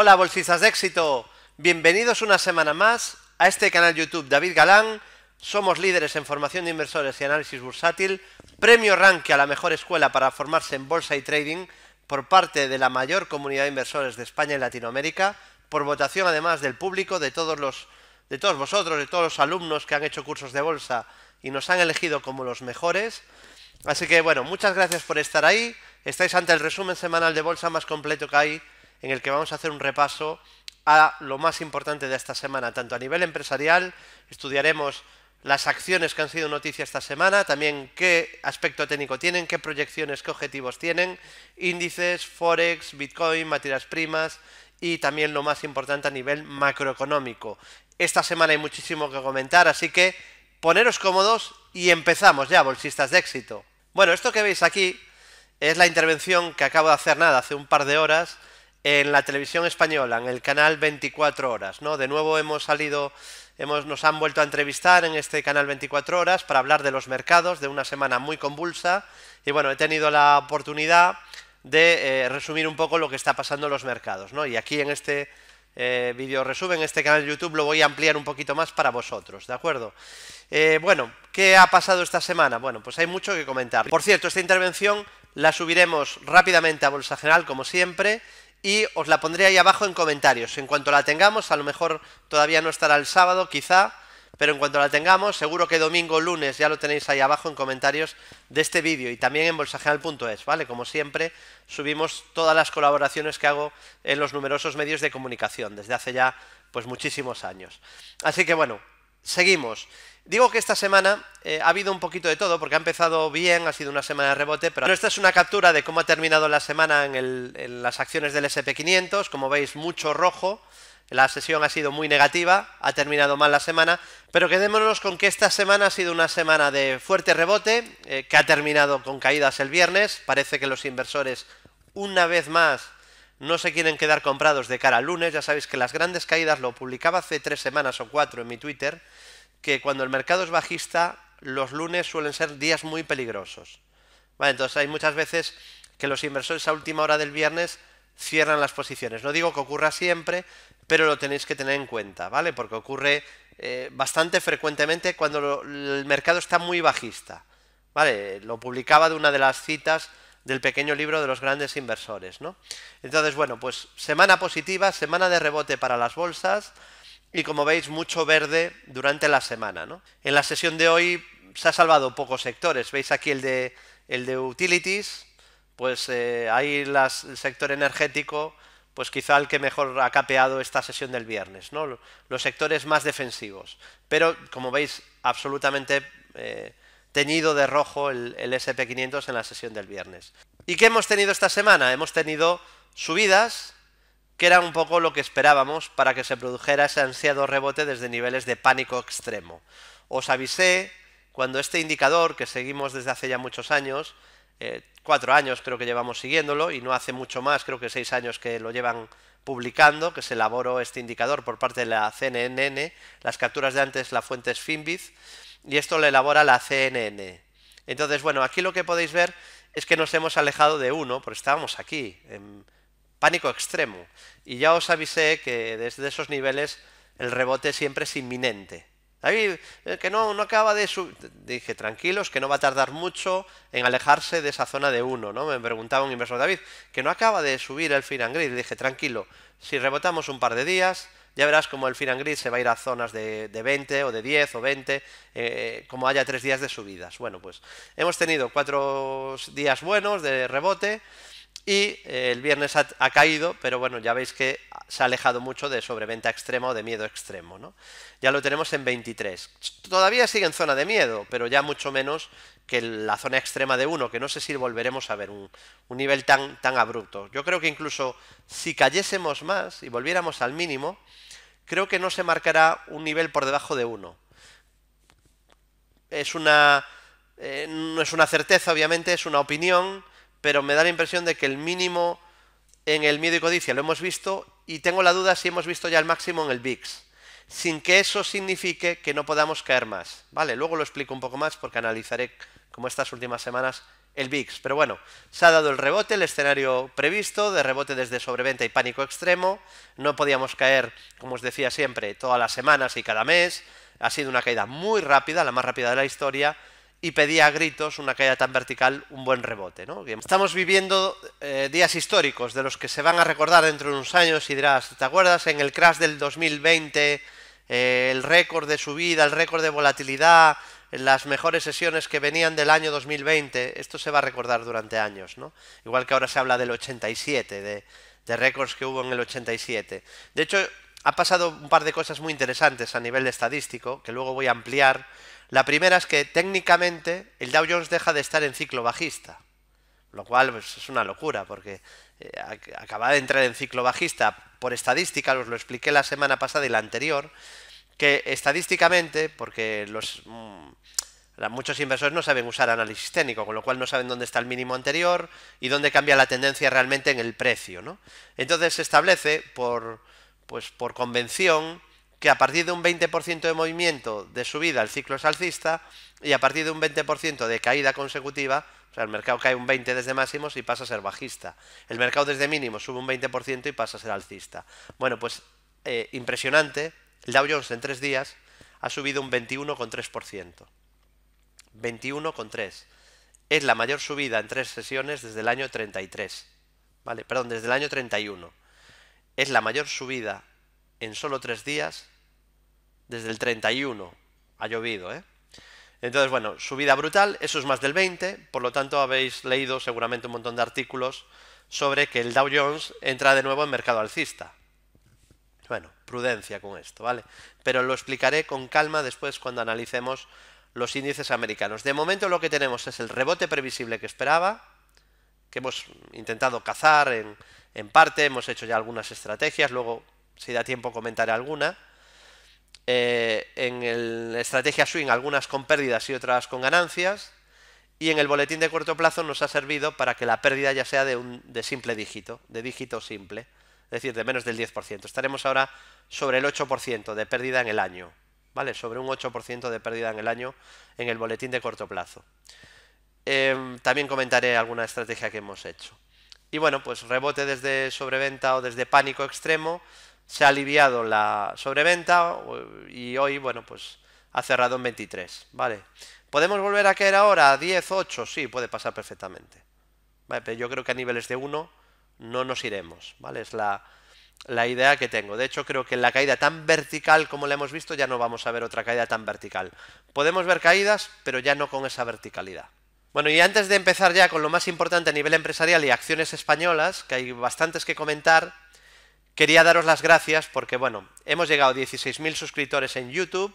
Hola bolsistas de éxito, bienvenidos una semana más a este canal YouTube David Galán. Somos líderes en formación de inversores y análisis bursátil, premio Rank a la mejor escuela para formarse en bolsa y trading por parte de la mayor comunidad de inversores de España y Latinoamérica, por votación además del público, de todos, los, de todos vosotros, de todos los alumnos que han hecho cursos de bolsa y nos han elegido como los mejores. Así que bueno, muchas gracias por estar ahí. Estáis ante el resumen semanal de bolsa más completo que hay en el que vamos a hacer un repaso a lo más importante de esta semana, tanto a nivel empresarial, estudiaremos las acciones que han sido noticia esta semana, también qué aspecto técnico tienen, qué proyecciones, qué objetivos tienen, índices, forex, bitcoin, materias primas y también lo más importante a nivel macroeconómico. Esta semana hay muchísimo que comentar, así que poneros cómodos y empezamos ya, bolsistas de éxito. Bueno, esto que veis aquí es la intervención que acabo de hacer nada, hace un par de horas, en la televisión española, en el canal 24 horas, ¿no? De nuevo hemos salido, hemos, nos han vuelto a entrevistar en este canal 24 horas para hablar de los mercados, de una semana muy convulsa, y bueno, he tenido la oportunidad de eh, resumir un poco lo que está pasando en los mercados, ¿no? Y aquí en este eh, vídeo resumen, en este canal de YouTube lo voy a ampliar un poquito más para vosotros, ¿de acuerdo? Eh, bueno, ¿qué ha pasado esta semana? Bueno, pues hay mucho que comentar. Por cierto, esta intervención la subiremos rápidamente a Bolsa General, como siempre, y os la pondré ahí abajo en comentarios. En cuanto la tengamos, a lo mejor todavía no estará el sábado, quizá, pero en cuanto la tengamos, seguro que domingo o lunes ya lo tenéis ahí abajo en comentarios de este vídeo y también en bolsageal.es, ¿vale? Como siempre, subimos todas las colaboraciones que hago en los numerosos medios de comunicación desde hace ya pues muchísimos años. Así que bueno, seguimos. Digo que esta semana eh, ha habido un poquito de todo, porque ha empezado bien, ha sido una semana de rebote, pero esta es una captura de cómo ha terminado la semana en, las acciones del SP500, como veis, mucho rojo, la sesión ha sido muy negativa, ha terminado mal la semana, pero quedémonos con que esta semana ha sido una semana de fuerte rebote, eh, que ha terminado con caídas el viernes, parece que los inversores una vez más no se quieren quedar comprados de cara al lunes. Ya sabéis que las grandes caídas lo publicaba hace tres semanas o cuatro en mi Twitter que cuando el mercado es bajista, los lunes suelen ser días muy peligrosos. entonces hay muchas veces que los inversores a última hora del viernes cierran las posiciones. No digo que ocurra siempre, pero lo tenéis que tener en cuenta, ¿vale? Porque ocurre eh, bastante frecuentemente cuando el mercado está muy bajista, ¿vale? Lo publicaba de una de las citas del pequeño libro de los grandes inversores, ¿no? Entonces, bueno, pues semana positiva, semana de rebote para las bolsas, y como veis mucho verde durante la semana. ¿no? En la sesión de hoy se ha salvado pocos sectores. Veis aquí el de, el de utilities, pues eh, ahí el sector energético, pues quizá el que mejor ha capeado esta sesión del viernes, ¿no? los sectores más defensivos. Pero como veis, absolutamente eh, teñido de rojo el, el SP500 en la sesión del viernes. ¿Y qué hemos tenido esta semana? Hemos tenido subidas, que era un poco lo que esperábamos para que se produjera ese ansiado rebote desde niveles de pánico extremo. Os avisé cuando este indicador, que seguimos desde hace ya muchos años, eh, cuatro años creo que llevamos siguiéndolo y no hace mucho más, creo que seis años que lo llevan publicando, que se elaboró este indicador por parte de la CNN, las capturas de antes la fuente es Finbiz y esto lo elabora la CNN. Entonces, bueno, aquí lo que podéis ver es que nos hemos alejado de uno, porque estábamos aquí. En, pánico extremo. Y ya os avisé que desde esos niveles el rebote siempre es inminente. David, eh, que no, no acaba de subir. Dije, tranquilos, que no va a tardar mucho en alejarse de esa zona de 1, ¿no? Me preguntaba un inversor, David, que no acaba de subir el Finangrid. Grid. Dije, tranquilo, si rebotamos un par de días, ya verás como el Finangrid se va a ir a zonas de, de 20 o de 10 o 20, eh, como haya tres días de subidas. Bueno, pues hemos tenido cuatro días buenos de rebote. Y eh, el viernes ha, caído, pero bueno, ya veis que se ha alejado mucho de sobreventa extrema o de miedo extremo. ¿no? Ya lo tenemos en 23. Todavía sigue en zona de miedo, pero ya mucho menos que la zona extrema de 1, que no sé si volveremos a ver un, nivel tan, tan abrupto. Yo creo que incluso si cayésemos más y volviéramos al mínimo, creo que no se marcará un nivel por debajo de 1. Es una... Eh, no es una certeza, obviamente, es una opinión, pero me da la impresión de que el mínimo en el miedo y codicia lo hemos visto y tengo la duda si hemos visto ya el máximo en el VIX, sin que eso signifique que no podamos caer más. Vale, luego lo explico un poco más porque analizaré como estas últimas semanas el VIX. Pero bueno, se ha dado el rebote, el escenario previsto, de rebote desde sobreventa y pánico extremo. No podíamos caer, como os decía siempre, todas las semanas y cada mes. Ha sido una caída muy rápida, la más rápida de la historia y pedía a gritos una caída tan vertical, un buen rebote. ¿no? Estamos viviendo eh, días históricos de los que se van a recordar dentro de unos años y dirás, ¿te acuerdas en el crash del 2020, eh, el récord de subida, el récord de volatilidad, las mejores sesiones que venían del año 2020? Esto se va a recordar durante años, ¿no? Igual que ahora se habla del 87, de, de récords que hubo en el 87. De hecho, ha pasado un par de cosas muy interesantes a nivel estadístico, que luego voy a ampliar la primera es que técnicamente el Dow Jones deja de estar en ciclo bajista, lo cual pues, es una locura porque eh, acaba de entrar en ciclo bajista por estadística, os lo expliqué la semana pasada y la anterior, que estadísticamente, porque los... Mm, muchos inversores no saben usar análisis técnico, con lo cual no saben dónde está el mínimo anterior y dónde cambia la tendencia realmente en el precio. ¿no? Entonces se establece por, pues, por convención que a partir de un 20% de movimiento de subida el ciclo es alcista y a partir de un 20% de caída consecutiva, o sea, el mercado cae un 20% desde máximos y pasa a ser bajista. El mercado desde mínimos sube un 20% y pasa a ser alcista. Bueno, pues eh, impresionante, el Dow Jones en tres días ha subido un 21,3%. 21,3%. Es la mayor subida en tres sesiones desde el año 33. ¿vale? Perdón, desde el año 31. Es la mayor subida en solo tres días, desde el 31 ha llovido. ¿eh? Entonces, bueno, subida brutal, eso es más del 20, por lo tanto habéis leído seguramente un montón de artículos sobre que el Dow Jones entra de nuevo en mercado alcista. Bueno, prudencia con esto, ¿vale? Pero lo explicaré con calma después cuando analicemos los índices americanos. De momento lo que tenemos es el rebote previsible que esperaba, que hemos intentado cazar en, en parte, hemos hecho ya algunas estrategias, luego si da tiempo comentaré alguna. Eh, en la estrategia swing algunas con pérdidas y otras con ganancias. Y en el boletín de corto plazo nos ha servido para que la pérdida ya sea de, un, simple dígito, de dígito simple, es decir, de menos del 10%. Estaremos ahora sobre el 8% de pérdida en el año, ¿vale? Sobre un 8% de pérdida en el año en el boletín de corto plazo. Em, también comentaré alguna estrategia que hemos hecho. Y bueno, pues rebote desde sobreventa o desde pánico extremo, se ha aliviado la sobreventa eh, y hoy, bueno, pues ha cerrado en 23, ¿vale? ¿Podemos volver a caer ahora a 10, 8? Sí, puede pasar perfectamente. Pero yo creo que a niveles de 1 no nos iremos, ¿vale? Es la, la idea que tengo. De hecho, creo que en la caída tan vertical como la hemos visto, ya no vamos a ver otra caída tan vertical. Podemos ver caídas, pero ya no con esa verticalidad. Bueno, y antes de empezar ya con lo más importante a nivel empresarial y acciones españolas, que hay bastantes que comentar, quería daros las gracias porque, bueno, hemos llegado a 16.000 suscriptores en YouTube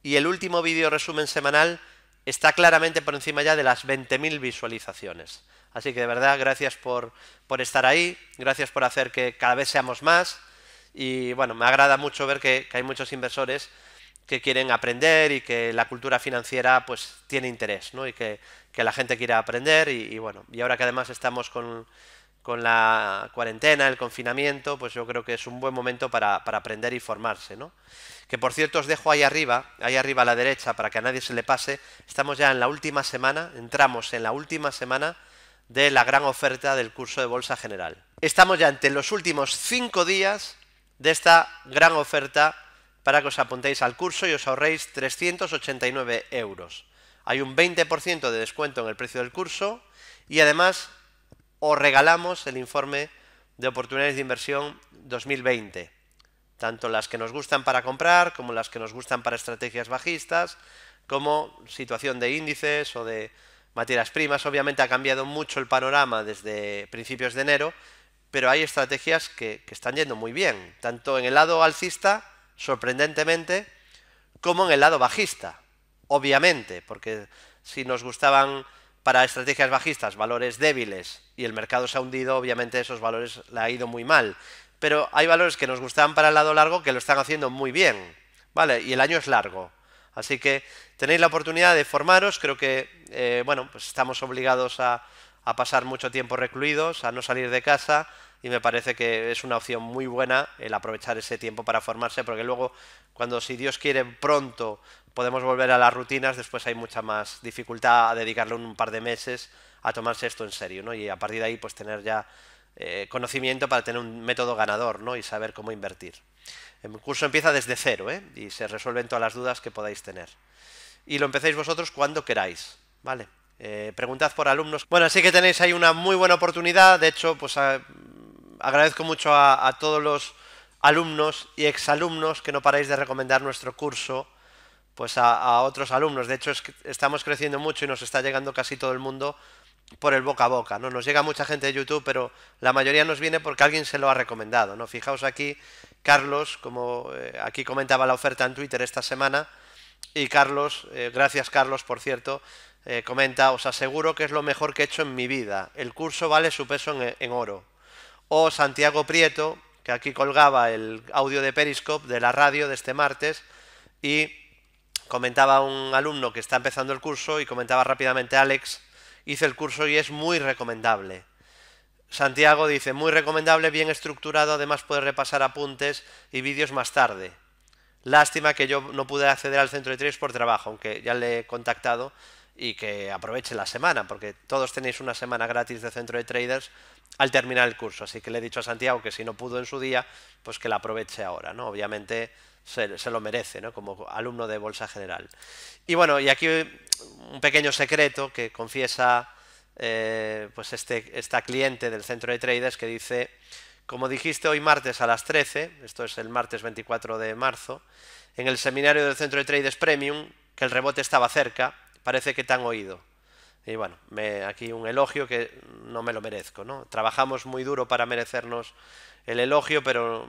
y el último vídeo resumen semanal está claramente por encima ya de las 20.000 visualizaciones. Así que de verdad, gracias por, por estar ahí, gracias por hacer que cada vez seamos más y bueno, me agrada mucho ver que, hay muchos inversores que quieren aprender y que la cultura financiera pues tiene interés, ¿no? Y que, que la gente quiera aprender y, y, bueno, y ahora que además estamos con, con la cuarentena, el confinamiento, pues yo creo que es un buen momento para, aprender y formarse, ¿no? Que por cierto os dejo ahí arriba, ahí arriba a la derecha, para que a nadie se le pase, estamos ya en la última semana, entramos en la última semana de la gran oferta del curso de Bolsa General. Estamos ya ante los últimos cinco días de esta gran oferta para que os apuntéis al curso y os ahorréis 389 euros. Hay un 20% de descuento en el precio del curso y además o regalamos el informe de oportunidades de inversión 2020, tanto las que nos gustan para comprar como las que nos gustan para estrategias bajistas, como situación de índices o de materias primas. Obviamente ha cambiado mucho el panorama desde principios de enero, pero hay estrategias que, que están yendo muy bien, tanto en el lado alcista, sorprendentemente, como en el lado bajista, obviamente, porque si nos gustaban para estrategias bajistas, valores débiles, y el mercado se ha hundido, obviamente esos valores le ha ido muy mal. Pero hay valores que nos gustan para el lado largo que lo están haciendo muy bien, ¿vale? Y el año es largo. Así que tenéis la oportunidad de formaros, creo que, eh, bueno, pues estamos obligados a pasar mucho tiempo recluidos, a no salir de casa, y me parece que es una opción muy buena el aprovechar ese tiempo para formarse, porque luego, cuando si Dios quiere pronto podemos volver a las rutinas, después hay mucha más dificultad a dedicarle un par de meses a tomarse esto en serio, ¿no? Y a partir de ahí, pues tener ya eh, conocimiento para tener un método ganador, ¿no? Y saber cómo invertir. El curso empieza desde cero, ¿eh? Y se resuelven todas las dudas que podáis tener. Y lo empecéis vosotros cuando queráis, ¿vale? Eh, preguntad por alumnos. Bueno, así que tenéis ahí una muy buena oportunidad. De hecho, pues agradezco mucho a todos los alumnos y exalumnos que no paráis de recomendar nuestro curso pues a, otros alumnos. De hecho, estamos creciendo mucho y nos está llegando casi todo el mundo por el boca a boca, ¿no? Nos llega mucha gente de YouTube, pero la mayoría nos viene porque alguien se lo ha recomendado, ¿no? Fijaos aquí, Carlos, como eh, aquí comentaba la oferta en Twitter esta semana, y Carlos, eh, gracias Carlos, por cierto, eh, comenta, os aseguro que es lo mejor que he hecho en mi vida, el curso vale su peso en, en oro. O Santiago Prieto, que aquí colgaba el audio de Periscope de la radio de este martes, y comentaba un alumno que está empezando el curso y comentaba rápidamente Alex, hice el curso y es muy recomendable. Santiago dice, muy recomendable, bien estructurado, además puede repasar apuntes y vídeos más tarde. Lástima que yo no pude acceder al centro de traders por trabajo, aunque ya le he contactado y que aproveche la semana, porque todos tenéis una semana gratis de centro de traders al terminar el curso. Así que le he dicho a Santiago que si no pudo en su día, pues que la aproveche ahora. ¿no? Obviamente se, lo merece, Como alumno de Bolsa General. Y bueno, y aquí un pequeño secreto que confiesa eh, pues este, esta cliente del centro de traders que dice, como dijiste hoy martes a las 13, esto es el martes 24 de marzo, en el seminario del centro de traders premium, que el rebote estaba cerca, parece que te han oído. Y bueno, me, aquí un elogio que no me lo merezco, ¿no? Trabajamos muy duro para merecernos el elogio, pero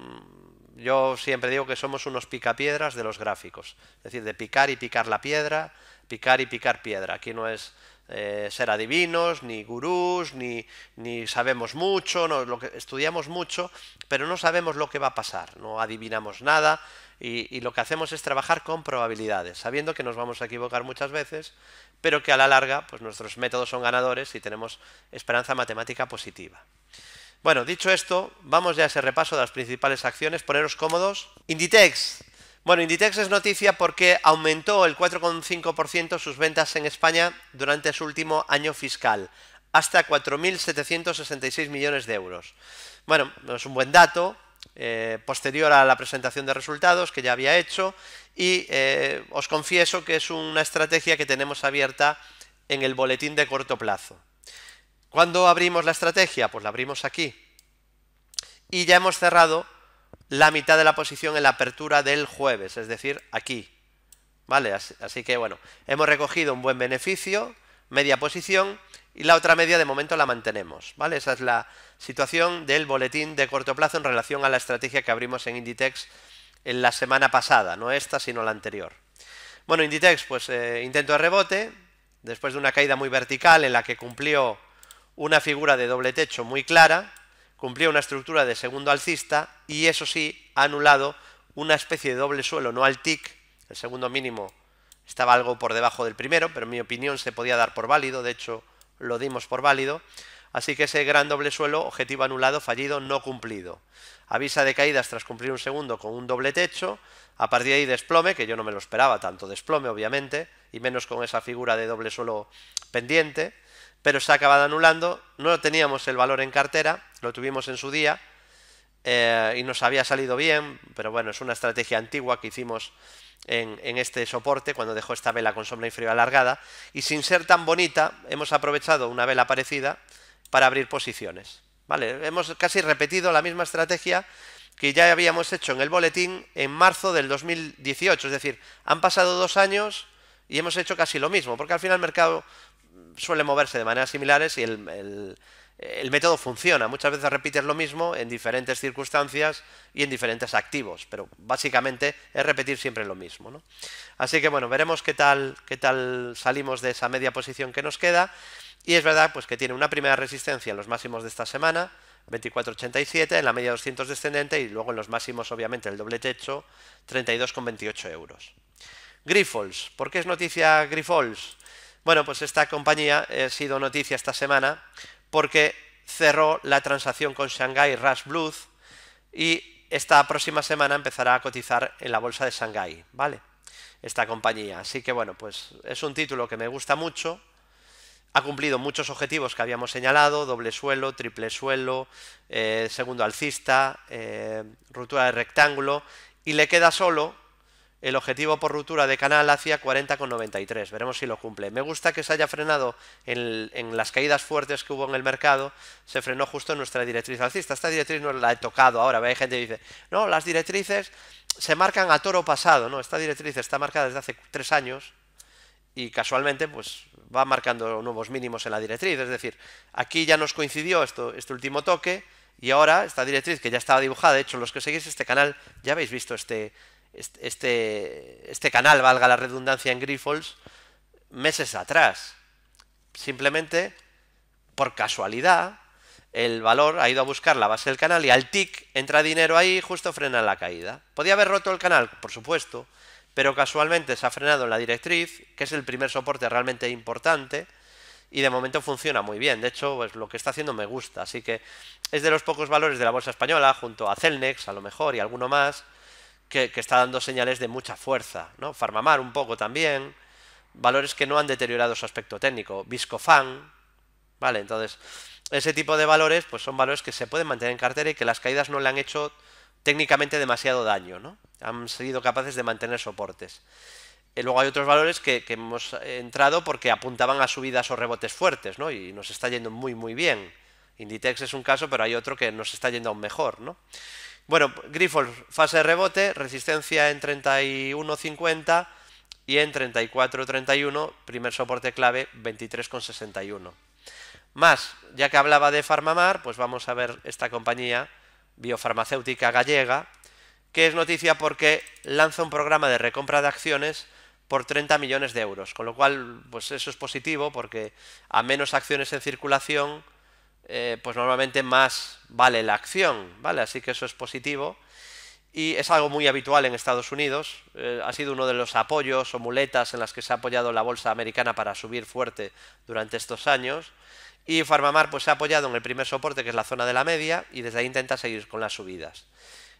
yo siempre digo que somos unos picapiedras de los gráficos, es decir, de picar y picar la piedra, picar y picar piedra. Aquí no es eh, ser adivinos, ni gurús, ni, sabemos mucho, lo estudiamos mucho, pero no sabemos lo que va a pasar, no adivinamos nada y, y, lo que hacemos es trabajar con probabilidades, sabiendo que nos vamos a equivocar muchas veces, pero que a la larga pues nuestros métodos son ganadores y tenemos esperanza matemática positiva. Bueno, dicho esto, vamos ya a ese repaso de las principales acciones, poneros cómodos. Inditex. Bueno, Inditex es noticia porque aumentó el 4,5% sus ventas en España durante su último año fiscal, hasta 4.766 millones de euros. Bueno, es un buen dato, eh, posterior a la presentación de resultados que ya había hecho, y eh, os confieso que es una estrategia que tenemos abierta en el boletín de corto plazo. ¿Cuándo abrimos la estrategia? Pues la abrimos aquí. Y ya hemos cerrado la mitad de la posición en la apertura del jueves, es decir, aquí. ¿Vale? Así, que bueno, hemos recogido un buen beneficio, media posición y la otra media de momento la mantenemos, ¿vale? Esa es la situación del boletín de corto plazo en relación a la estrategia que abrimos en Inditex en la semana pasada, no esta, sino la anterior. Bueno, Inditex, pues eh, intento de rebote, después de una caída muy vertical en la que cumplió una figura de doble techo muy clara, cumplía una estructura de segundo alcista y eso sí ha anulado una especie de doble suelo, no al el segundo mínimo estaba algo por debajo del primero, pero en mi opinión se podía dar por válido, de hecho lo dimos por válido, así que ese gran doble suelo, objetivo anulado, fallido, no cumplido. Avisa de caídas tras cumplir un segundo con un doble techo, a partir de ahí desplome, que yo no me lo esperaba, tanto desplome obviamente, y menos con esa figura de doble suelo pendiente, pero se ha acabado anulando. No teníamos el valor en cartera, lo tuvimos en su día eh, y nos había salido bien, pero bueno, es una estrategia antigua que hicimos en, este soporte cuando dejó esta vela con sombra inferior alargada y sin ser tan bonita hemos aprovechado una vela parecida para abrir posiciones. ¿vale? Hemos casi repetido la misma estrategia que ya habíamos hecho en el boletín en marzo del 2018, es decir, han pasado dos años y hemos hecho casi lo mismo, porque al final el mercado suele moverse de maneras similares y el, método funciona. Muchas veces repites lo mismo en diferentes circunstancias y en diferentes activos, pero básicamente es repetir siempre lo mismo. Así que bueno, veremos qué tal, qué tal salimos de esa media posición que nos queda. Y es verdad pues, que tiene una primera resistencia en los máximos de esta semana, 24,87, en la media 200 descendente y luego en los máximos, obviamente, el doble techo, 32,28 euros. Grifols. ¿Por qué es noticia Grifols? Bueno, pues esta compañía ha sido noticia esta semana porque cerró la transacción con Shanghai Rush Blues y esta próxima semana empezará a cotizar en la bolsa de Shanghai, ¿vale? Esta compañía. Así que bueno, pues es un título que me gusta mucho. Ha cumplido muchos objetivos que habíamos señalado, doble suelo, triple suelo, eh, segundo alcista, eh, ruptura de rectángulo, y le queda solo el objetivo por ruptura de canal hacia 40,93. Veremos si lo cumple. Me gusta que se haya frenado en, las caídas fuertes que hubo en el mercado. Se frenó justo en nuestra directriz alcista. Esta directriz no la he tocado ahora. Hay gente que dice, no, las directrices se marcan a toro pasado. No, esta directriz está marcada desde hace tres años y casualmente pues va marcando nuevos mínimos en la directriz. Es decir, aquí ya nos coincidió esto, este último toque y ahora esta directriz que ya estaba dibujada, de hecho los que seguís este canal ya habéis visto este este, este canal, valga la redundancia, en Grifols meses atrás. Simplemente, por casualidad, el valor ha ido a buscar la base del canal y al tic entra dinero ahí y justo frena la caída. Podía haber roto el canal, por supuesto, pero casualmente se ha frenado en la directriz, que es el primer soporte realmente importante, y de momento funciona muy bien. De hecho, pues lo que está haciendo me gusta. Así que es de los pocos valores de la bolsa española, junto a Celnex, a lo mejor, y alguno más, que, está dando señales de mucha fuerza. ¿no? Farmamar un poco también, valores que no han deteriorado su aspecto técnico. Viscofan, ¿vale? Entonces, ese tipo de valores pues son valores que se pueden mantener en cartera y que las caídas no le han hecho técnicamente demasiado daño, ¿no? Han sido capaces de mantener soportes. Y eh, luego hay otros valores que, que, hemos entrado porque apuntaban a subidas o rebotes fuertes, ¿no? Y nos está yendo muy, muy bien. Inditex es un caso, pero hay otro que nos está yendo aún mejor, ¿no? Bueno, Grifols, fase de rebote, resistencia en 31.50 y en 34.31, primer soporte clave 23.61. Más, ya que hablaba de Farmamar, pues vamos a ver esta compañía biofarmacéutica gallega, que es noticia porque lanza un programa de recompra de acciones por 30 millones de euros, con lo cual pues eso es positivo porque a menos acciones en circulación, eh, pues normalmente más vale la acción, ¿vale? Así que eso es positivo y es algo muy habitual en Estados Unidos. Eh, ha sido uno de los apoyos o muletas en las que se ha apoyado la bolsa americana para subir fuerte durante estos años. Y Farmamar pues, se ha apoyado en el primer soporte, que es la zona de la media, y desde ahí intenta seguir con las subidas.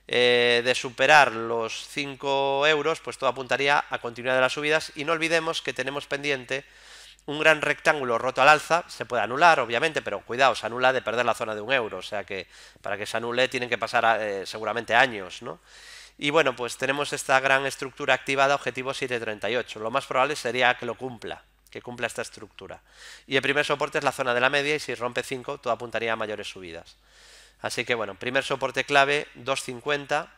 Eh, de superar los 5 euros, pues todo apuntaría a continuidad de las subidas. Y no olvidemos que tenemos pendiente un gran rectángulo roto al alza se puede anular, obviamente, pero cuidado, se anula de perder la zona de un euro, o sea que para que se anule tienen que pasar eh, seguramente años, ¿no? Y bueno, pues tenemos esta gran estructura activada, objetivo 738. Lo más probable sería que lo cumpla, que cumpla esta estructura. Y el primer soporte es la zona de la media y si rompe 5, todo apuntaría a mayores subidas. Así que bueno, primer soporte clave 250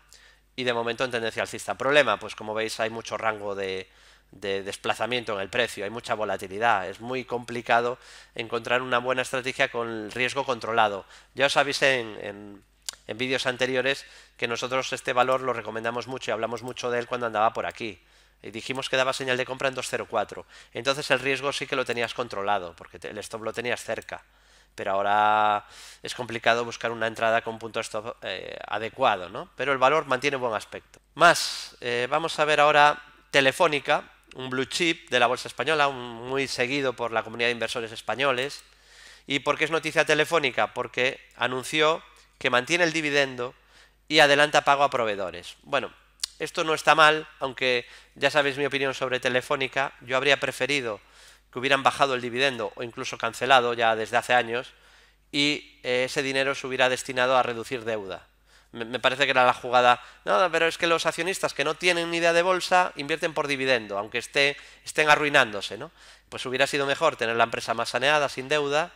y de momento en tendencia alcista. Problema, pues como veis hay mucho rango de, de desplazamiento en el precio, hay mucha volatilidad, es muy complicado encontrar una buena estrategia con el riesgo controlado. Ya os avisé en, en, vídeos anteriores que nosotros este valor lo recomendamos mucho y hablamos mucho de él cuando andaba por aquí. Y dijimos que daba señal de compra en 204. Entonces el riesgo sí que lo tenías controlado, porque el stop lo tenías cerca. Pero ahora es complicado buscar una entrada con punto stop eh, adecuado, ¿no? Pero el valor mantiene buen aspecto. Más, eh, vamos a ver ahora Telefónica, un blue chip de la bolsa española, muy seguido por la comunidad de inversores españoles. ¿Y por qué es noticia telefónica? Porque anunció que mantiene el dividendo y adelanta pago a proveedores. Bueno, esto no está mal, aunque ya sabéis mi opinión sobre Telefónica, yo habría preferido que hubieran bajado el dividendo o incluso cancelado ya desde hace años y eh, ese dinero se hubiera destinado a reducir deuda me parece que era la jugada, no, pero es que los accionistas que no tienen ni idea de bolsa invierten por dividendo, aunque esté, estén arruinándose, ¿no? Pues hubiera sido mejor tener la empresa más saneada, sin deuda,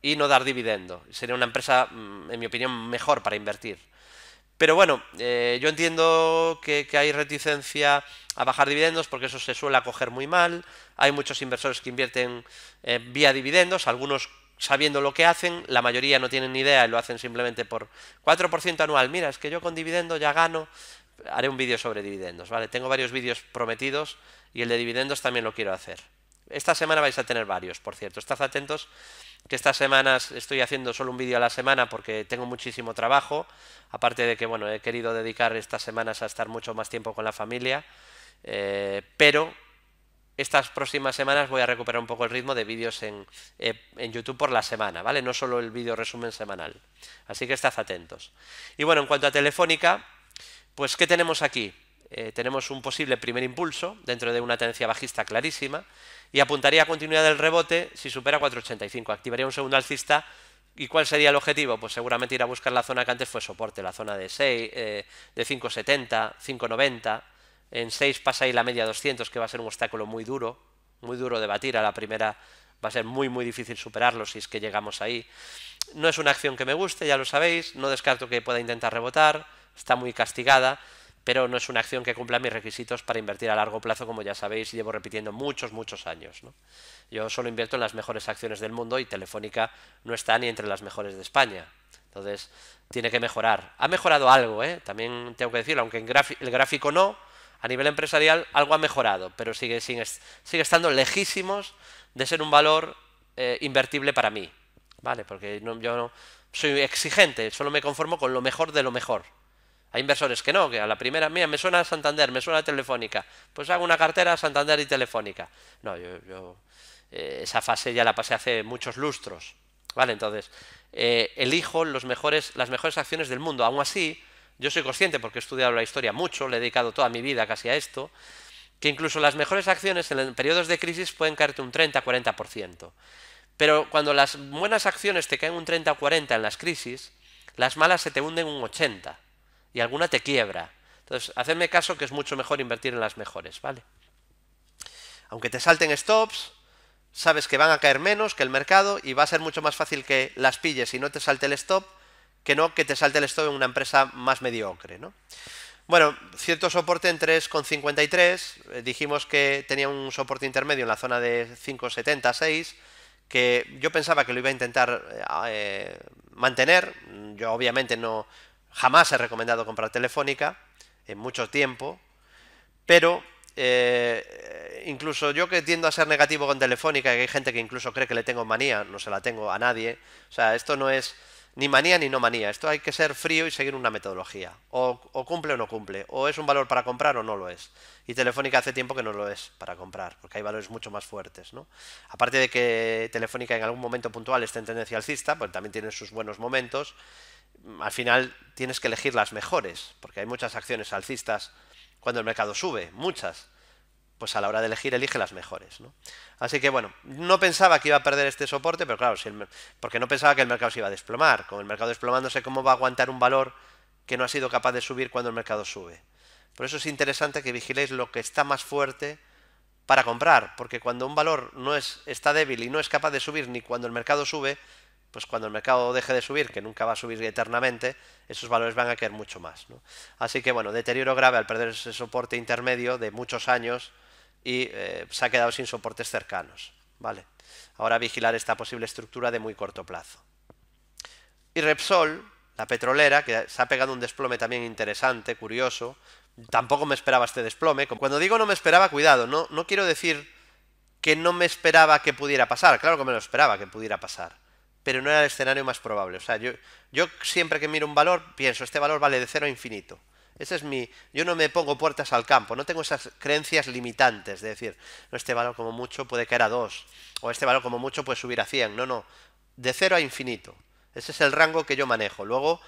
y no dar dividendo. Sería una empresa, mm, en mi opinión, mejor para invertir. Pero bueno, eh, yo entiendo que, hay reticencia a bajar dividendos porque eso se suele acoger muy mal. Hay muchos inversores que invierten eh, vía dividendos, algunos sabiendo lo que hacen, la mayoría no tienen ni idea y lo hacen simplemente por 4% anual. Mira, es que yo con dividendo ya gano, haré un vídeo sobre dividendos, ¿vale? Tengo varios vídeos prometidos y el de dividendos también lo quiero hacer. Esta semana vais a tener varios, por cierto. Estad atentos que estas semanas estoy haciendo solo un vídeo a la semana porque tengo muchísimo trabajo, aparte de que, bueno, he querido dedicar estas semanas a estar mucho más tiempo con la familia, eh, pero estas próximas semanas voy a recuperar un poco el ritmo de vídeos eh, en, YouTube por la semana, ¿vale? No solo el vídeo resumen semanal. Así que estad atentos. Y bueno, en cuanto a Telefónica, pues ¿qué tenemos aquí? Eh, tenemos un posible primer impulso dentro de una tendencia bajista clarísima y apuntaría a continuidad del rebote si supera 4.85. Activaría un segundo alcista. ¿Y cuál sería el objetivo? Pues seguramente ir a buscar la zona que antes fue soporte, la zona de 6, eh, de 5.70, 5.90 en 6 pasa ahí la media 200, que va a ser un obstáculo muy duro, muy duro de batir. A la primera va a ser muy, muy difícil superarlo si es que llegamos ahí. No es una acción que me guste, ya lo sabéis. No descarto que pueda intentar rebotar. Está muy castigada, pero no es una acción que cumpla mis requisitos para invertir a largo plazo, como ya sabéis, llevo repitiendo muchos, muchos años. Yo solo invierto en las mejores acciones del mundo y Telefónica no está ni entre las mejores de España. Entonces, tiene que mejorar. Ha mejorado algo, ¿eh? también tengo que decirlo, aunque el gráfico no, a nivel empresarial algo ha mejorado, pero sigue, sigue, estando lejísimos de ser un valor eh, invertible para mí, ¿vale? Porque no, yo soy exigente, solo me conformo con lo mejor de lo mejor. Hay inversores que no, que a la primera, mía me suena Santander, me suena Telefónica, pues hago una cartera Santander y Telefónica. No, yo, eh, esa fase ya la pasé hace muchos lustros, ¿vale? Entonces, eh, elijo los mejores, las mejores acciones del mundo. Aún así, yo soy consciente porque he estudiado la historia mucho, le he dedicado toda mi vida casi a esto, que incluso las mejores acciones en periodos de crisis pueden caerte un 30-40%. Pero cuando las buenas acciones te caen un 30 o 40 en las crisis, las malas se te hunden un 80 y alguna te quiebra. Entonces, hacedme caso que es mucho mejor invertir en las mejores, ¿vale? Aunque te salten stops, sabes que van a caer menos que el mercado y va a ser mucho más fácil que las pilles y no te salte el stop que no que te salte el stop en una empresa más mediocre. ¿no? Bueno, cierto soporte en 3,53, eh, dijimos que tenía un soporte intermedio en la zona de 5,76, que yo pensaba que lo iba a intentar eh, eh, mantener, yo obviamente no jamás he recomendado comprar Telefónica en mucho tiempo, pero incluso yo que tiendo a ser negativo con Telefónica, que hay gente que incluso cree que le tengo manía, no se la tengo a nadie, o sea, esto no es ni manía ni no manía. Esto hay que ser frío y seguir una metodología. O, cumple o no cumple. O es un valor para comprar o no lo es. Y Telefónica hace tiempo que no lo es para comprar, porque hay valores mucho más fuertes. ¿no? Aparte de que Telefónica en algún momento puntual está en tendencia alcista, pues también tiene sus buenos momentos. Al final tienes que elegir las mejores, porque hay muchas acciones alcistas cuando el mercado sube, muchas pues a la hora de elegir elige las mejores. ¿no? Así que bueno, no pensaba que iba a perder este soporte, pero claro, si porque no pensaba que el mercado se iba a desplomar. Con el mercado desplomándose, ¿cómo va a aguantar un valor que no ha sido capaz de subir cuando el mercado sube? Por eso es interesante que vigiléis lo que está más fuerte para comprar, porque cuando un valor no es, está débil y no es capaz de subir ni cuando el mercado sube, pues cuando el mercado deje de subir, que nunca va a subir eternamente, esos valores van a caer mucho más. Así que bueno, deterioro grave al perder ese soporte intermedio de muchos años, y eh, se ha quedado sin soportes cercanos. ¿vale? Ahora vigilar esta posible estructura de muy corto plazo. Y Repsol, la petrolera, que se ha pegado un desplome también interesante, curioso. Tampoco me esperaba este desplome. Cuando digo no me esperaba, cuidado, no, no quiero decir que no me esperaba que pudiera pasar. Claro que me lo esperaba que pudiera pasar. Pero no era el escenario más probable. O sea, yo, yo siempre que miro un valor, pienso, este valor vale de cero a infinito. Ese es mi, yo no me pongo puertas al campo, no tengo esas creencias limitantes de decir, no, este valor como mucho puede caer a 2, o este valor como mucho puede subir a 100, no, no, de 0 a infinito. Ese es el rango que yo manejo. Luego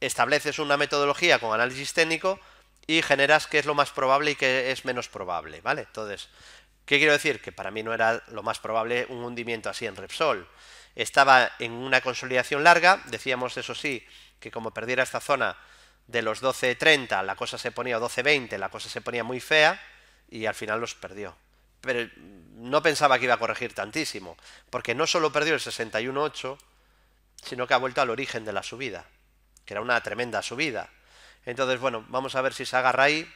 estableces una metodología con análisis técnico y generas qué es lo más probable y qué es menos probable, ¿vale? Entonces, ¿qué quiero decir? Que para mí no era lo más probable un hundimiento así en Repsol. Estaba en una consolidación larga, decíamos eso sí, que como perdiera esta zona de los 12.30 la cosa se ponía, o 12.20 la cosa se ponía muy fea y al final los perdió. Pero no pensaba que iba a corregir tantísimo, porque no solo perdió el 61.8, sino que ha vuelto al origen de la subida, que era una tremenda subida. Entonces, bueno, vamos a ver si se agarra ahí.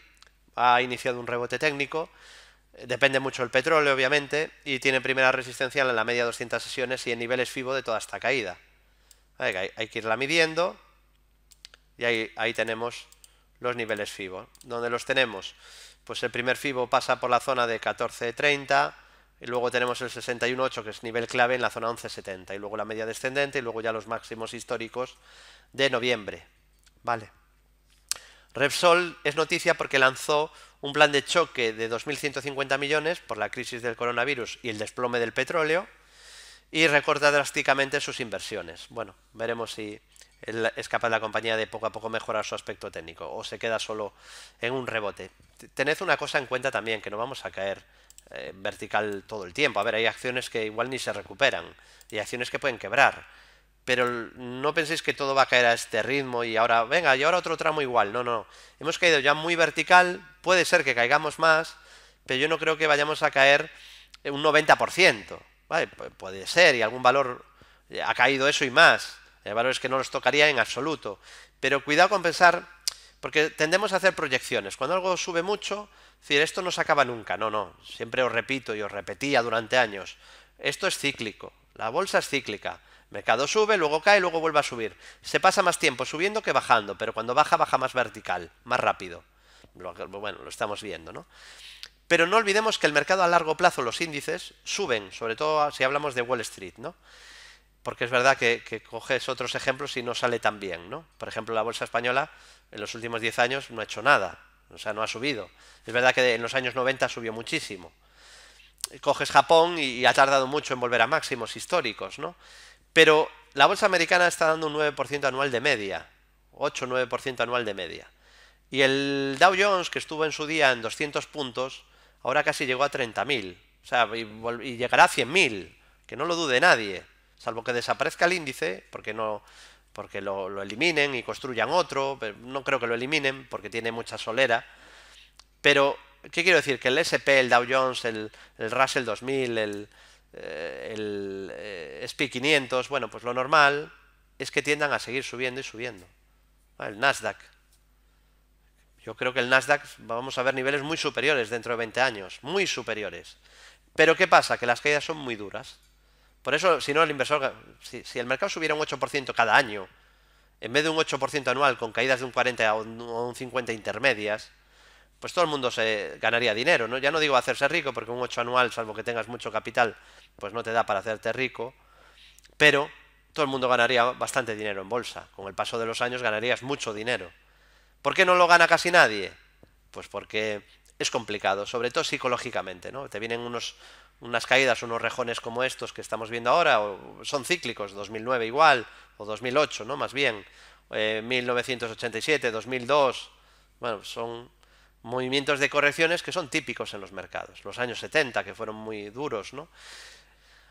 Ha iniciado un rebote técnico. Depende mucho del petróleo, obviamente, y tiene primera resistencia en la media 200 sesiones y en niveles FIBO de toda esta caída. Hay que irla midiendo y ahí, tenemos los niveles FIBO. ¿Dónde los tenemos? Pues el primer FIBO pasa por la zona de 14.30, y luego tenemos el 61.8 que es nivel clave en la zona 11.70, y luego la media descendente, y luego ya los máximos históricos de noviembre. Vale. Repsol es noticia porque lanzó un plan de choque de 2.150 millones por la crisis del coronavirus y el desplome del petróleo y recorta drásticamente sus inversiones. Bueno, veremos si, es capaz la compañía de poco a poco mejorar su aspecto técnico o se queda solo en un rebote. Tened una cosa en cuenta también, que no vamos a caer eh, vertical todo el tiempo. A ver, hay acciones que igual ni se recuperan y acciones que pueden quebrar. Pero no penséis que todo va a caer a este ritmo y ahora, venga, y ahora otro tramo igual. No, no. Hemos caído ya muy vertical, puede ser que caigamos más, pero yo no creo que vayamos a caer un 90%. puede ser, y algún valor eh, ha caído eso y más hay valores que no nos tocaría en absoluto. Pero cuidado con pensar, porque tendemos a hacer proyecciones. Cuando algo sube mucho, decir, esto no se acaba nunca, no, no, siempre os repito y os repetía durante años, esto es cíclico, la bolsa es cíclica. mercado sube, luego cae, luego vuelve a subir. Se pasa más tiempo subiendo que bajando, pero cuando baja, baja más vertical, más rápido. Bueno, lo estamos viendo, ¿no? Pero no olvidemos que el mercado a largo plazo, los índices, suben, sobre todo si hablamos de Wall Street, ¿no? porque es verdad que, coges otros ejemplos y no sale tan bien, ¿no? Por ejemplo, la bolsa española en los últimos 10 años no ha hecho nada, o sea, no ha subido. Es verdad que en los años 90 subió muchísimo. Coges Japón y, ha tardado mucho en volver a máximos históricos, ¿no? Pero la bolsa americana está dando un 9% anual de media, 8-9% anual de media. Y el Dow Jones, que estuvo en su día en 200 puntos, ahora casi llegó a 30.000, o sea, y, y llegará a 100.000, que no lo dude nadie salvo que desaparezca el índice, porque no porque lo, eliminen y construyan otro, pero no creo que lo eliminen porque tiene mucha solera, pero ¿qué quiero decir? Que el SP, el Dow Jones, el, Russell 2000, el, eh, el, el SP 500, bueno, pues lo normal es que tiendan a seguir subiendo y subiendo. Ah, el Nasdaq. Yo creo que el Nasdaq vamos a ver niveles muy superiores dentro de 20 años, muy superiores. Pero ¿qué pasa? Que las caídas son muy duras. Por eso, si no, el inversor, si, el mercado subiera un 8% cada año, en vez de un 8% anual con caídas de un 40 o un 50 intermedias, pues todo el mundo se ganaría dinero, ¿no? Ya no digo hacerse rico, porque un 8 anual, salvo que tengas mucho capital, pues no te da para hacerte rico, pero todo el mundo ganaría bastante dinero en bolsa. Con el paso de los años ganarías mucho dinero. ¿Por qué no lo gana casi nadie? Pues porque es complicado, sobre todo psicológicamente, ¿no? Te vienen unos, unas caídas, unos rejones como estos que estamos viendo ahora, son cíclicos, 2009 igual, o 2008, ¿no? Más bien, 1987, eh, 2002, bueno, son movimientos de correcciones que son típicos en los mercados, los años 70 que fueron muy duros, ¿no?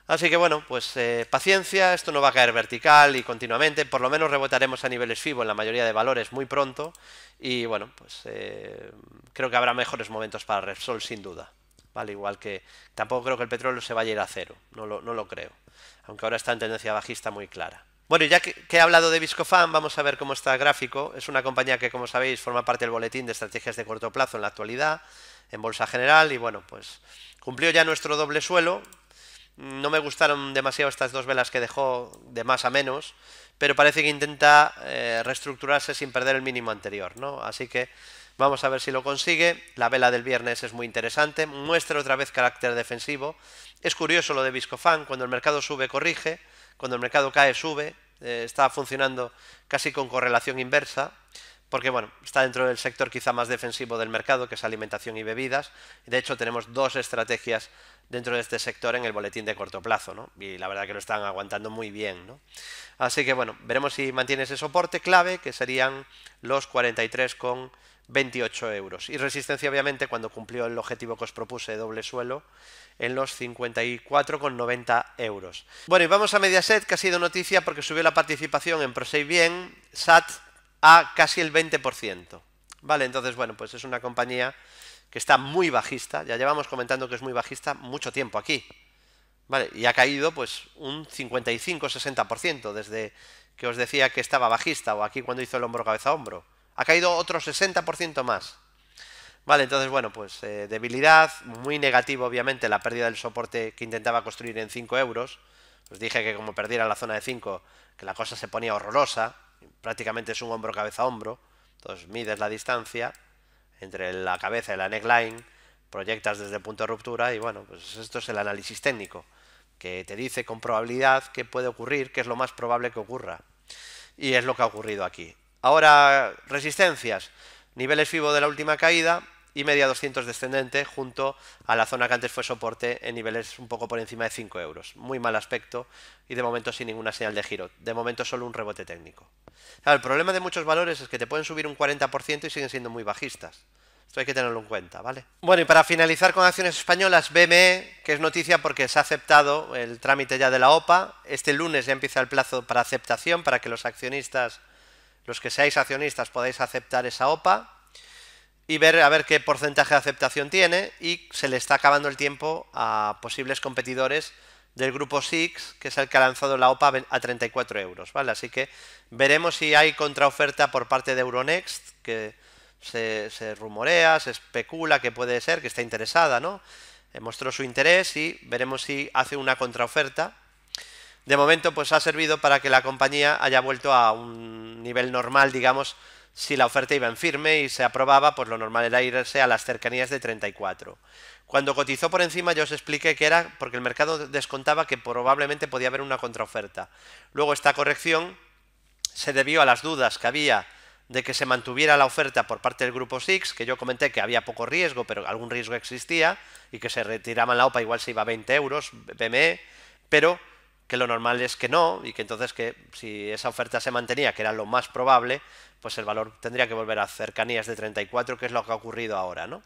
Así que bueno, pues eh, paciencia, esto no va a caer vertical y continuamente, por lo menos rebotaremos a niveles FIBO en la mayoría de valores muy pronto y bueno, pues eh, creo que habrá mejores momentos para Repsol sin duda. ¿vale? Igual que tampoco creo que el petróleo se vaya a ir a cero, no lo, no lo creo, aunque ahora está en tendencia bajista muy clara. Bueno, ya que, he hablado de Viscofan, vamos a ver cómo está el gráfico. Es una compañía que, como sabéis, forma parte del boletín de estrategias de corto plazo en la actualidad, en Bolsa General, y bueno, pues cumplió ya nuestro doble suelo. No me gustaron demasiado estas dos velas que dejó de más a menos, pero parece que intenta eh, reestructurarse sin perder el mínimo anterior, ¿no? Así que Vamos a ver si lo consigue. La vela del viernes es muy interesante. Muestra otra vez carácter defensivo. Es curioso lo de Viscofan. Cuando el mercado sube, corrige. Cuando el mercado cae, sube. Eh, está funcionando casi con correlación inversa. Porque bueno, está dentro del sector quizá más defensivo del mercado, que es alimentación y bebidas. De hecho, tenemos dos estrategias dentro de este sector en el boletín de corto plazo, Y la verdad que lo están aguantando muy bien, Así que bueno, veremos si mantiene ese soporte clave, que serían los 43 con 28 euros. Y resistencia, obviamente, cuando cumplió el objetivo que os propuse de doble suelo, en los 54,90 euros. Bueno, y vamos a Mediaset, que ha sido noticia porque subió la participación en Prosei Bien, SAT, a casi el 20%. Vale, entonces, bueno, pues es una compañía que está muy bajista, ya llevamos comentando que es muy bajista mucho tiempo aquí. Vale, y ha caído pues un 55-60% desde que os decía que estaba bajista o aquí cuando hizo el hombro cabeza hombro ha caído otro 60% más. Vale, entonces, bueno, pues eh, debilidad, muy negativo obviamente la pérdida del soporte que intentaba construir en 5 euros. Os dije que como perdiera la zona de 5, que la cosa se ponía horrorosa, prácticamente es un hombro cabeza a hombro. Entonces mides la distancia entre la cabeza y la neckline, proyectas desde el punto de ruptura y bueno, pues esto es el análisis técnico, que te dice con probabilidad qué puede ocurrir, qué es lo más probable que ocurra. Y es lo que ha ocurrido aquí. Ahora resistencias, niveles FIBO de la última caída y media 200 descendente junto a la zona que antes fue soporte en niveles un poco por encima de 5 euros. Muy mal aspecto y de momento sin ninguna señal de giro. De momento solo un rebote técnico. el problema de muchos valores es que te pueden subir un 40% y siguen siendo muy bajistas. Esto hay que tenerlo en cuenta, ¿vale? Bueno, y para finalizar con acciones españolas, BME, que es noticia porque se ha aceptado el trámite ya de la OPA. Este lunes ya empieza el plazo para aceptación, para que los accionistas los que seáis accionistas podáis aceptar esa OPA y ver a ver qué porcentaje de aceptación tiene y se le está acabando el tiempo a posibles competidores del grupo SIX, que es el que ha lanzado la OPA a 34 euros, ¿vale? Así que veremos si hay contraoferta por parte de Euronext, que se, rumorea, se especula que puede ser, que está interesada, ¿no? Eh, mostró su interés y veremos si hace una contraoferta de momento pues ha servido para que la compañía haya vuelto a un nivel normal, digamos, si la oferta iba en firme y se aprobaba, pues lo normal era irse a las cercanías de 34. Cuando cotizó por encima yo os expliqué que era porque el mercado descontaba que probablemente podía haber una contraoferta. Luego esta corrección se debió a las dudas que había de que se mantuviera la oferta por parte del grupo Six, que yo comenté que había poco riesgo, pero algún riesgo existía, y que se retiraban la OPA, igual se iba a 20 euros, BME, pero que lo normal es que no y que entonces que si esa oferta se mantenía, que era lo más probable, pues el valor tendría que volver a cercanías de 34, que es lo que ha ocurrido ahora, ¿no?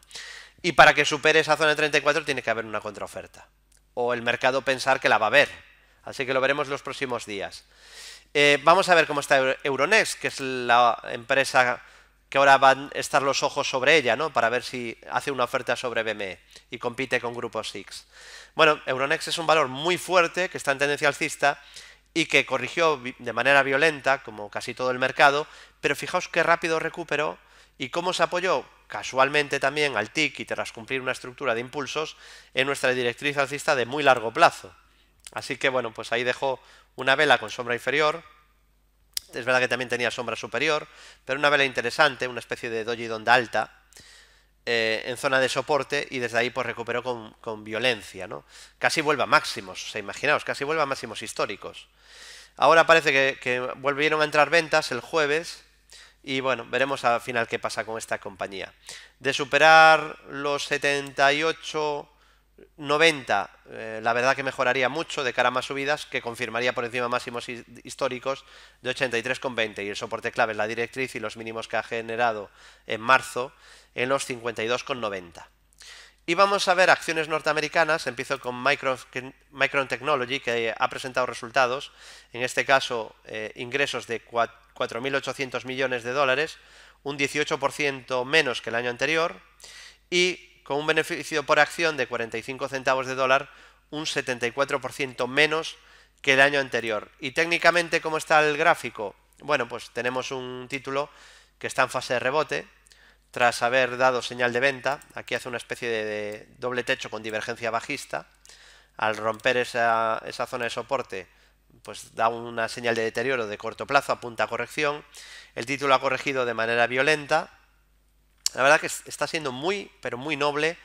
Y para que supere esa zona de 34 tiene que haber una contraoferta o el mercado pensar que la va a haber. Así que lo veremos los próximos días. Eh, vamos a ver cómo está Euronext, que es la empresa que ahora van a estar los ojos sobre ella, ¿no? Para ver si hace una oferta sobre BME y compite con Grupo Six. Bueno, Euronext es un valor muy fuerte que está en tendencia alcista y que corrigió de manera violenta, como casi todo el mercado, pero fijaos qué rápido recuperó y cómo se apoyó casualmente también al TIC y tras cumplir una estructura de impulsos en nuestra directriz alcista de muy largo plazo. Así que bueno, pues ahí dejó una vela con sombra inferior, este, es verdad que también tenía sombra superior, pero una vela interesante, una especie de doji donda alta, eh, en zona de soporte y desde ahí pues recuperó con, violencia, ¿no? Casi vuelve a máximos, se imaginaos, casi vuelve a máximos históricos. Ahora parece que, que volvieron a entrar ventas el jueves, y bueno, veremos al final qué pasa con esta compañía. De superar los 78 90, eh, la verdad que mejoraría mucho de cara a más subidas, que confirmaría por encima máximos históricos de 83,20 y el soporte clave es la directriz y los mínimos que ha generado en marzo en los 52,90. Y vamos a ver acciones norteamericanas, empiezo con Micron, Technology, que ha presentado resultados, en este caso eh, ingresos de 4.800 millones de dólares, un 18% menos que el año anterior, y con un beneficio por acción de 45 centavos de dólar, un 74% menos que el año anterior. Y técnicamente, ¿cómo está el gráfico? Bueno, pues tenemos un título que está en fase de rebote, tras haber dado señal de venta, aquí hace una especie de, doble techo con divergencia bajista, al romper esa, esa zona de soporte, pues da una señal de deterioro de corto plazo, apunta a corrección, el título ha corregido de manera violenta, la verdad que está siendo muy, pero muy noble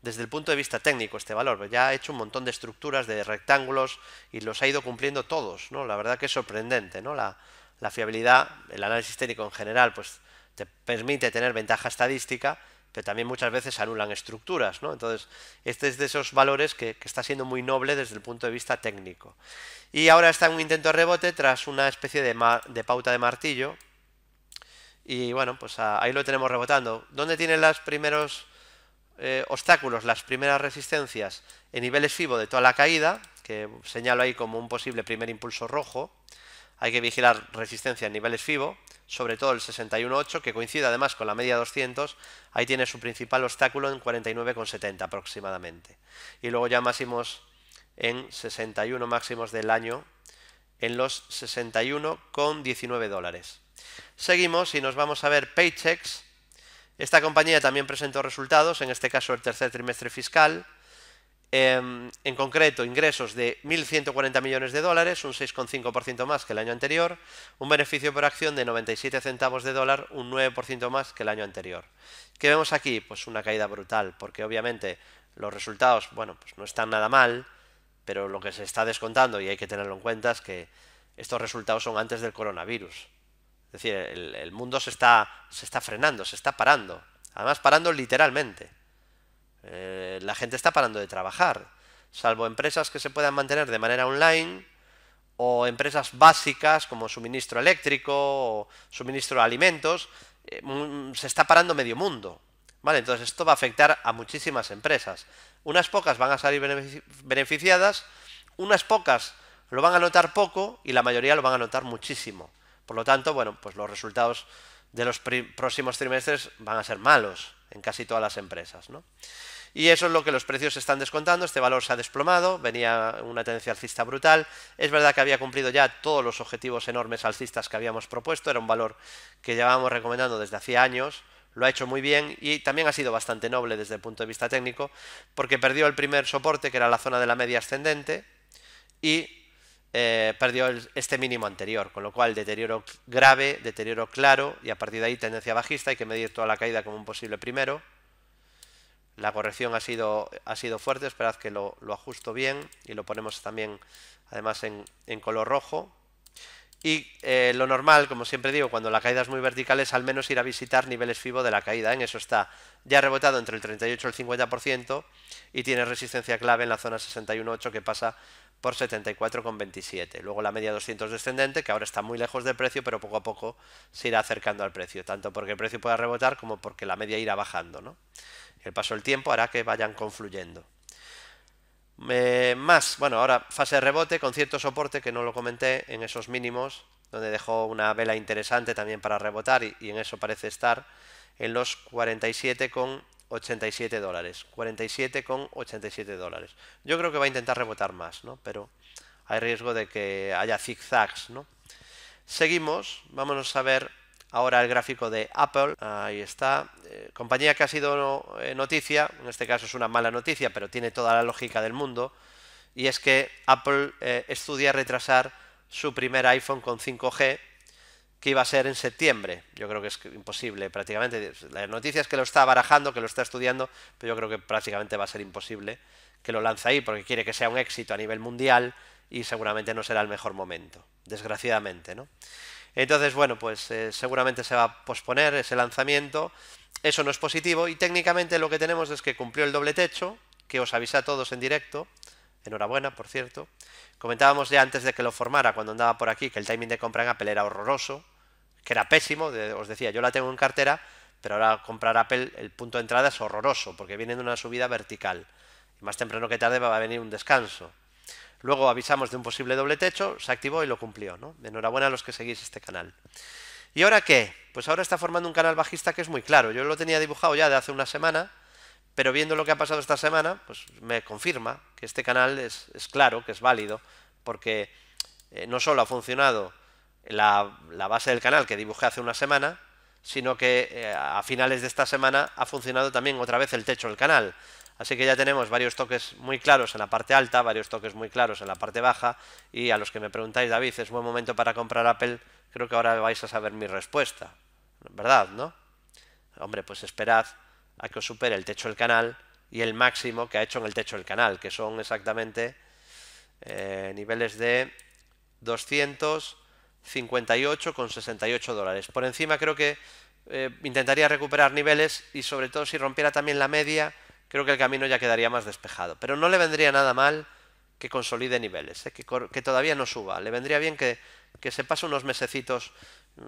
desde el punto de vista técnico este valor. Ya ha hecho un montón de estructuras, de rectángulos y los ha ido cumpliendo todos. ¿no? La verdad que es sorprendente. ¿no? La, la fiabilidad, el análisis técnico en general, pues te permite tener ventaja estadística, pero también muchas veces anulan estructuras. ¿no? Entonces, este es de esos valores que, está siendo muy noble desde el punto de vista técnico. Y ahora está en un intento de rebote tras una especie de, de pauta de martillo, y bueno, pues ahí lo tenemos rebotando. ¿Dónde tienen los primeros eh, obstáculos, las primeras resistencias? En niveles FIBO de toda la caída, que señalo ahí como un posible primer impulso rojo. Hay que vigilar resistencia en niveles FIBO, sobre todo el 61.8, que coincide además con la media 200. Ahí tiene su principal obstáculo en 49.70 aproximadamente. Y luego ya máximos en 61 máximos del año, en los 61.19 dólares. Seguimos y nos vamos a ver Paychex, Esta compañía también presentó resultados, en este caso el tercer trimestre fiscal. Em, en concreto, ingresos de 1.140 millones de dólares, un 6,5% más que el año anterior, un beneficio por acción de 97 centavos de dólar, un 9% más que el año anterior. ¿Qué vemos aquí? Pues una caída brutal, porque obviamente los resultados, bueno, pues no están nada mal, pero lo que se está descontando, y hay que tenerlo en cuenta, es que estos resultados son antes del coronavirus. Es decir, el, mundo se está, se está frenando, se está parando. Además, parando literalmente. Eh, la gente está parando de trabajar, salvo empresas que se puedan mantener de manera online o empresas básicas como suministro eléctrico o suministro de alimentos, eh, se está parando medio mundo. Vale, entonces esto va a afectar a muchísimas empresas. Unas pocas van a salir beneficiadas, unas pocas lo van a notar poco y la mayoría lo van a notar muchísimo. Por lo tanto, bueno, pues los resultados de los próximos trimestres van a ser malos en casi todas las empresas. ¿no? Y eso es lo que los precios están descontando, este valor se ha desplomado, venía una tendencia alcista brutal, es verdad que había cumplido ya todos los objetivos enormes alcistas que habíamos propuesto, era un valor que llevábamos recomendando desde hacía años, lo ha hecho muy bien y también ha sido bastante noble desde el punto de vista técnico, porque perdió el primer soporte, que era la zona de la media ascendente, y eh, perdió este mínimo anterior, con lo cual deterioro grave, deterioro claro y a partir de ahí tendencia bajista, hay que medir toda la caída como un posible primero. La corrección ha sido, ha sido fuerte, esperad que lo, ajusto bien y lo ponemos también además en, en color rojo y eh, lo normal, como siempre digo, cuando la caída es muy vertical es al menos ir a visitar niveles FIBO de la caída. ¿eh? En eso está ya rebotado entre el 38 y el 50% y tiene resistencia clave en la zona 61.8 que pasa por 74,27. Luego la media 200 descendente, que ahora está muy lejos del precio, pero poco a poco se irá acercando al precio, tanto porque el precio pueda rebotar como porque la media irá bajando. ¿no? El paso del tiempo hará que vayan confluyendo. Eh, más, bueno, ahora fase de rebote con cierto soporte que no lo comenté en esos mínimos, donde dejó una vela interesante también para rebotar y, en eso parece estar en los 47,87 dólares. 47,87 dólares. Yo creo que va a intentar rebotar más, ¿no? Pero hay riesgo de que haya zigzags, ¿no? Seguimos, vámonos a ver ahora el gráfico de Apple. Ahí está. Eh, compañía que ha sido eh, noticia, en este caso es una mala noticia, pero tiene toda la lógica del mundo. Y es que Apple eh, estudia retrasar su primer iPhone con 5G, que iba a ser en septiembre. Yo creo que es imposible prácticamente. La noticia es que lo está barajando, que lo está estudiando, pero yo creo que prácticamente va a ser imposible que lo lance ahí, porque quiere que sea un éxito a nivel mundial y seguramente no será el mejor momento, desgraciadamente, ¿no? Entonces, bueno, pues eh, seguramente se va a posponer ese lanzamiento. Eso no es positivo y técnicamente lo que tenemos es que cumplió el doble techo, que os avisa a todos en directo. Enhorabuena, por cierto. Comentábamos ya antes de que lo formara, cuando andaba por aquí, que el timing de compra en Apple era horroroso, que era pésimo. Os decía, yo la tengo en cartera, pero ahora comprar Apple, el punto de entrada es horroroso, porque viene de una subida vertical. Y más temprano que tarde va a venir un descanso. Luego avisamos de un posible doble techo, se activó y lo cumplió. ¿no? Enhorabuena a los que seguís este canal. ¿Y ahora qué? Pues ahora está formando un canal bajista que es muy claro. Yo lo tenía dibujado ya de hace una semana, pero viendo lo que ha pasado esta semana, pues me confirma que este canal es, claro, que es válido, porque eh, no solo ha funcionado la, base del canal que dibujé hace una semana, sino que eh, a finales de esta semana ha funcionado también otra vez el techo del canal. Así que ya tenemos varios toques muy claros en la parte alta, varios toques muy claros en la parte baja y a los que me preguntáis, David, ¿es buen momento para comprar Apple? Creo que ahora vais a saber mi respuesta, ¿verdad? ¿No? Hombre, pues esperad a que os supere el techo del canal y el máximo que ha hecho en el techo del canal, que son exactamente eh, niveles de 258,68 dólares. Por encima creo que eh, intentaría recuperar niveles y sobre todo si rompiera también la media creo que el camino ya quedaría más despejado. Pero no le vendría nada mal que consolide niveles, ¿eh? que, todavía no suba. Le vendría bien que, que, se pase unos mesecitos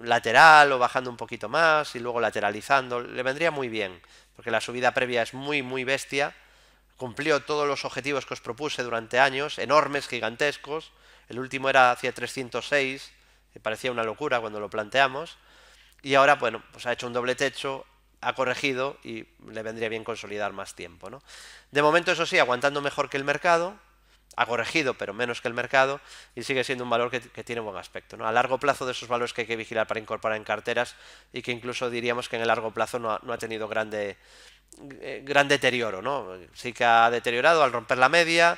lateral o bajando un poquito más y luego lateralizando. Le vendría muy bien, porque la subida previa es muy, muy bestia. Cumplió todos los objetivos que os propuse durante años, enormes, gigantescos. El último era hacia 306, que parecía una locura cuando lo planteamos. Y ahora, bueno, pues ha hecho un doble techo, ha corregido y le vendría bien consolidar más tiempo. ¿no? De momento, eso sí, aguantando mejor que el mercado, ha corregido pero menos que el mercado y sigue siendo un valor que, tiene buen aspecto. ¿no? A largo plazo de esos valores que hay que vigilar para incorporar en carteras y que incluso diríamos que en el largo plazo no ha, no ha tenido grande, eh, gran deterioro. ¿no? Sí que ha deteriorado al romper la media,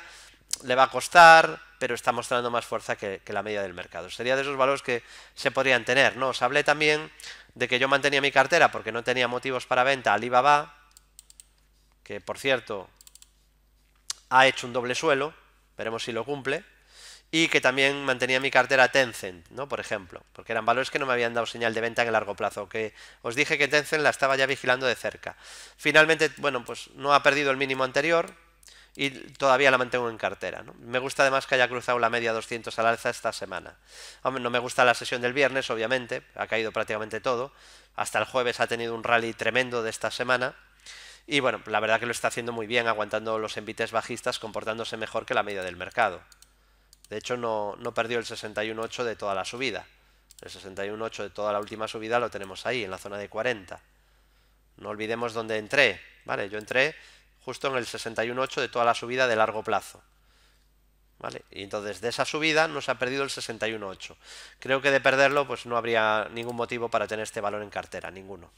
le va a costar, pero está mostrando más fuerza que, que la media del mercado. Sería de esos valores que se podrían tener. ¿no? Os hablé también de que yo mantenía mi cartera porque no tenía motivos para venta Alibaba, que por cierto ha hecho un doble suelo, veremos si lo cumple, y que también mantenía mi cartera Tencent, ¿no? Por ejemplo, porque eran valores que no me habían dado señal de venta en el largo plazo, que os dije que Tencent la estaba ya vigilando de cerca. Finalmente, bueno, pues no ha perdido el mínimo anterior, y todavía la mantengo en cartera. Me gusta además que haya cruzado la media 200 al alza esta semana. no me gusta la sesión del viernes, obviamente, ha caído prácticamente todo. Hasta el jueves ha tenido un rally tremendo de esta semana. Y bueno, la verdad que lo está haciendo muy bien, aguantando los envites bajistas, comportándose mejor que la media del mercado. De hecho, no, perdió el 61.8 de toda la subida. El 61.8 de toda la última subida lo tenemos ahí, en la zona de 40. No olvidemos dónde entré. Vale, yo entré justo en el 61.8 de toda la subida de largo plazo. ¿Vale? Y entonces de esa subida nos ha perdido el 61.8. Creo que de perderlo pues no habría ningún motivo para tener este valor en cartera, ninguno.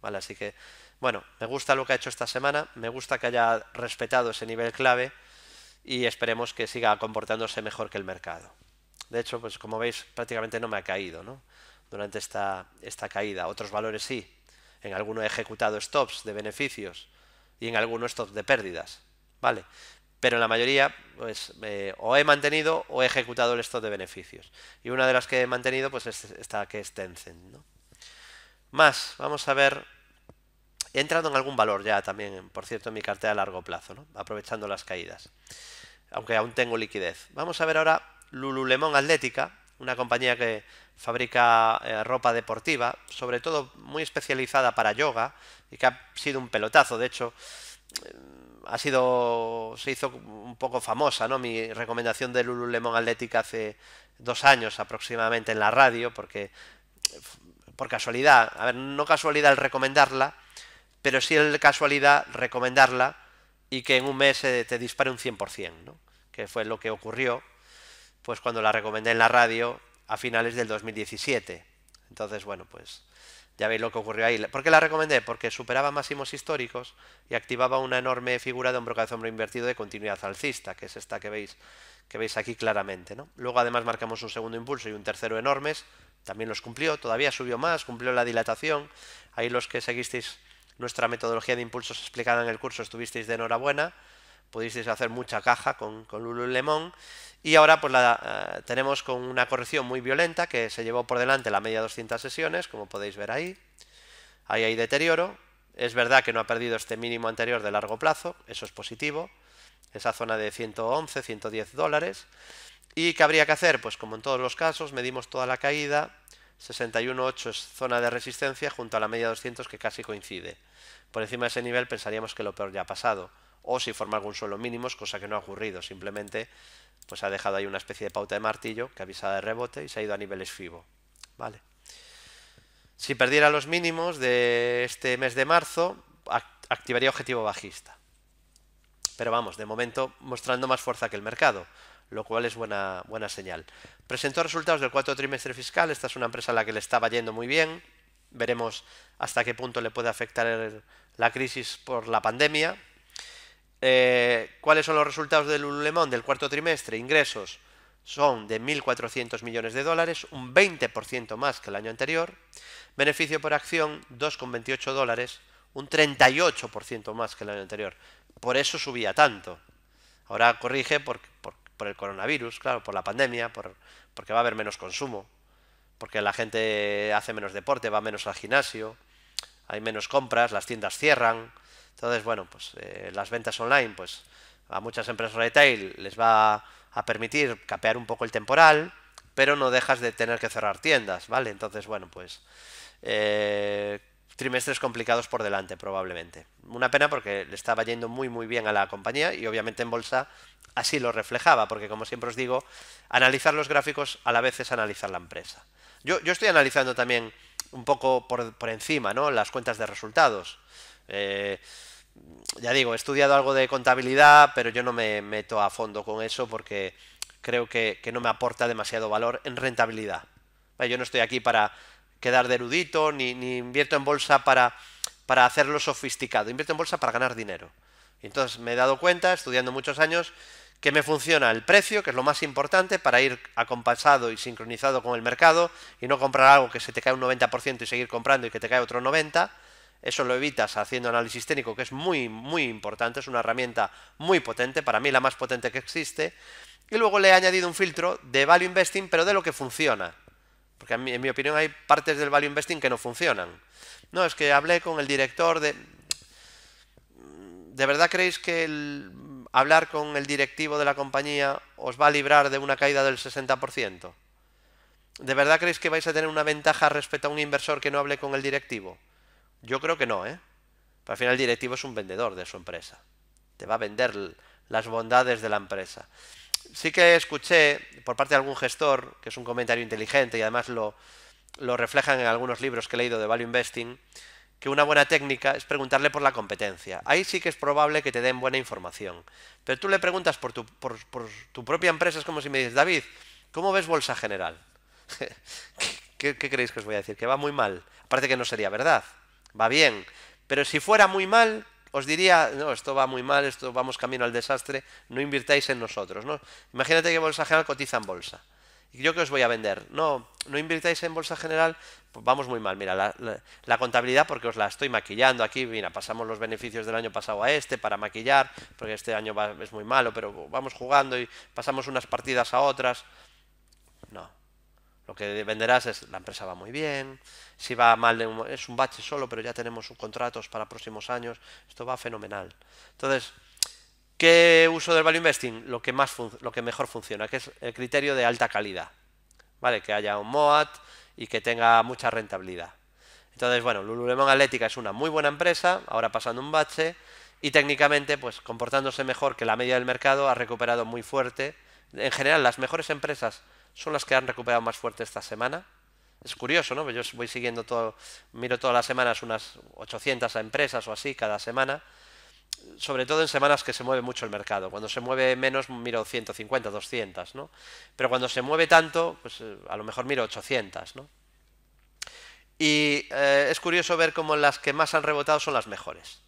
¿Vale? Así que, bueno, me gusta lo que ha hecho esta semana, me gusta que haya respetado ese nivel clave y esperemos que siga comportándose mejor que el mercado. De hecho, pues como veis, prácticamente no me ha caído ¿no? durante esta, esta caída. Otros valores sí, en alguno he ejecutado stops de beneficios, y en algunos estos de pérdidas, ¿vale? Pero en la mayoría, pues, eh, o he mantenido o he ejecutado el stock de beneficios. Y una de las que he mantenido, pues, es esta que es Tencent, ¿no? Más, vamos a ver He entrado en algún valor ya también, por cierto, en mi cartera a largo plazo, ¿no? aprovechando las caídas, aunque aún tengo liquidez. Vamos a ver ahora Lululemon Atlética, una compañía que fabrica eh, ropa deportiva, sobre todo muy especializada para yoga, y que ha sido un pelotazo, de hecho, eh, ha sido, se hizo un poco famosa, ¿no? Mi recomendación de Lululemon Atlética hace dos años aproximadamente en la radio, porque por casualidad, a ver, no casualidad el recomendarla, pero sí el casualidad recomendarla y que en un mes eh, te dispare un 100%, ¿no? Que fue lo que ocurrió, pues cuando la recomendé en la radio a finales del 2017. Entonces, bueno, pues ya veis lo que ocurrió ahí. ¿Por qué la recomendé? Porque superaba máximos históricos y activaba una enorme figura de hombro cabeza hombro invertido de continuidad alcista, que es esta que veis, que veis aquí claramente. Luego además marcamos un segundo impulso y un tercero enormes, también los cumplió, todavía subió más, cumplió la dilatación. Ahí los que seguisteis nuestra metodología de impulsos explicada en el curso estuvisteis de enhorabuena, pudisteis hacer mucha caja con, con Lemon. Y ahora pues la eh, tenemos con una corrección muy violenta que se llevó por delante la media 200 sesiones, como podéis ver ahí. Ahí hay deterioro. Es verdad que no ha perdido este mínimo anterior de largo plazo, eso es positivo. Esa zona de 111, 110 dólares. ¿Y qué habría que hacer? Pues como en todos los casos, medimos toda la caída. 61.8 es zona de resistencia junto a la media 200 que casi coincide. Por encima de ese nivel pensaríamos que lo peor ya ha pasado. O si forma algún suelo es cosa que no ha ocurrido. Simplemente pues ha dejado ahí una especie de pauta de martillo que avisaba de rebote y se ha ido a niveles FIBO. Vale. Si perdiera los mínimos de este mes de marzo, activaría objetivo bajista. Pero vamos, de momento mostrando más fuerza que el mercado, lo cual es buena, buena señal. Presentó resultados del cuarto trimestre fiscal, esta es una empresa a la que le estaba yendo muy bien, veremos hasta qué punto le puede afectar la crisis por la pandemia, eh, ¿Cuáles son los resultados del Lululemon del cuarto trimestre? Ingresos son de 1.400 millones de dólares, un 20% más que el año anterior. Beneficio por acción, 2,28 dólares, un 38% más que el año anterior. Por eso subía tanto. Ahora corrige por, el coronavirus, claro, por la pandemia, por, porque va a haber menos consumo, porque la gente hace menos deporte, va menos al gimnasio, hay menos compras, las tiendas cierran, entonces, bueno, pues eh, las ventas online, pues a muchas empresas retail les va a permitir capear un poco el temporal, pero no dejas de tener que cerrar tiendas, ¿vale? Entonces, bueno, pues eh, trimestres complicados por delante, probablemente. Una pena porque le estaba yendo muy, muy bien a la compañía y obviamente en bolsa así lo reflejaba, porque como siempre os digo, analizar los gráficos a la vez es analizar la empresa. Yo, yo estoy analizando también un poco por, por encima, ¿no? Las cuentas de resultados. Eh, ya digo, he estudiado algo de contabilidad, pero yo no me meto a fondo con eso porque creo que, no me aporta demasiado valor en rentabilidad. Yo no estoy aquí para quedar de erudito, ni, invierto en bolsa para, hacerlo sofisticado, invierto en bolsa para ganar dinero. entonces me he dado cuenta, estudiando muchos años, que me funciona el precio, que es lo más importante, para ir acompasado y sincronizado con el mercado y no comprar algo que se te cae un 90% y seguir comprando y que te cae otro 90%, eso lo evitas haciendo análisis técnico, que es muy, muy importante, es una herramienta muy potente, para mí la más potente que existe. Y luego le he añadido un filtro de value investing, pero de lo que funciona. Porque en mi, opinión hay partes del value investing que no funcionan. No, es que hablé con el director de... ¿De verdad creéis que hablar con el directivo de la compañía os va a librar de una caída del 60%? ¿De verdad creéis que vais a tener una ventaja respecto a un inversor que no hable con el directivo? Yo creo que no, ¿eh? Pero al final el directivo es un vendedor de su empresa. Te va a vender las bondades de la empresa. Sí que escuché por parte de algún gestor, que es un comentario inteligente y además lo, lo reflejan en algunos libros que he leído de Value Investing, que una buena técnica es preguntarle por la competencia. Ahí sí que es probable que te den buena información. Pero tú le preguntas por tu, por, tu propia empresa, es como si me dices, David, ¿cómo ves Bolsa General? ¿Qué, ¿Qué, creéis que os voy a decir? Que va muy mal. Aparte que no sería verdad va bien. Pero si fuera muy mal, os diría, no, esto va muy mal, esto vamos camino al desastre, no invirtáis en nosotros. ¿no? Imagínate que Bolsa General cotiza en bolsa. ¿Y yo qué os voy a vender? No, no invirtáis en Bolsa General, pues vamos muy mal. Mira, la, contabilidad, porque os la estoy maquillando aquí, mira, pasamos los beneficios del año pasado a este para maquillar, porque este año va, es muy malo, pero vamos jugando y pasamos unas partidas a otras. No, lo que venderás es, la empresa va muy bien, si va mal, es un bache solo, pero ya tenemos contratos para próximos años, esto va fenomenal. Entonces, ¿qué uso del value investing? Lo que, más lo que mejor funciona, que es el criterio de alta calidad, ¿vale? Que haya un MOAT y que tenga mucha rentabilidad. Entonces, bueno, Lululemon Atlética es una muy buena empresa, ahora pasando un bache, y técnicamente, pues comportándose mejor que la media del mercado, ha recuperado muy fuerte. En general, las mejores empresas son las que han recuperado más fuerte esta semana, es curioso, ¿no? Pues yo voy siguiendo todo, miro todas las semanas unas 800 empresas o así cada semana, sobre todo en semanas que se mueve mucho el mercado. Cuando se mueve menos miro 150, 200, ¿no? Pero cuando se mueve tanto, pues eh, a lo mejor miro 800, ¿no? Y eh, es curioso ver cómo las que más han rebotado son las mejores.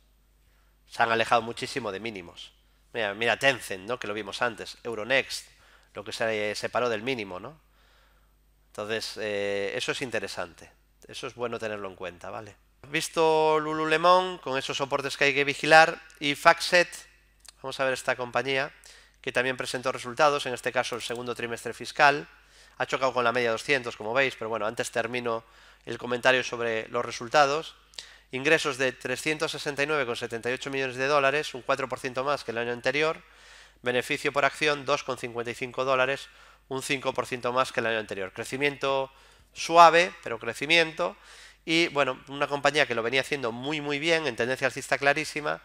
Se han alejado muchísimo de mínimos. Mira, mira Tencent, ¿no? Que lo vimos antes, Euronext, lo que se separó del mínimo, ¿no? Entonces, eh, eso es interesante. Eso es bueno tenerlo en cuenta, ¿vale? Visto Lululemon, con esos soportes que hay que vigilar, y Faxet, vamos a ver esta compañía, que también presentó resultados, en este caso el segundo trimestre fiscal, ha chocado con la media 200, como veis, pero bueno, antes termino el comentario sobre los resultados. Ingresos de 369,78 millones de dólares, un 4% más que el año anterior. Beneficio por acción 2,55 dólares, un 5% más que el año anterior. Crecimiento suave, pero crecimiento. Y bueno, una compañía que lo venía haciendo muy muy bien, en tendencia alcista clarísima,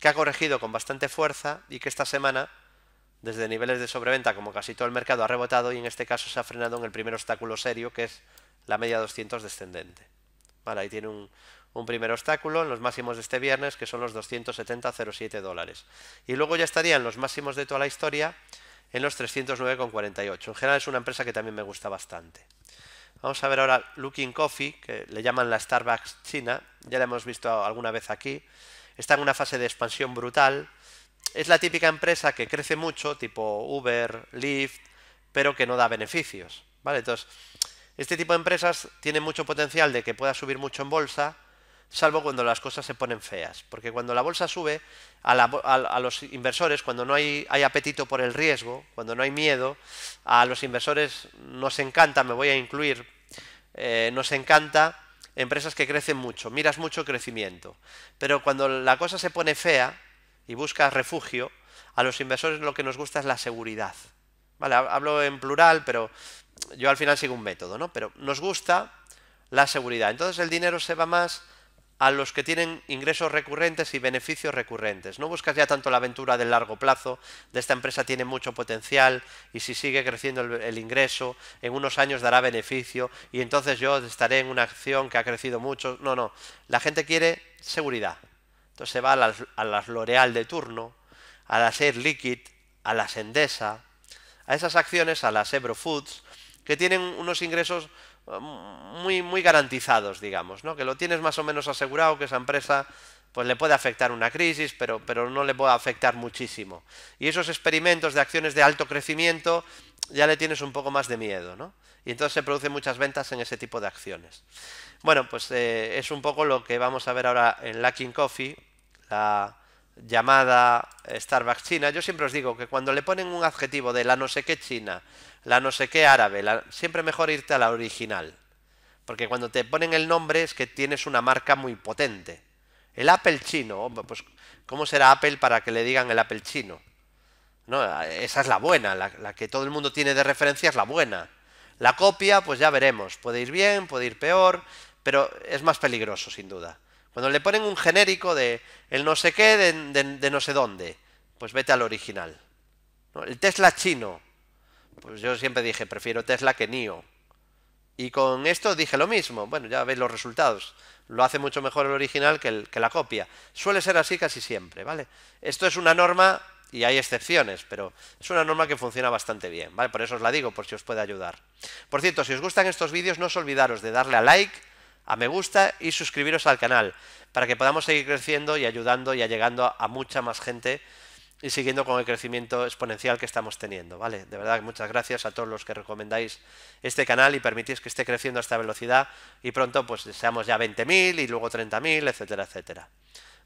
que ha corregido con bastante fuerza y que esta semana, desde niveles de sobreventa como casi todo el mercado, ha rebotado y en este caso se ha frenado en el primer obstáculo serio, que es la media 200 descendente. Vale, ahí tiene un, primer obstáculo en los máximos de este viernes, que son los 270,07 dólares. Y luego ya estarían los máximos de toda la historia, en los 309,48. En general es una empresa que también me gusta bastante. Vamos a ver ahora Looking Coffee, que le llaman la Starbucks China, ya la hemos visto alguna vez aquí. Está en una fase de expansión brutal. Es la típica empresa que crece mucho, tipo Uber, Lyft, pero que no da beneficios. ¿vale? este tipo de empresas tiene mucho potencial de que pueda subir mucho en bolsa, salvo cuando las cosas se ponen feas. Porque cuando la bolsa sube, a, los inversores, cuando no hay, apetito por el riesgo, cuando no hay miedo, a los inversores nos encanta, me voy a incluir, eh, nos encanta empresas que crecen mucho, miras mucho crecimiento. Pero cuando la cosa se pone fea y buscas refugio, a los inversores lo que nos gusta es la seguridad. Vale, hablo en plural, pero yo al final sigo un método, ¿no? Pero nos gusta la seguridad. Entonces el dinero se va más a los que tienen ingresos recurrentes y beneficios recurrentes. No buscas ya tanto la aventura del largo plazo, de esta empresa tiene mucho potencial y si sigue creciendo el, ingreso, en unos años dará beneficio y entonces yo estaré en una acción que ha crecido mucho. No, no, la gente quiere seguridad. Entonces se va a las, a L'Oreal de turno, a las Air Liquid, a las Endesa, a esas acciones, a las Ebro Foods, que tienen unos ingresos muy, muy garantizados, digamos, ¿no? Que lo tienes más o menos asegurado, que esa empresa pues le puede afectar una crisis, pero, pero no le puede afectar muchísimo. Y esos experimentos de acciones de alto crecimiento ya le tienes un poco más de miedo, ¿no? Y entonces se producen muchas ventas en ese tipo de acciones. Bueno, pues eh, es un poco lo que vamos a ver ahora en Lacking Coffee, la, llamada eh, Starbucks China, yo siempre os digo que cuando le ponen un adjetivo de la no sé qué China, la no sé qué árabe, siempre mejor irte a la original. Porque cuando te ponen el nombre es que tienes una marca muy potente. El Apple chino, pues ¿cómo será Apple para que le digan el Apple chino? No, esa es la buena, la, la que todo el mundo tiene de referencia es la buena. La copia, pues ya veremos, puede ir bien, puede ir peor, pero es más peligroso sin duda. Cuando le ponen un genérico de el no sé qué de, no sé dónde, pues vete al original. El Tesla chino, pues yo siempre dije, prefiero Tesla que NIO. Y con esto dije lo mismo. Bueno, ya veis los resultados. Lo hace mucho mejor el original que, que la copia. Suele ser así casi siempre, ¿vale? Esto es una norma y hay excepciones, pero es una norma que funciona bastante bien, ¿vale? Por eso os la digo, por si os puede ayudar. Por cierto, si os gustan estos vídeos, no os olvidaros de darle a like, a me gusta y suscribiros al canal para que podamos seguir creciendo y ayudando y llegando a mucha más gente y siguiendo con el crecimiento exponencial que estamos teniendo, ¿vale? De verdad, muchas gracias a todos los que recomendáis este canal y permitís que esté creciendo a esta velocidad y pronto pues seamos ya 20.000 y luego 30.000, etcétera, etcétera.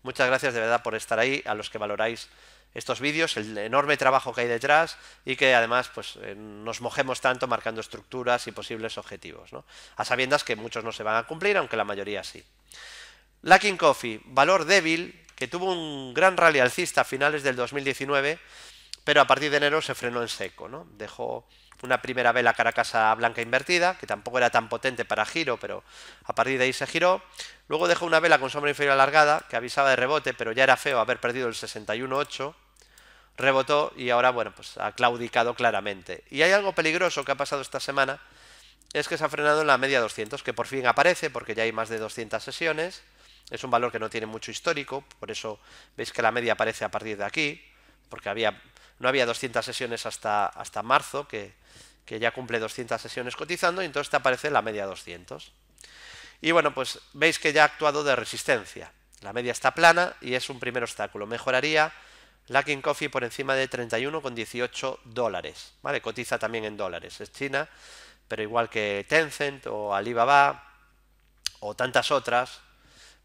Muchas gracias de verdad por estar ahí, a los que valoráis estos vídeos, el enorme trabajo que hay detrás y que además pues, eh, nos mojemos tanto marcando estructuras y posibles objetivos, ¿no? a sabiendas que muchos no se van a cumplir, aunque la mayoría sí. Lacking Coffee, valor débil, que tuvo un gran rally alcista a finales del 2019, pero a partir de enero se frenó en seco, ¿no? dejó una primera vela caracasa blanca invertida, que tampoco era tan potente para giro, pero a partir de ahí se giró. Luego dejó una vela con sombra inferior alargada, que avisaba de rebote, pero ya era feo haber perdido el 61.8. Rebotó y ahora, bueno, pues ha claudicado claramente. Y hay algo peligroso que ha pasado esta semana, es que se ha frenado en la media 200, que por fin aparece, porque ya hay más de 200 sesiones. Es un valor que no tiene mucho histórico, por eso veis que la media aparece a partir de aquí, porque había no había 200 sesiones hasta, hasta marzo, que, ya cumple 200 sesiones cotizando, y entonces te aparece la media 200. Y bueno, pues veis que ya ha actuado de resistencia. La media está plana y es un primer obstáculo. Mejoraría la Coffee por encima de 31,18 dólares. ¿vale? Cotiza también en dólares. Es China, pero igual que Tencent o Alibaba o tantas otras,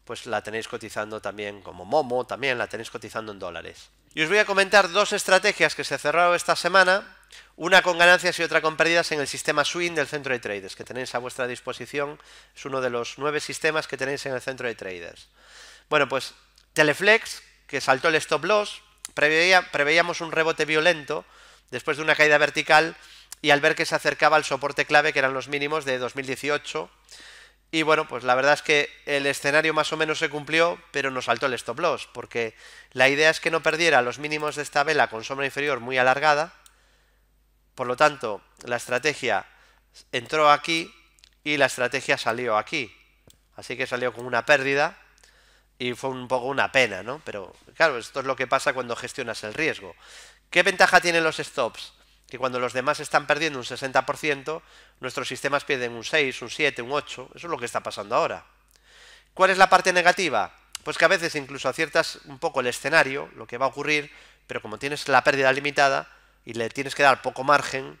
pues la tenéis cotizando también como Momo, también la tenéis cotizando en dólares. Y os voy a comentar dos estrategias que se cerraron esta semana, una con ganancias y otra con pérdidas en el sistema Swing del centro de traders, que tenéis a vuestra disposición, es uno de los nueve sistemas que tenéis en el centro de traders. Bueno, pues Teleflex, que saltó el stop loss, preveíamos un rebote violento después de una caída vertical y al ver que se acercaba al soporte clave, que eran los mínimos de 2018, y bueno, pues la verdad es que el escenario más o menos se cumplió, pero nos saltó el stop loss, porque la idea es que no perdiera los mínimos de esta vela con sombra inferior muy alargada. Por lo tanto, la estrategia entró aquí y la estrategia salió aquí. Así que salió con una pérdida y fue un poco una pena, ¿no? Pero claro, esto es lo que pasa cuando gestionas el riesgo. ¿Qué ventaja tienen los stops? que cuando los demás están perdiendo un 60%, nuestros sistemas pierden un 6, un 7, un 8. Eso es lo que está pasando ahora. ¿Cuál es la parte negativa? Pues que a veces incluso aciertas un poco el escenario, lo que va a ocurrir, pero como tienes la pérdida limitada y le tienes que dar poco margen,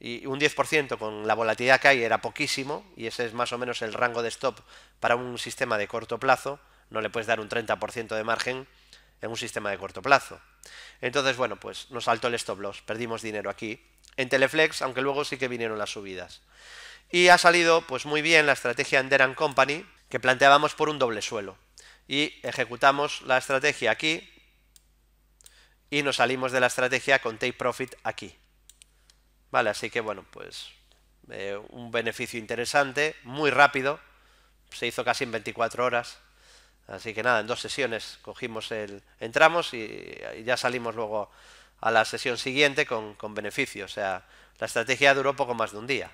y un 10% con la volatilidad que hay era poquísimo, y ese es más o menos el rango de stop para un sistema de corto plazo, no le puedes dar un 30% de margen, en un sistema de corto plazo. Entonces, bueno, pues nos saltó el stop loss, perdimos dinero aquí en Teleflex, aunque luego sí que vinieron las subidas. Y ha salido pues muy bien la estrategia Ender Company que planteábamos por un doble suelo. Y ejecutamos la estrategia aquí y nos salimos de la estrategia con take profit aquí. Vale, así que bueno, pues eh, un beneficio interesante, muy rápido, se hizo casi en 24 horas. Así que nada, en dos sesiones cogimos el, entramos y, ya salimos luego a la sesión siguiente con, con, beneficio. O sea, la estrategia duró poco más de un día.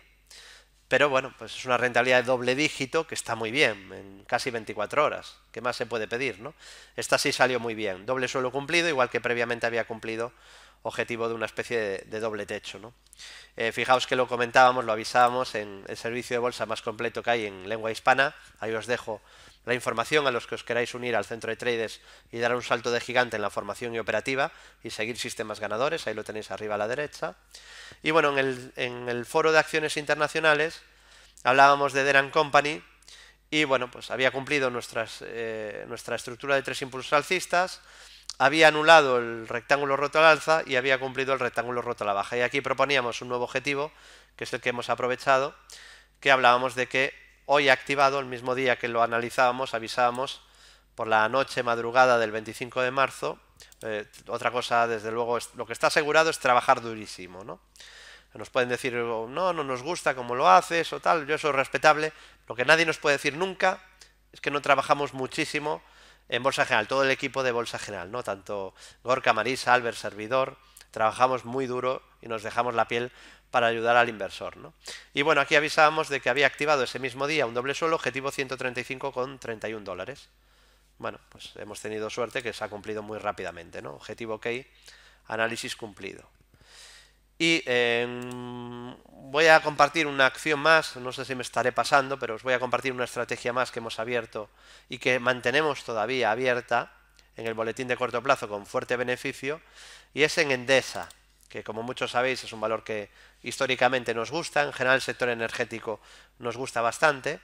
Pero bueno, pues es una rentabilidad de doble dígito que está muy bien, en casi 24 horas. ¿Qué más se puede pedir? ¿no? Esta sí salió muy bien. Doble suelo cumplido, igual que previamente había cumplido objetivo de una especie de, doble techo. ¿no? Eh, fijaos que lo comentábamos, lo avisábamos en el servicio de bolsa más completo que hay en lengua hispana. Ahí os dejo la información a los que os queráis unir al centro de traders y dar un salto de gigante en la formación y operativa y seguir sistemas ganadores, ahí lo tenéis arriba a la derecha. Y bueno, en el, foro de acciones internacionales hablábamos de Deran Company y bueno, pues había cumplido eh, nuestra estructura de tres impulsos alcistas, había anulado el rectángulo roto al alza y había cumplido el rectángulo roto a la baja. Y aquí proponíamos un nuevo objetivo, que es el que hemos aprovechado, que hablábamos de que hoy activado el mismo día que lo analizábamos, avisábamos por la noche madrugada del 25 de marzo. Eh, otra cosa, desde luego, lo que está asegurado es trabajar durísimo, ¿no? Nos pueden decir, oh, no, no nos gusta cómo lo haces o tal, yo eso es respetable. Lo que nadie nos puede decir nunca es que no trabajamos muchísimo en Bolsa General, todo el equipo de Bolsa General, ¿no? Tanto Gorka, Marisa, Albert, Servidor, trabajamos muy duro y nos dejamos la piel para ayudar al inversor. Y bueno, aquí avisábamos de que había activado ese mismo día un doble suelo, objetivo 135 31 dólares. Bueno, pues hemos tenido suerte que se ha cumplido muy rápidamente, ¿no? Objetivo OK, análisis cumplido. Y em, voy a compartir una acción más, no sé si me estaré pasando, pero os voy a compartir una estrategia más que hemos abierto y que mantenemos todavía abierta en el boletín de corto plazo con fuerte beneficio, y es en Endesa, que como muchos sabéis es un valor que históricamente nos gusta, en general el sector energético nos gusta bastante,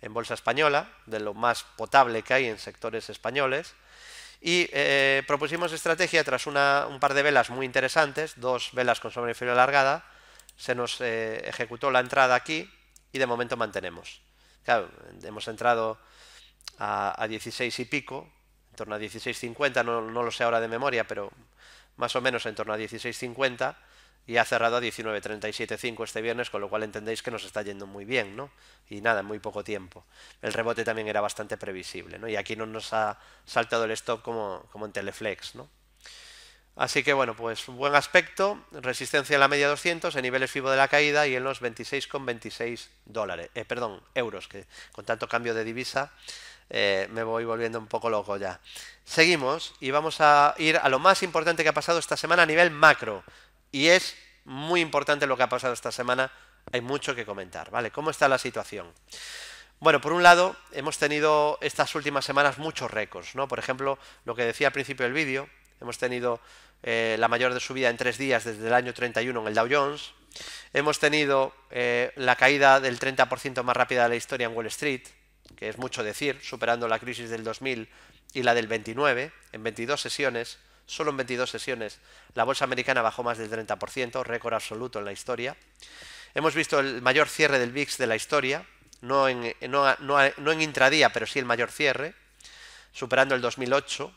en bolsa española, de lo más potable que hay en sectores españoles. Y eh, propusimos estrategia tras una, un par de velas muy interesantes, dos velas con sombra inferior alargada, se nos eh, ejecutó la entrada aquí y de momento mantenemos. hemos entrado a, 16 y pico, en torno a 16.50, no lo sé ahora de memoria, pero más o menos en torno a 16.50 y ha cerrado a 19.37.5 este viernes, con lo cual entendéis que nos está yendo muy bien, ¿no? Y nada, en muy poco tiempo. El rebote también era bastante previsible, ¿no? Y aquí no nos ha saltado el stop como, como en Teleflex, ¿no? Así que bueno, pues buen aspecto, resistencia en la media 200, en niveles FIBO de la caída y en los 26,26 dólares, eh, perdón, euros, que con tanto cambio de divisa eh, me voy volviendo un poco loco ya. Seguimos y vamos a ir a lo más importante que ha pasado esta semana a nivel macro, y es muy importante lo que ha pasado esta semana, hay mucho que comentar, ¿vale? ¿Cómo está la situación? Bueno, por un lado, hemos tenido estas últimas semanas muchos récords, ¿no? Por ejemplo, lo que decía al principio del vídeo, hemos tenido eh, la mayor de subida en tres días desde el año 31 en el Dow Jones, hemos tenido eh, la caída del 30% más rápida de la historia en Wall Street, que es mucho decir, superando la crisis del 2000 y la del 29 en 22 sesiones, solo en 22 sesiones. La bolsa americana bajó más del 30%, récord absoluto en la historia. Hemos visto el mayor cierre del VIX de la historia, no en, intradía, pero sí el mayor cierre, superando el 2008.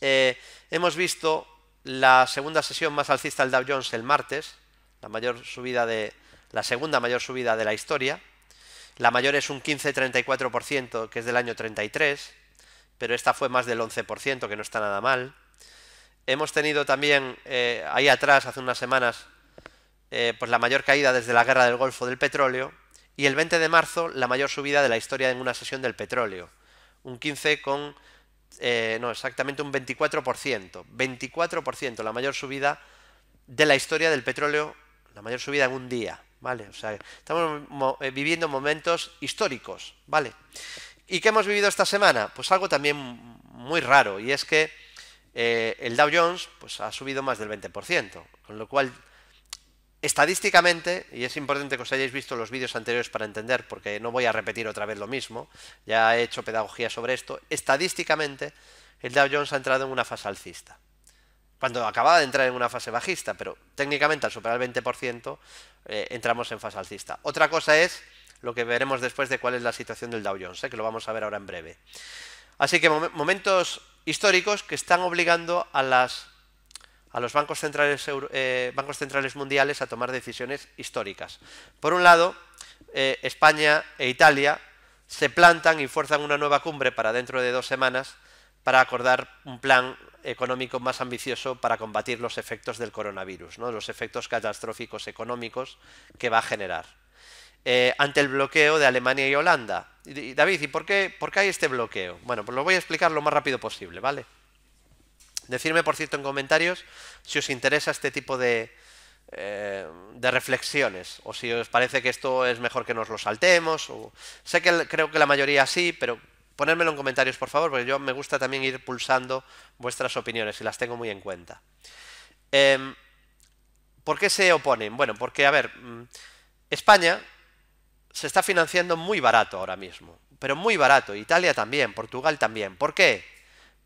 Eh, hemos visto la segunda sesión más alcista del Dow Jones el martes, la mayor subida de la segunda mayor subida de la historia. La mayor es un 15-34%, que es del año 33, pero esta fue más del 11%, que no está nada mal. Hemos tenido también eh, ahí atrás, hace unas semanas, eh, pues la mayor caída desde la guerra del Golfo del petróleo y el 20 de marzo la mayor subida de la historia en una sesión del petróleo, un 15 con, eh, no, exactamente un 24%, 24% la mayor subida de la historia del petróleo, la mayor subida en un día, ¿vale? O sea, estamos viviendo momentos históricos, ¿vale? ¿Y qué hemos vivido esta semana? Pues algo también muy raro y es que eh, el Dow Jones pues, ha subido más del 20%, con lo cual Estadísticamente, y es importante que os hayáis visto los vídeos anteriores para entender, porque no voy a repetir otra vez lo mismo, ya he hecho pedagogía sobre esto, estadísticamente el Dow Jones ha entrado en una fase alcista. Cuando acababa de entrar en una fase bajista, pero técnicamente al superar el 20% eh, entramos en fase alcista. Otra cosa es lo que veremos después de cuál es la situación del Dow Jones, eh, que lo vamos a ver ahora en breve. Así que momentos históricos que están obligando a, los eh, bancos centrales, mundiales a tomar decisiones históricas. Por un lado, eh, España e Italia se plantan y fuerzan una nueva cumbre para dentro de dos semanas para acordar un plan económico más ambicioso para combatir los efectos del coronavirus, ¿no? los efectos catastróficos económicos que va a generar. Eh, ante el bloqueo de Alemania y Holanda. David, ¿y por qué, por hay este bloqueo? Bueno, pues lo voy a explicar lo más rápido posible, ¿vale? Decidme, por cierto, en comentarios si os interesa este tipo de, eh, de reflexiones o si os parece que esto es mejor que nos lo saltemos. O... Sé que creo que la mayoría sí, pero ponérmelo en comentarios, por favor, porque yo me gusta también ir pulsando vuestras opiniones y las tengo muy en cuenta. Em, ¿Por qué se oponen? Bueno, porque, a ver, mm, España se está financiando muy barato ahora mismo, pero muy barato. Italia también, Portugal también. ¿Por qué?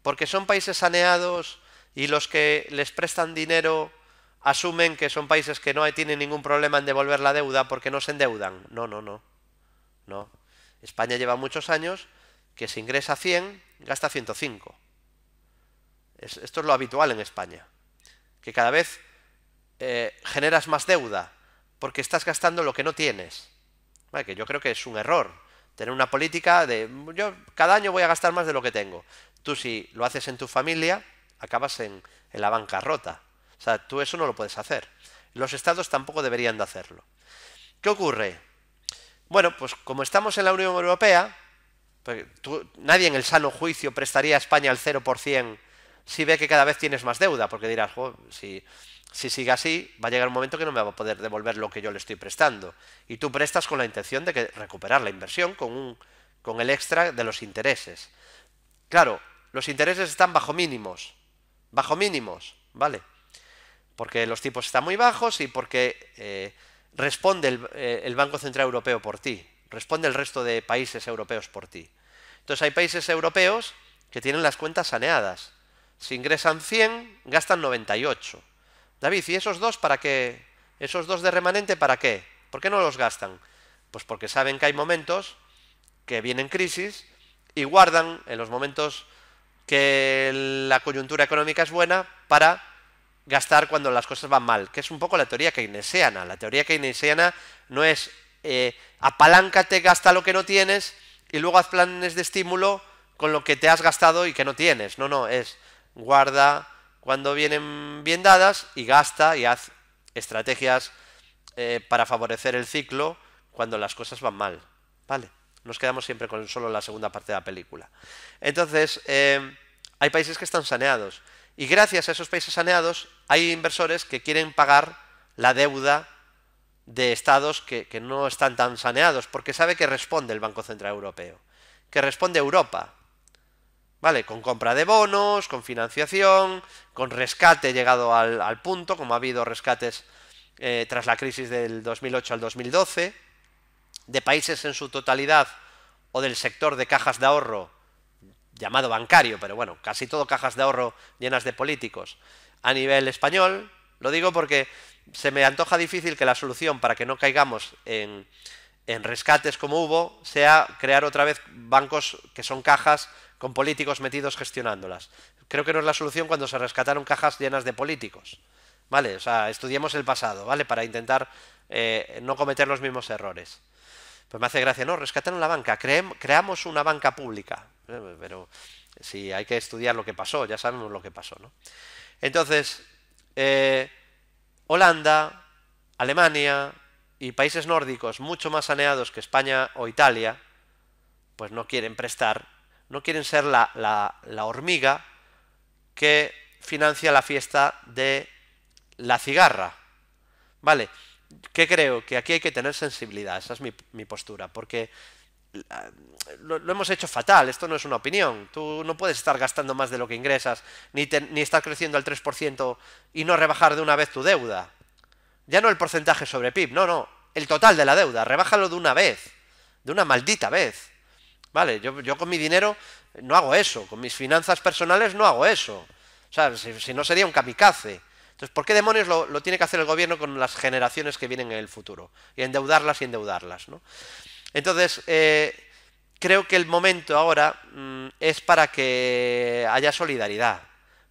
Porque son países saneados y los que les prestan dinero asumen que son países que no tienen ningún problema en devolver la deuda porque no se endeudan. No, no, no. No. España lleva muchos años que se ingresa 100, gasta 105. esto es lo habitual en España. Que cada vez eh, generas más deuda porque estás gastando lo que no tienes. Que yo creo que es un error tener una política de yo cada año voy a gastar más de lo que tengo. Tú si lo haces en tu familia, acabas en, la bancarrota. O sea, tú eso no lo puedes hacer. Los estados tampoco deberían de hacerlo. ¿Qué ocurre? Bueno, pues como estamos en la Unión Europea, pues nadie en el sano juicio prestaría a España el 0% si ve que cada vez tienes más deuda, porque dirás, si si sigue así, va a llegar un momento que no me va a poder devolver lo que yo le estoy prestando. Y tú prestas con la intención de que recuperar la inversión con, el extra de los intereses. Claro, los intereses están bajo mínimos. Bajo mínimos, ¿vale? Porque los tipos están muy bajos y porque eh, responde el, eh, el Banco Central Europeo por ti. Responde el resto de países europeos por ti. Entonces hay países europeos que tienen las cuentas saneadas. Si ingresan 100, gastan 98. David, ¿y esos dos para qué? ¿Esos dos de remanente para qué? ¿Por qué no los gastan? Pues porque saben que hay momentos que vienen crisis y guardan en los momentos que la coyuntura económica es buena para gastar cuando las cosas van mal, que es un poco la teoría keynesiana. La teoría keynesiana no es eh, apaláncate, gasta lo que no tienes y luego haz planes de estímulo con lo que te has gastado y que no tienes. No, no, es guarda, cuando vienen bien dadas y gasta y haz estrategias eh, para favorecer el ciclo cuando las cosas van mal. ¿Vale? Nos quedamos siempre con solo la segunda parte de la película. Entonces, eh, hay países que están saneados. Y gracias a esos países saneados hay inversores que quieren pagar la deuda de estados que, que, no están tan saneados, porque sabe que responde el Banco Central Europeo, que responde Europa, ¿Vale? Con compra de bonos, con financiación, con rescate llegado al, punto, como ha habido rescates eh, tras la crisis del 2008 al 2012, de países en su totalidad o del sector de cajas de ahorro, llamado bancario, pero bueno, casi todo cajas de ahorro llenas de políticos, a nivel español. Lo digo porque se me antoja difícil que la solución para que no caigamos en, en rescates como hubo sea crear otra vez bancos que son cajas con políticos metidos gestionándolas. Creo que no es la solución cuando se rescataron cajas llenas de políticos. ¿Vale? O sea, estudiemos el pasado, ¿vale? Para intentar eh, no cometer los mismos errores. Pues me hace gracia, no, rescataron la banca, creamos una banca pública. Eh, pero si sí, hay que estudiar lo que pasó, ya sabemos lo que pasó, ¿no? Entonces, eh, Holanda, Alemania y países nórdicos mucho más saneados que España o Italia, pues no quieren prestar no quieren ser la, hormiga que financia la fiesta de la cigarra. ¿Vale? ¿Qué creo? Que aquí hay que tener sensibilidad, esa es mi, postura, porque eh, lo, hemos hecho fatal, esto no es una opinión, tú no puedes estar gastando más de lo que ingresas, ni, estar creciendo al 3% y no rebajar de una vez tu deuda. Ya no el porcentaje sobre PIB, no, no, el total de la deuda, rebájalo de una vez, de una maldita vez. Vale, yo, con mi dinero no hago eso, con mis finanzas personales no hago eso. O sea, si, no sería un capicace. Entonces, ¿por qué demonios lo, tiene que hacer el gobierno con las generaciones que vienen en el futuro? Y endeudarlas y endeudarlas, ¿no? Entonces, eh, creo que el momento ahora mm, es para que haya solidaridad.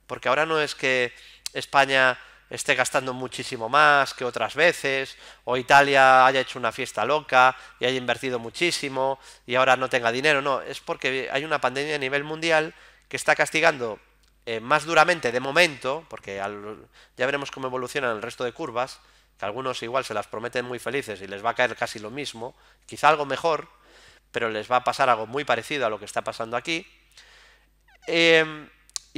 Porque ahora no es que España esté gastando muchísimo más que otras veces, o Italia haya hecho una fiesta loca y haya invertido muchísimo y ahora no tenga dinero. No, es porque hay una pandemia a nivel mundial que está castigando eh, más duramente de momento, porque ya veremos cómo evolucionan el resto de curvas, que algunos igual se las prometen muy felices y les va a caer casi lo mismo, quizá algo mejor, pero les va a pasar algo muy parecido a lo que está pasando aquí. Eh,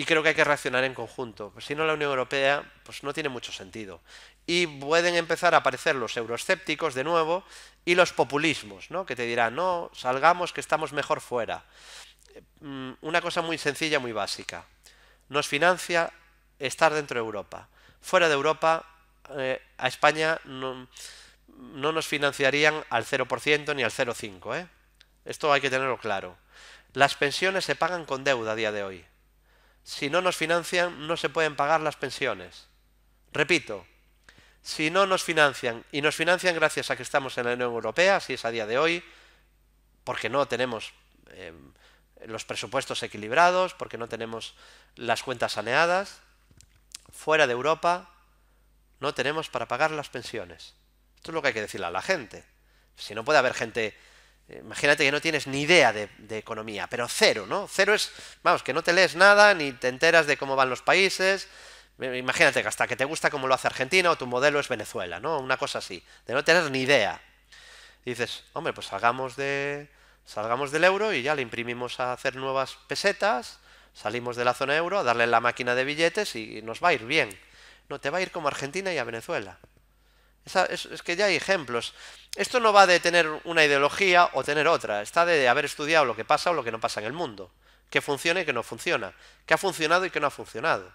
y creo que hay que reaccionar en conjunto. Pues si no, la Unión Europea pues no tiene mucho sentido. Y pueden empezar a aparecer los euroescépticos de nuevo y los populismos, ¿no? que te dirán, no, salgamos que estamos mejor fuera. Mm, una cosa muy sencilla, muy básica. Nos financia estar dentro de Europa. Fuera de Europa, eh, a España no, nos financiarían al 0% ni al 0,5%. ¿eh? Esto hay que tenerlo claro. Las pensiones se pagan con deuda a día de hoy si no nos financian, no se pueden pagar las pensiones. Repito, si no nos financian, y nos financian gracias a que estamos en la Unión Europea, si es a día de hoy, porque no tenemos eh, los presupuestos equilibrados, porque no tenemos las cuentas saneadas, fuera de Europa no tenemos para pagar las pensiones. Esto es lo que hay que decirle a la gente. Si no puede haber gente eh, imagínate que no tienes ni idea de, economía, pero cero, ¿no? Cero es, vamos, que no te lees nada, ni te enteras de cómo van los países. Imagínate que hasta que te gusta cómo lo hace Argentina o tu modelo es Venezuela, ¿no? Una cosa así, de no tener ni idea. dices, hombre, pues salgamos, de, salgamos del euro y ya le imprimimos a hacer nuevas pesetas, salimos de la zona euro, a darle la máquina de billetes y nos va a ir bien. No, te va a ir como a Argentina y a Venezuela. Es, que ya hay ejemplos. Esto no va de tener una ideología o tener otra, está de haber estudiado lo que pasa o lo que no pasa en el mundo, que funciona y que no funciona, que ha funcionado y que no ha funcionado.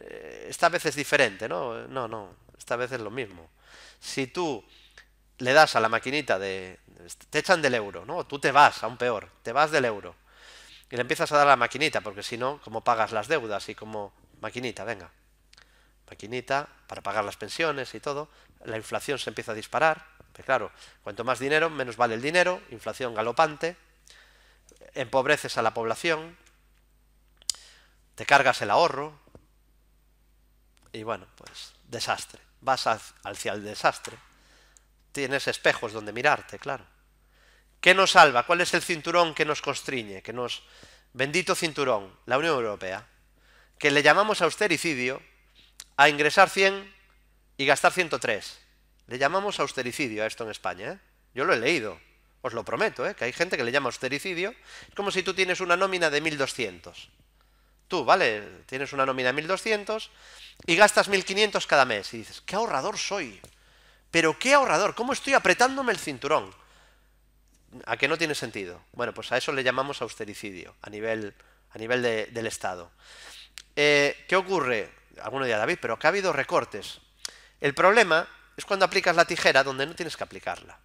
Eh, esta vez es diferente, ¿no? No, no, esta vez es lo mismo. Si tú le das a la maquinita de... te echan del euro, ¿no? Tú te vas, aún peor, te vas del euro. Y le empiezas a dar a la maquinita, porque si no, ¿cómo pagas las deudas? Y como maquinita, venga maquinita, para pagar las pensiones y todo, la inflación se empieza a disparar, claro, cuanto más dinero, menos vale el dinero, inflación galopante, empobreces a la población, te cargas el ahorro, y bueno, pues desastre, vas hacia el desastre, tienes espejos donde mirarte, claro. ¿Qué nos salva? ¿Cuál es el cinturón que nos constriñe? Que nos... Bendito cinturón, la Unión Europea, que le llamamos austericidio, a ingresar 100 y gastar 103. Le llamamos austericidio a esto en España. ¿eh? Yo lo he leído, os lo prometo, ¿eh? que hay gente que le llama austericidio. Es como si tú tienes una nómina de 1.200. Tú, ¿vale? Tienes una nómina de 1.200 y gastas 1.500 cada mes. Y dices, qué ahorrador soy. Pero qué ahorrador, ¿cómo estoy apretándome el cinturón? ¿A qué no tiene sentido? Bueno, pues a eso le llamamos austericidio a nivel, a nivel del Estado. Eh, ¿Qué ocurre? alguno día David, pero que ha habido recortes. El problema es cuando aplicas la tijera donde no tienes que aplicarla.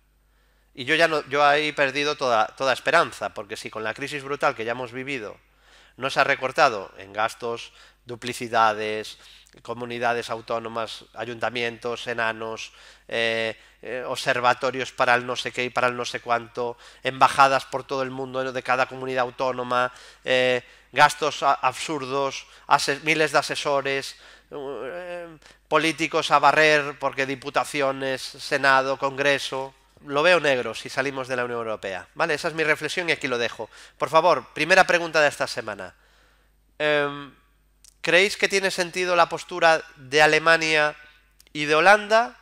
Y yo ya no, yo ahí he perdido toda, toda esperanza, porque si con la crisis brutal que ya hemos vivido no se ha recortado en gastos, duplicidades, comunidades autónomas, ayuntamientos, enanos, eh, eh, observatorios para el no sé qué y para el no sé cuánto, embajadas por todo el mundo de cada comunidad autónoma, eh, gastos absurdos, miles de asesores, uh, eh, políticos a barrer porque diputaciones, Senado, Congreso. Lo veo negro si salimos de la Unión Europea. Vale, esa es mi reflexión y aquí lo dejo. Por favor, primera pregunta de esta semana. Em, ¿Creéis que tiene sentido la postura de Alemania y de Holanda?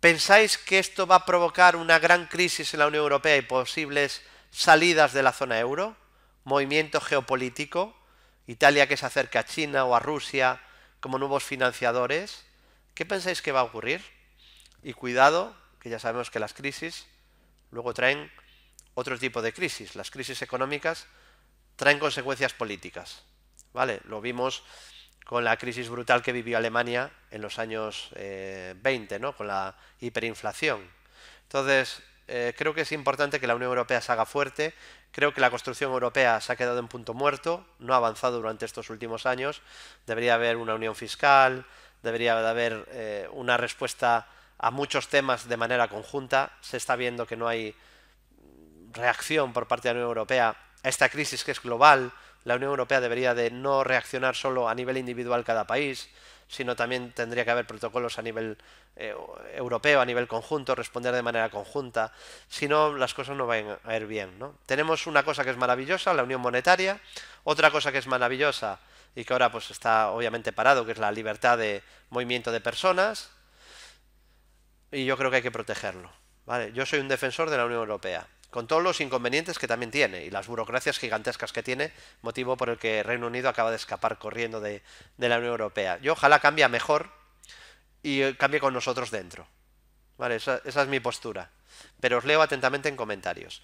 ¿Pensáis que esto va a provocar una gran crisis en la Unión Europea y posibles salidas de la zona euro? movimiento geopolítico, Italia que se acerca a China o a Rusia como nuevos financiadores, ¿qué pensáis que va a ocurrir? Y cuidado, que ya sabemos que las crisis luego traen otro tipo de crisis. Las crisis económicas traen consecuencias políticas. ¿Vale? Lo vimos con la crisis brutal que vivió Alemania en los años 20, eh, ¿no? con la hiperinflación. Entonces, eh, creo que es importante que la Unión Europea se haga fuerte. Creo que la construcción europea se ha quedado en punto muerto, no ha avanzado durante estos últimos años. Debería haber una unión fiscal, debería haber eh, una respuesta a muchos temas de manera conjunta. Se está viendo que no hay reacción por parte de la Unión Europea a esta crisis que es global. La Unión Europea debería de no reaccionar solo a nivel individual cada país, sino también tendría que haber protocolos a nivel eh, europeo, a nivel conjunto, responder de manera conjunta, si no las cosas no van a ir bien. ¿no? Tenemos una cosa que es maravillosa, la unión monetaria, otra cosa que es maravillosa y que ahora pues está obviamente parado, que es la libertad de movimiento de personas, y yo creo que hay que protegerlo. ¿vale? Yo soy un defensor de la Unión Europea con todos los inconvenientes que también tiene y las burocracias gigantescas que tiene, motivo por el que Reino Unido acaba de escapar corriendo de, la Unión Europea. Yo ojalá cambie mejor y eh, cambie con nosotros dentro. Vale, esa, esa es mi postura. Pero os leo atentamente en comentarios.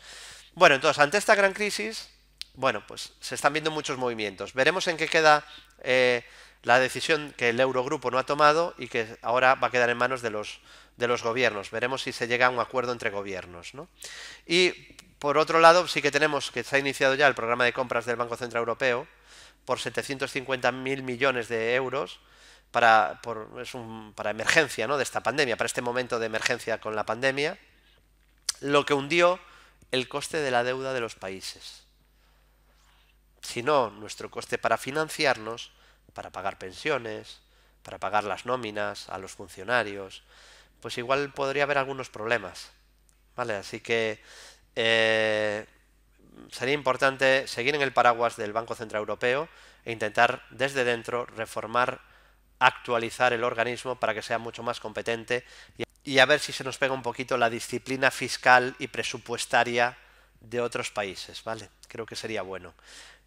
Bueno, entonces, ante esta gran crisis, bueno, pues se están viendo muchos movimientos. Veremos en qué queda eh, la decisión que el Eurogrupo no ha tomado y que ahora va a quedar en manos de los, de los gobiernos. Veremos si se llega a un acuerdo entre gobiernos. Y por otro lado, sí que tenemos que se ha iniciado ya el programa de compras del Banco Central Europeo por 750.000 millones de euros para, para emergencia ¿no? de esta pandemia, para este momento de emergencia con la pandemia, lo que hundió el coste de la deuda de los países. Si no, nuestro coste para financiarnos para pagar pensiones, para pagar las nóminas a los funcionarios, pues igual podría haber algunos problemas. ¿Vale? Así que eh, sería importante seguir en el paraguas del Banco Central Europeo e intentar desde dentro reformar, actualizar el organismo para que sea mucho más competente y, y a ver si se nos pega un poquito la disciplina fiscal y presupuestaria de otros países, ¿vale? Creo que sería bueno.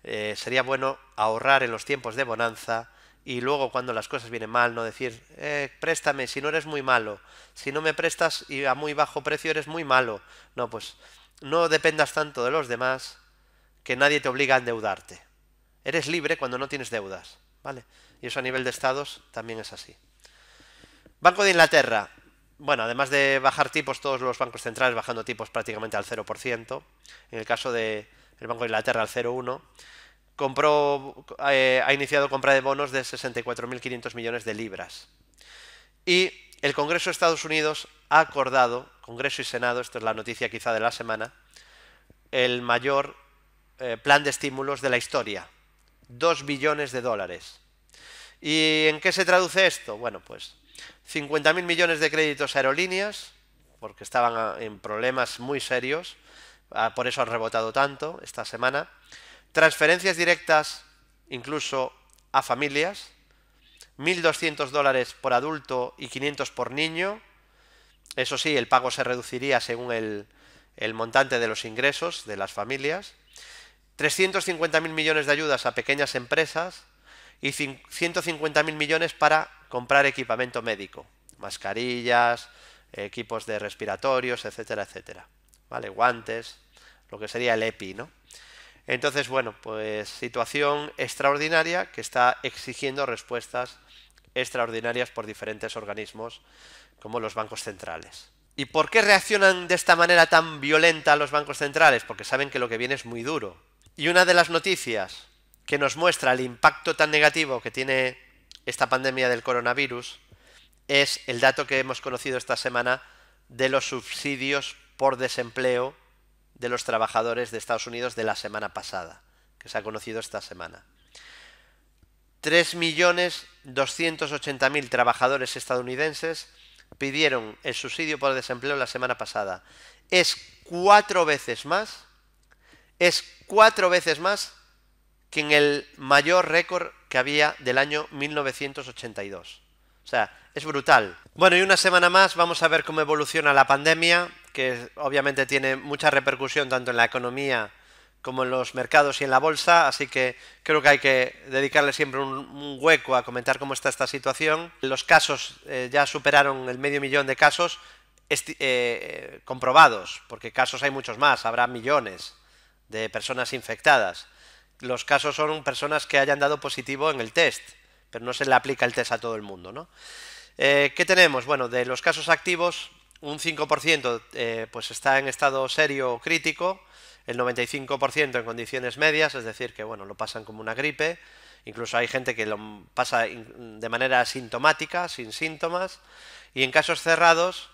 Eh, sería bueno ahorrar en los tiempos de bonanza y luego cuando las cosas vienen mal no decir, eh, préstame si no eres muy malo, si no me prestas y a muy bajo precio eres muy malo. No, pues no dependas tanto de los demás que nadie te obliga a endeudarte. Eres libre cuando no tienes deudas, ¿vale? Y eso a nivel de estados también es así. Banco de Inglaterra. Bueno, además de bajar tipos, todos los bancos centrales bajando tipos prácticamente al 0%. En el caso de, el Banco de Inglaterra al 0,1, compró, eh, ha iniciado compra de bonos de 64.500 millones de libras. Y el Congreso de Estados Unidos ha acordado, Congreso y Senado, esto es la noticia quizá de la semana, el mayor eh, plan de estímulos de la historia, 2 billones de dólares. ¿Y en qué se traduce esto? Bueno, pues 50.000 millones de créditos a aerolíneas, porque estaban eh, en problemas muy serios, Ah, por eso han rebotado tanto esta semana. Transferencias directas incluso a familias, 1.200 dólares por adulto y 500 por niño. Eso sí, el pago se reduciría según el, el montante de los ingresos de las familias. 350.000 millones de ayudas a pequeñas empresas y 150.000 millones para comprar equipamiento médico, mascarillas, equipos de respiratorios, etcétera, etcétera. ¿vale? Guantes, lo que sería el EPI, ¿no? Entonces, bueno, pues situación extraordinaria que está exigiendo respuestas extraordinarias por diferentes organismos como los bancos centrales. ¿Y por qué reaccionan de esta manera tan violenta los bancos centrales? Porque saben que lo que viene es muy duro. Y una de las noticias que nos muestra el impacto tan negativo que tiene esta pandemia del coronavirus es el dato que hemos conocido esta semana de los subsidios por desempleo de los trabajadores de Estados Unidos de la semana pasada, que se ha conocido esta semana. 3.280.000 trabajadores estadounidenses pidieron el subsidio por desempleo la semana pasada. Es cuatro veces más, es cuatro veces más que en el mayor récord que había del año 1982. O sea, es brutal. Bueno, y una semana más vamos a ver cómo evoluciona la pandemia que obviamente tiene mucha repercusión tanto en la economía como en los mercados y en la bolsa, así que creo que hay que dedicarle siempre un, hueco a comentar cómo está esta situación. Los casos eh, ya superaron el medio millón de casos eh, comprobados, porque casos hay muchos más, habrá millones de personas infectadas. Los casos son personas que hayan dado positivo en el test, pero no se le aplica el test a todo el mundo. ¿no? Eh, ¿Qué tenemos? Bueno, de los casos activos, un 5% eh, pues está en estado serio o crítico, el 95% en condiciones medias, es decir, que bueno, lo pasan como una gripe, incluso hay gente que lo pasa de manera asintomática, sin síntomas, y en casos cerrados,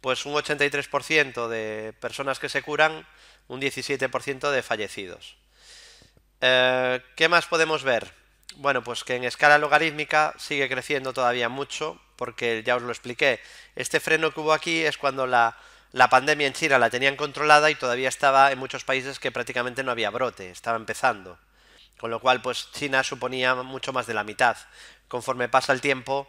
pues un 83% de personas que se curan, un 17% de fallecidos. Eh, ¿Qué más podemos ver? Bueno, pues que en escala logarítmica sigue creciendo todavía mucho, porque ya os lo expliqué. Este freno que hubo aquí es cuando la, pandemia en China la tenían controlada y todavía estaba en muchos países que prácticamente no había brote, estaba empezando. Con lo cual, pues China suponía mucho más de la mitad. Conforme pasa el tiempo,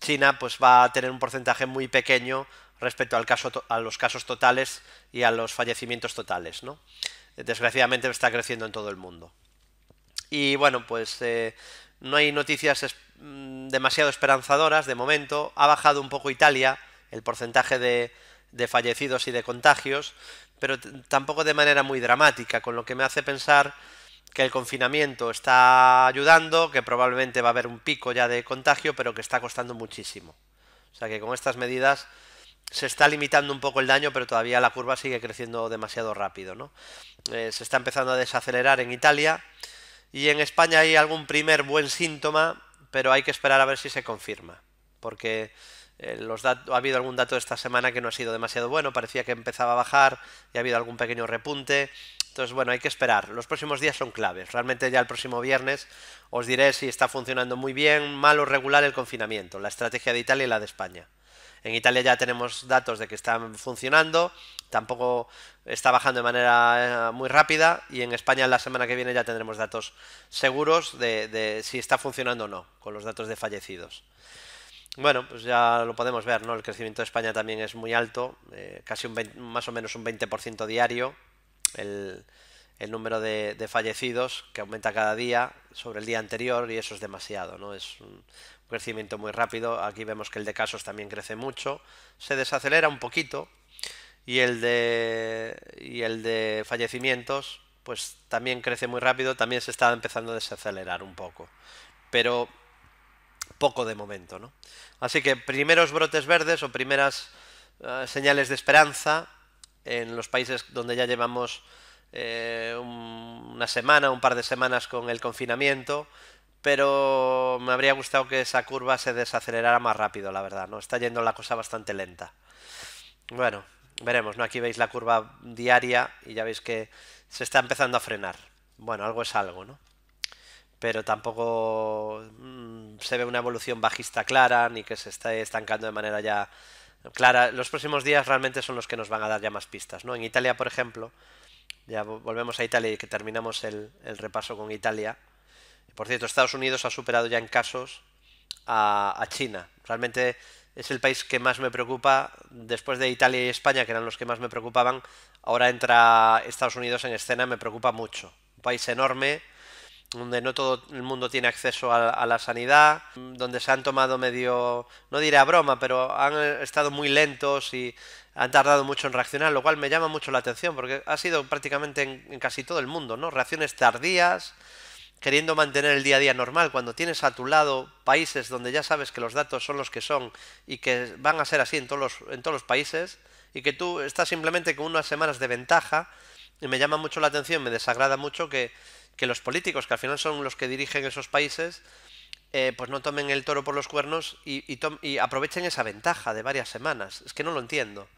China pues va a tener un porcentaje muy pequeño respecto al caso a los casos totales y a los fallecimientos totales, ¿no? Desgraciadamente está creciendo en todo el mundo. Y bueno, pues eh, no hay noticias mm, demasiado esperanzadoras de momento. Ha bajado un poco Italia el porcentaje de, fallecidos y de contagios, pero tampoco de manera muy dramática, con lo que me hace pensar que el confinamiento está ayudando, que probablemente va a haber un pico ya de contagio, pero que está costando muchísimo. O sea que con estas medidas se está limitando un poco el daño, pero todavía la curva sigue creciendo demasiado rápido. ¿no? Eh, se está empezando a desacelerar en Italia. Y en España hay algún primer buen síntoma, pero hay que esperar a ver si se confirma, porque eh, los ha habido algún dato esta semana que no ha sido demasiado bueno, parecía que empezaba a bajar y ha habido algún pequeño repunte. Entonces, bueno, hay que esperar. Los próximos días son claves. Realmente ya el próximo viernes os diré si está funcionando muy bien, mal o regular el confinamiento, la estrategia de Italia y la de España. En Italia ya tenemos datos de que están funcionando, tampoco está bajando de manera eh, muy rápida y en España la semana que viene ya tendremos datos seguros de, si está funcionando o no con los datos de fallecidos. Bueno, pues ya lo podemos ver, ¿no? El crecimiento de España también es muy alto, eh, casi un más o menos un 20% diario. El, número de, de, fallecidos que aumenta cada día sobre el día anterior y eso es demasiado, ¿no? Es un, crecimiento muy rápido. Aquí vemos que el de casos también crece mucho. Se desacelera un poquito. Y el de, y el de fallecimientos, pues también crece muy rápido. También se está empezando a desacelerar un poco. Pero poco de momento, ¿no? Así que primeros brotes verdes o primeras eh, señales de esperanza en los países donde ya llevamos eh, una semana, un par de semanas con el confinamiento pero me habría gustado que esa curva se desacelerara más rápido, la verdad, ¿no? Está yendo la cosa bastante lenta. Bueno, veremos, ¿no? Aquí veis la curva diaria y ya veis que se está empezando a frenar. Bueno, algo es algo, ¿no? Pero tampoco mm, se ve una evolución bajista clara, ni que se esté estancando de manera ya clara. Los próximos días realmente son los que nos van a dar ya más pistas, ¿no? En Italia, por ejemplo, ya volvemos a Italia y que terminamos el repaso con Italia por cierto, Estados Unidos ha superado ya en casos a, China. Realmente es el país que más me preocupa. Después de Italia y España, que eran los que más me preocupaban, ahora entra Estados Unidos en escena, me preocupa mucho. Un país enorme, donde no todo el mundo tiene acceso a, la sanidad, donde se han tomado medio, no diré a broma, pero han estado muy lentos y han tardado mucho en reaccionar, lo cual me llama mucho la atención, porque ha sido prácticamente en, en casi todo el mundo, ¿no? Reacciones tardías, queriendo mantener el día a día normal, cuando tienes a tu lado países donde ya sabes que los datos son los que son y que van a ser así en todos los, en todos los países, y que tú estás simplemente con unas semanas de ventaja, y me llama mucho la atención, me desagrada mucho que, que los políticos, que al final son los que dirigen esos países, eh, pues no tomen el toro por los cuernos y, y, y aprovechen esa ventaja de varias semanas. Es que no lo entiendo.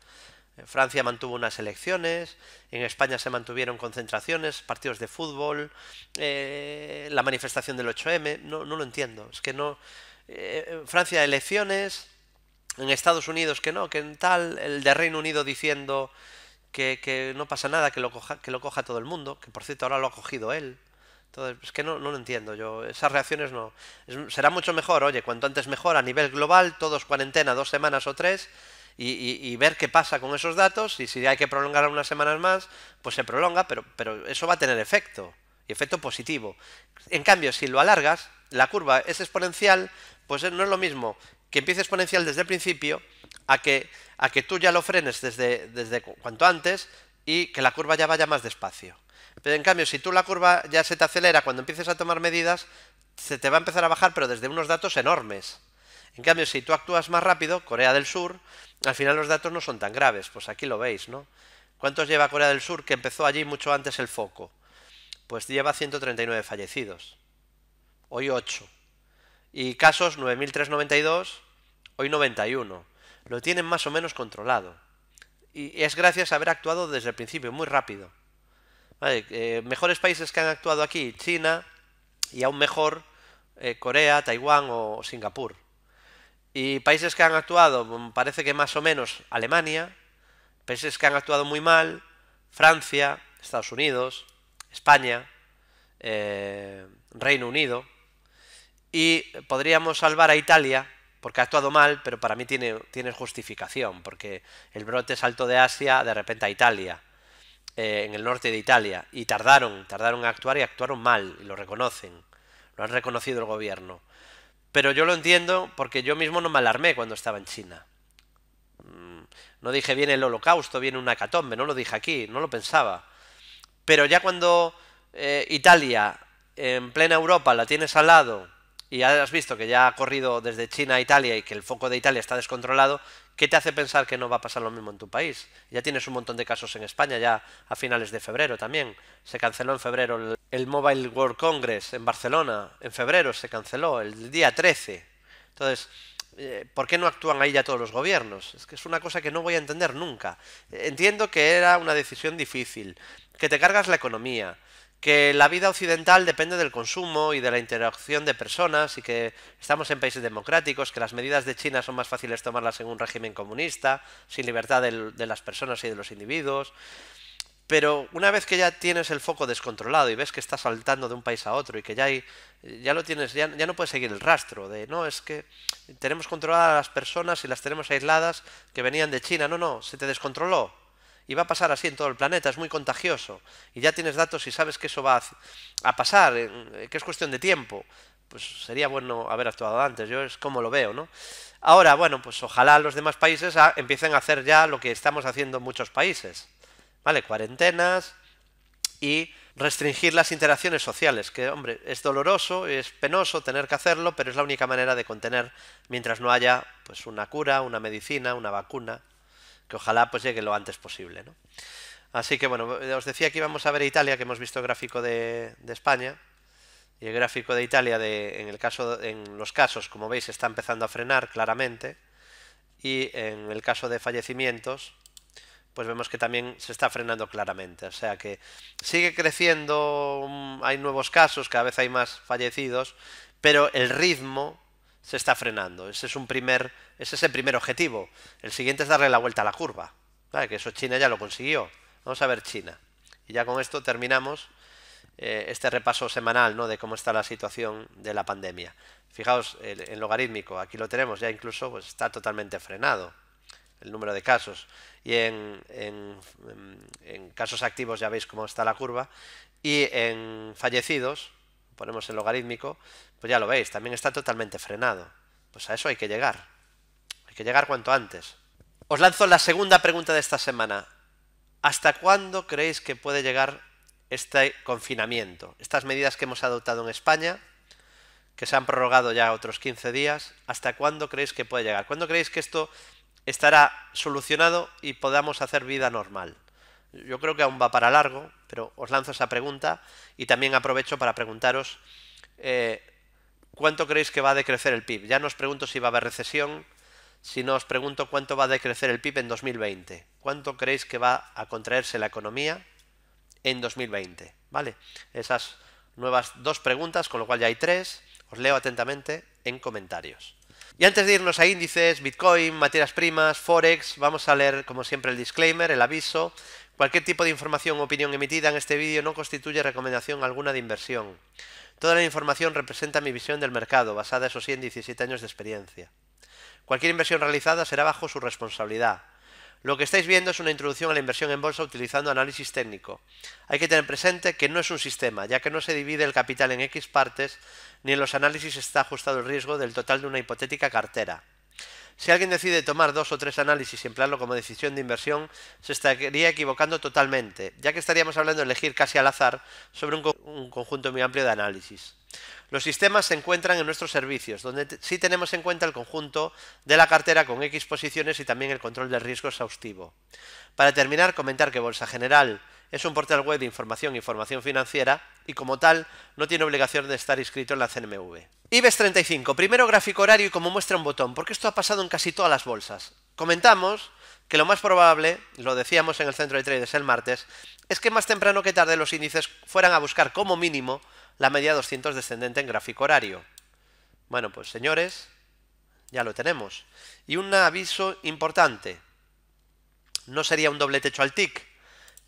Francia mantuvo unas elecciones, en España se mantuvieron concentraciones, partidos de fútbol, eh, la manifestación del 8M, no, no, lo entiendo. Es que no. Eh, Francia elecciones, en Estados Unidos que no, que en tal, el de Reino Unido diciendo que, no pasa nada, que lo, coja, que lo coja todo el mundo, que por cierto ahora lo ha cogido él. Entonces, es que no, no, lo entiendo yo. Esas reacciones no. será mucho mejor, oye, cuanto antes mejor, a nivel global, todos cuarentena, dos semanas o tres, y, ver qué pasa con esos datos y si hay que prolongar unas semanas más, pues se prolonga, pero, pero eso va a tener efecto, y efecto positivo. En cambio, si lo alargas, la curva es exponencial, pues no es lo mismo que empiece exponencial desde el principio a que, a que tú ya lo frenes desde, desde cuanto antes y que la curva ya vaya más despacio. Pero en cambio, si tú la curva ya se te acelera cuando empieces a tomar medidas, se te va a empezar a bajar, pero desde unos datos enormes. En cambio, si tú actúas más rápido, Corea del Sur, al final los datos no son tan graves, pues aquí lo veis, ¿no? ¿Cuántos lleva Corea del Sur que empezó allí mucho antes el foco? Pues lleva 139 fallecidos. Hoy 8. Y casos 9.392, hoy 91. Lo tienen más o menos controlado. Y es gracias a haber actuado desde el principio, muy rápido. Eh, mejores países que han actuado aquí, China y aún mejor eh, Corea, Taiwán o Singapur. Y países que han actuado, mm, parece que más o menos Alemania, países que han actuado muy mal, Francia, Estados Unidos, España, eh, Reino Unido. Y podríamos salvar a Italia, porque ha actuado mal, pero para mí tiene, justificación, porque el brote saltó de Asia de repente a Italia, eh, en el norte de Italia, y tardaron, tardaron en actuar y actuaron mal, y lo reconocen, lo han reconocido el gobierno. Pero yo lo entiendo porque yo mismo no me alarmé cuando estaba en China. Mm, no dije viene el holocausto, viene una catombe, no lo dije aquí, no lo pensaba. Pero ya cuando eh, Italia, en plena Europa, la tienes al lado y has visto que ya ha corrido desde China a Italia y que el foco de Italia está descontrolado, ¿Qué te hace pensar que no va a pasar lo mismo en tu país? Ya tienes un montón de casos en España, ya a finales de febrero también. Se canceló en febrero el, Mobile World Congress en Barcelona. En febrero se canceló, el día 13. Entonces, eh, ¿por qué no actúan ahí ya todos los gobiernos? Es que es una cosa que no voy a entender nunca. Entiendo que era una decisión difícil, que te cargas la economía, que la vida occidental depende del consumo y de la interacción de personas y que estamos en países democráticos, que las medidas de China son más fáciles tomarlas en un régimen comunista, sin libertad de, las personas y de los individuos. Pero una vez que ya tienes el foco descontrolado y ves que estás saltando de un país a otro y que ya hay, ya lo tienes, ya, ya no puedes seguir el rastro de no, es que tenemos controladas a las personas y las tenemos aisladas que venían de China. No, no, se te descontroló y va a pasar así en todo el planeta, es muy contagioso, y ya tienes datos y sabes que eso va a pasar, eh, que es cuestión de tiempo, pues sería bueno haber actuado antes, yo es como lo veo, ¿no? Ahora, bueno, pues ojalá los demás países empiecen a hacer ya lo que estamos haciendo muchos países, ¿vale? Cuarentenas y restringir las interacciones sociales, que hombre, es doloroso, es penoso tener que hacerlo, pero es la única manera de contener mientras no haya pues una cura, una medicina, una vacuna, que ojalá pues llegue lo antes posible. Así que bueno, os decía que íbamos a ver Italia, que hemos visto el gráfico de, España. Y el gráfico de Italia, en, el caso, en los casos, como veis, está empezando a frenar claramente. Y en el caso de fallecimientos, pues vemos que también se está frenando claramente. O sea que sigue creciendo, hay nuevos casos, cada vez hay más fallecidos, pero el ritmo se está frenando. Ese es, un primer, ese es el primer objetivo. El siguiente es darle la vuelta a la curva. Que eso China ya lo consiguió. Vamos a ver China. Y ya con esto terminamos eh, este repaso semanal ¿no? de cómo está la situación de la pandemia. Fijaos, en logarítmico, aquí lo tenemos, ya incluso pues, está totalmente frenado el número de casos. Y en, en casos activos ya veis cómo está la curva. Y en fallecidos, ponemos el logarítmico, pues ya lo veis, también está totalmente frenado. Pues a eso hay que llegar. Hay que llegar cuanto antes. Os lanzo la segunda pregunta de esta semana. ¿Hasta cuándo creéis que puede llegar este confinamiento? Estas medidas que hemos adoptado en España, que se han prorrogado ya otros 15 días, ¿hasta cuándo creéis que puede llegar? ¿Cuándo creéis que esto estará solucionado y podamos hacer vida normal? Yo creo que aún va para largo, pero os lanzo esa pregunta y también aprovecho para preguntaros eh, cuánto creéis que va a decrecer el PIB. Ya no os pregunto si va a haber recesión, sino os pregunto cuánto va a decrecer el PIB en 2020. ¿Cuánto creéis que va a contraerse la economía en 2020? ¿Vale? Esas nuevas dos preguntas, con lo cual ya hay tres. Os leo atentamente en comentarios. Y antes de irnos a índices, Bitcoin, materias primas, Forex, vamos a leer como siempre el disclaimer, el aviso. Cualquier tipo de información o opinión emitida en este vídeo no constituye recomendación alguna de inversión. Toda la información representa mi visión del mercado, basada eso sí en 17 años de experiencia. Cualquier inversión realizada será bajo su responsabilidad. Lo que estáis viendo es una introducción a la inversión en bolsa utilizando análisis técnico. Hay que tener presente que no es un sistema, ya que no se divide el capital en X partes, ni en los análisis está ajustado el riesgo del total de una hipotética cartera. Si alguien decide tomar dos o tres análisis y emplearlo como decisión de inversión, se estaría equivocando totalmente, ya que estaríamos hablando de elegir casi al azar sobre un, conjunto muy amplio de análisis. Los sistemas se encuentran en nuestros servicios, donde sí tenemos en cuenta el conjunto de la cartera con X posiciones y también el control del riesgo exhaustivo. Para terminar, comentar que Bolsa General es un portal web de información y financiera y como tal no tiene obligación de estar inscrito en la CNMV. IBEX 35, primero gráfico horario y como muestra un botón, porque esto ha pasado en casi todas las bolsas. Comentamos que lo más probable, lo decíamos en el centro de traders el martes, es que más temprano que tarde los índices fueran a buscar como mínimo la media 200 descendente en gráfico horario. Bueno, pues señores, ya lo tenemos. Y un aviso importante. No sería un doble techo al TIC,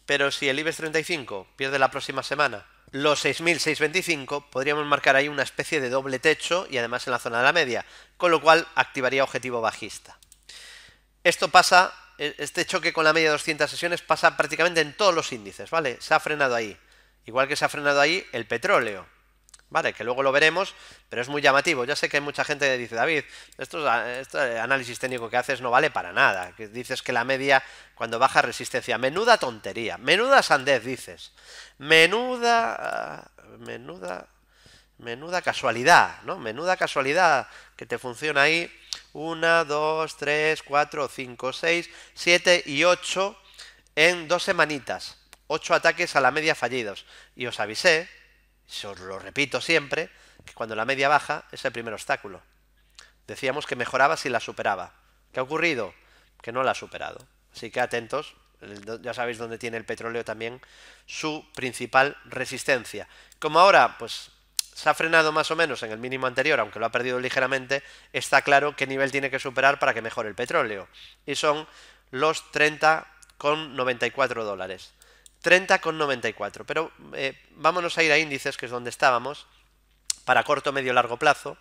pero si el IBEX 35 pierde la próxima semana los 6.625, podríamos marcar ahí una especie de doble techo y además en la zona de la media, con lo cual activaría objetivo bajista. Esto pasa, e, este choque con la media de 200 sesiones pasa prácticamente en todos los índices, ¿vale? Se ha frenado ahí. Igual que se ha frenado ahí el petróleo. ¿vale? Que luego lo veremos, pero es muy llamativo. Ya sé que hay mucha gente que dice, David, esto, este análisis técnico que haces no vale para nada. Que dices que la media cuando baja resistencia. Menuda tontería, menuda sandez dices. Menuda... Ah, menuda... Menuda casualidad, ¿no? Menuda casualidad que te funciona ahí. 1, 2, 3, 4, 5, 6, 7 y 8 en dos semanitas. ocho ataques a la media fallidos. Y os avisé os lo repito siempre, que cuando la media baja es el primer obstáculo. Decíamos que mejoraba si la superaba. ¿Qué ha ocurrido? Que no la ha superado. Así que atentos, ya sabéis dónde tiene el petróleo también su principal resistencia. Como ahora, pues se ha frenado más o menos en el mínimo anterior, aunque lo ha perdido ligeramente, está claro qué nivel tiene que superar para que mejore el petróleo. Y son los 30,94 dólares. 30,94. Pero eh, vámonos a ir a índices, que es donde estábamos, para corto, medio, largo plazo.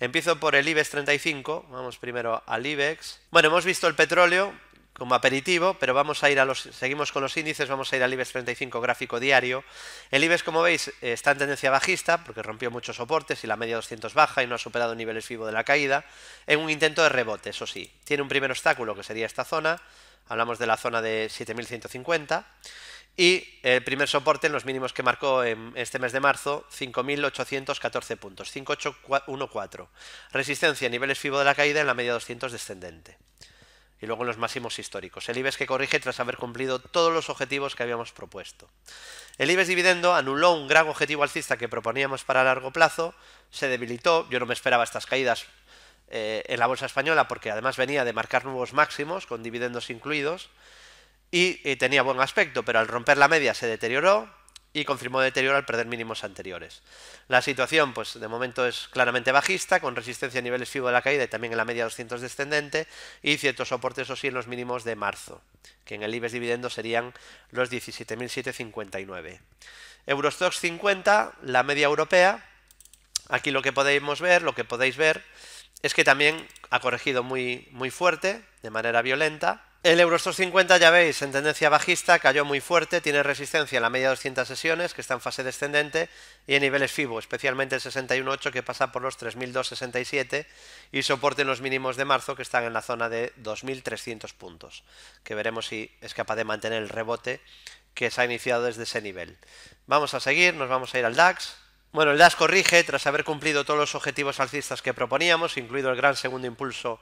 Empiezo por el IBEX 35, vamos primero al IBEX. Bueno, hemos visto el petróleo como aperitivo, pero vamos a ir a los, seguimos con los índices, vamos a ir al IBEX 35 gráfico diario. El IBEX, como veis, está en tendencia bajista porque rompió muchos soportes y la media 200 baja y no ha superado niveles vivos de la caída, en un intento de rebote, eso sí. Tiene un primer obstáculo que sería esta zona, hablamos de la zona de 7150. Y el primer soporte en los mínimos que marcó en este mes de marzo, 5.814 puntos, 5.814. Resistencia, a niveles FIBO de la caída en la media 200 descendente. Y luego en los máximos históricos. El IBEX que corrige tras haber cumplido todos los objetivos que habíamos propuesto. El IBEX dividendo anuló un gran objetivo alcista que proponíamos para largo plazo, se debilitó, yo no me esperaba estas caídas eh, en la bolsa española porque además venía de marcar nuevos máximos con dividendos incluidos y tenía buen aspecto, pero al romper la media se deterioró y confirmó deterioro al perder mínimos anteriores. La situación, pues de momento es claramente bajista, con resistencia a niveles FIBO de la caída y también en la media 200 descendente y ciertos soportes, o sí, en los mínimos de marzo, que en el IBEX dividendo serían los 17.759. Eurostox 50, la media europea, aquí lo que ver, lo que podéis ver, es que también ha corregido muy, muy fuerte, de manera violenta, el Eurostor 50, ya veis, en tendencia bajista, cayó muy fuerte, tiene resistencia en la media de 200 sesiones, que está en fase descendente, y en niveles FIBO, especialmente el 61.8, que pasa por los 3.267, y soporte en los mínimos de marzo, que están en la zona de 2.300 puntos, que veremos si es capaz de mantener el rebote que se ha iniciado desde ese nivel. Vamos a seguir, nos vamos a ir al DAX. Bueno, el DAX corrige tras haber cumplido todos los objetivos alcistas que proponíamos, incluido el gran segundo impulso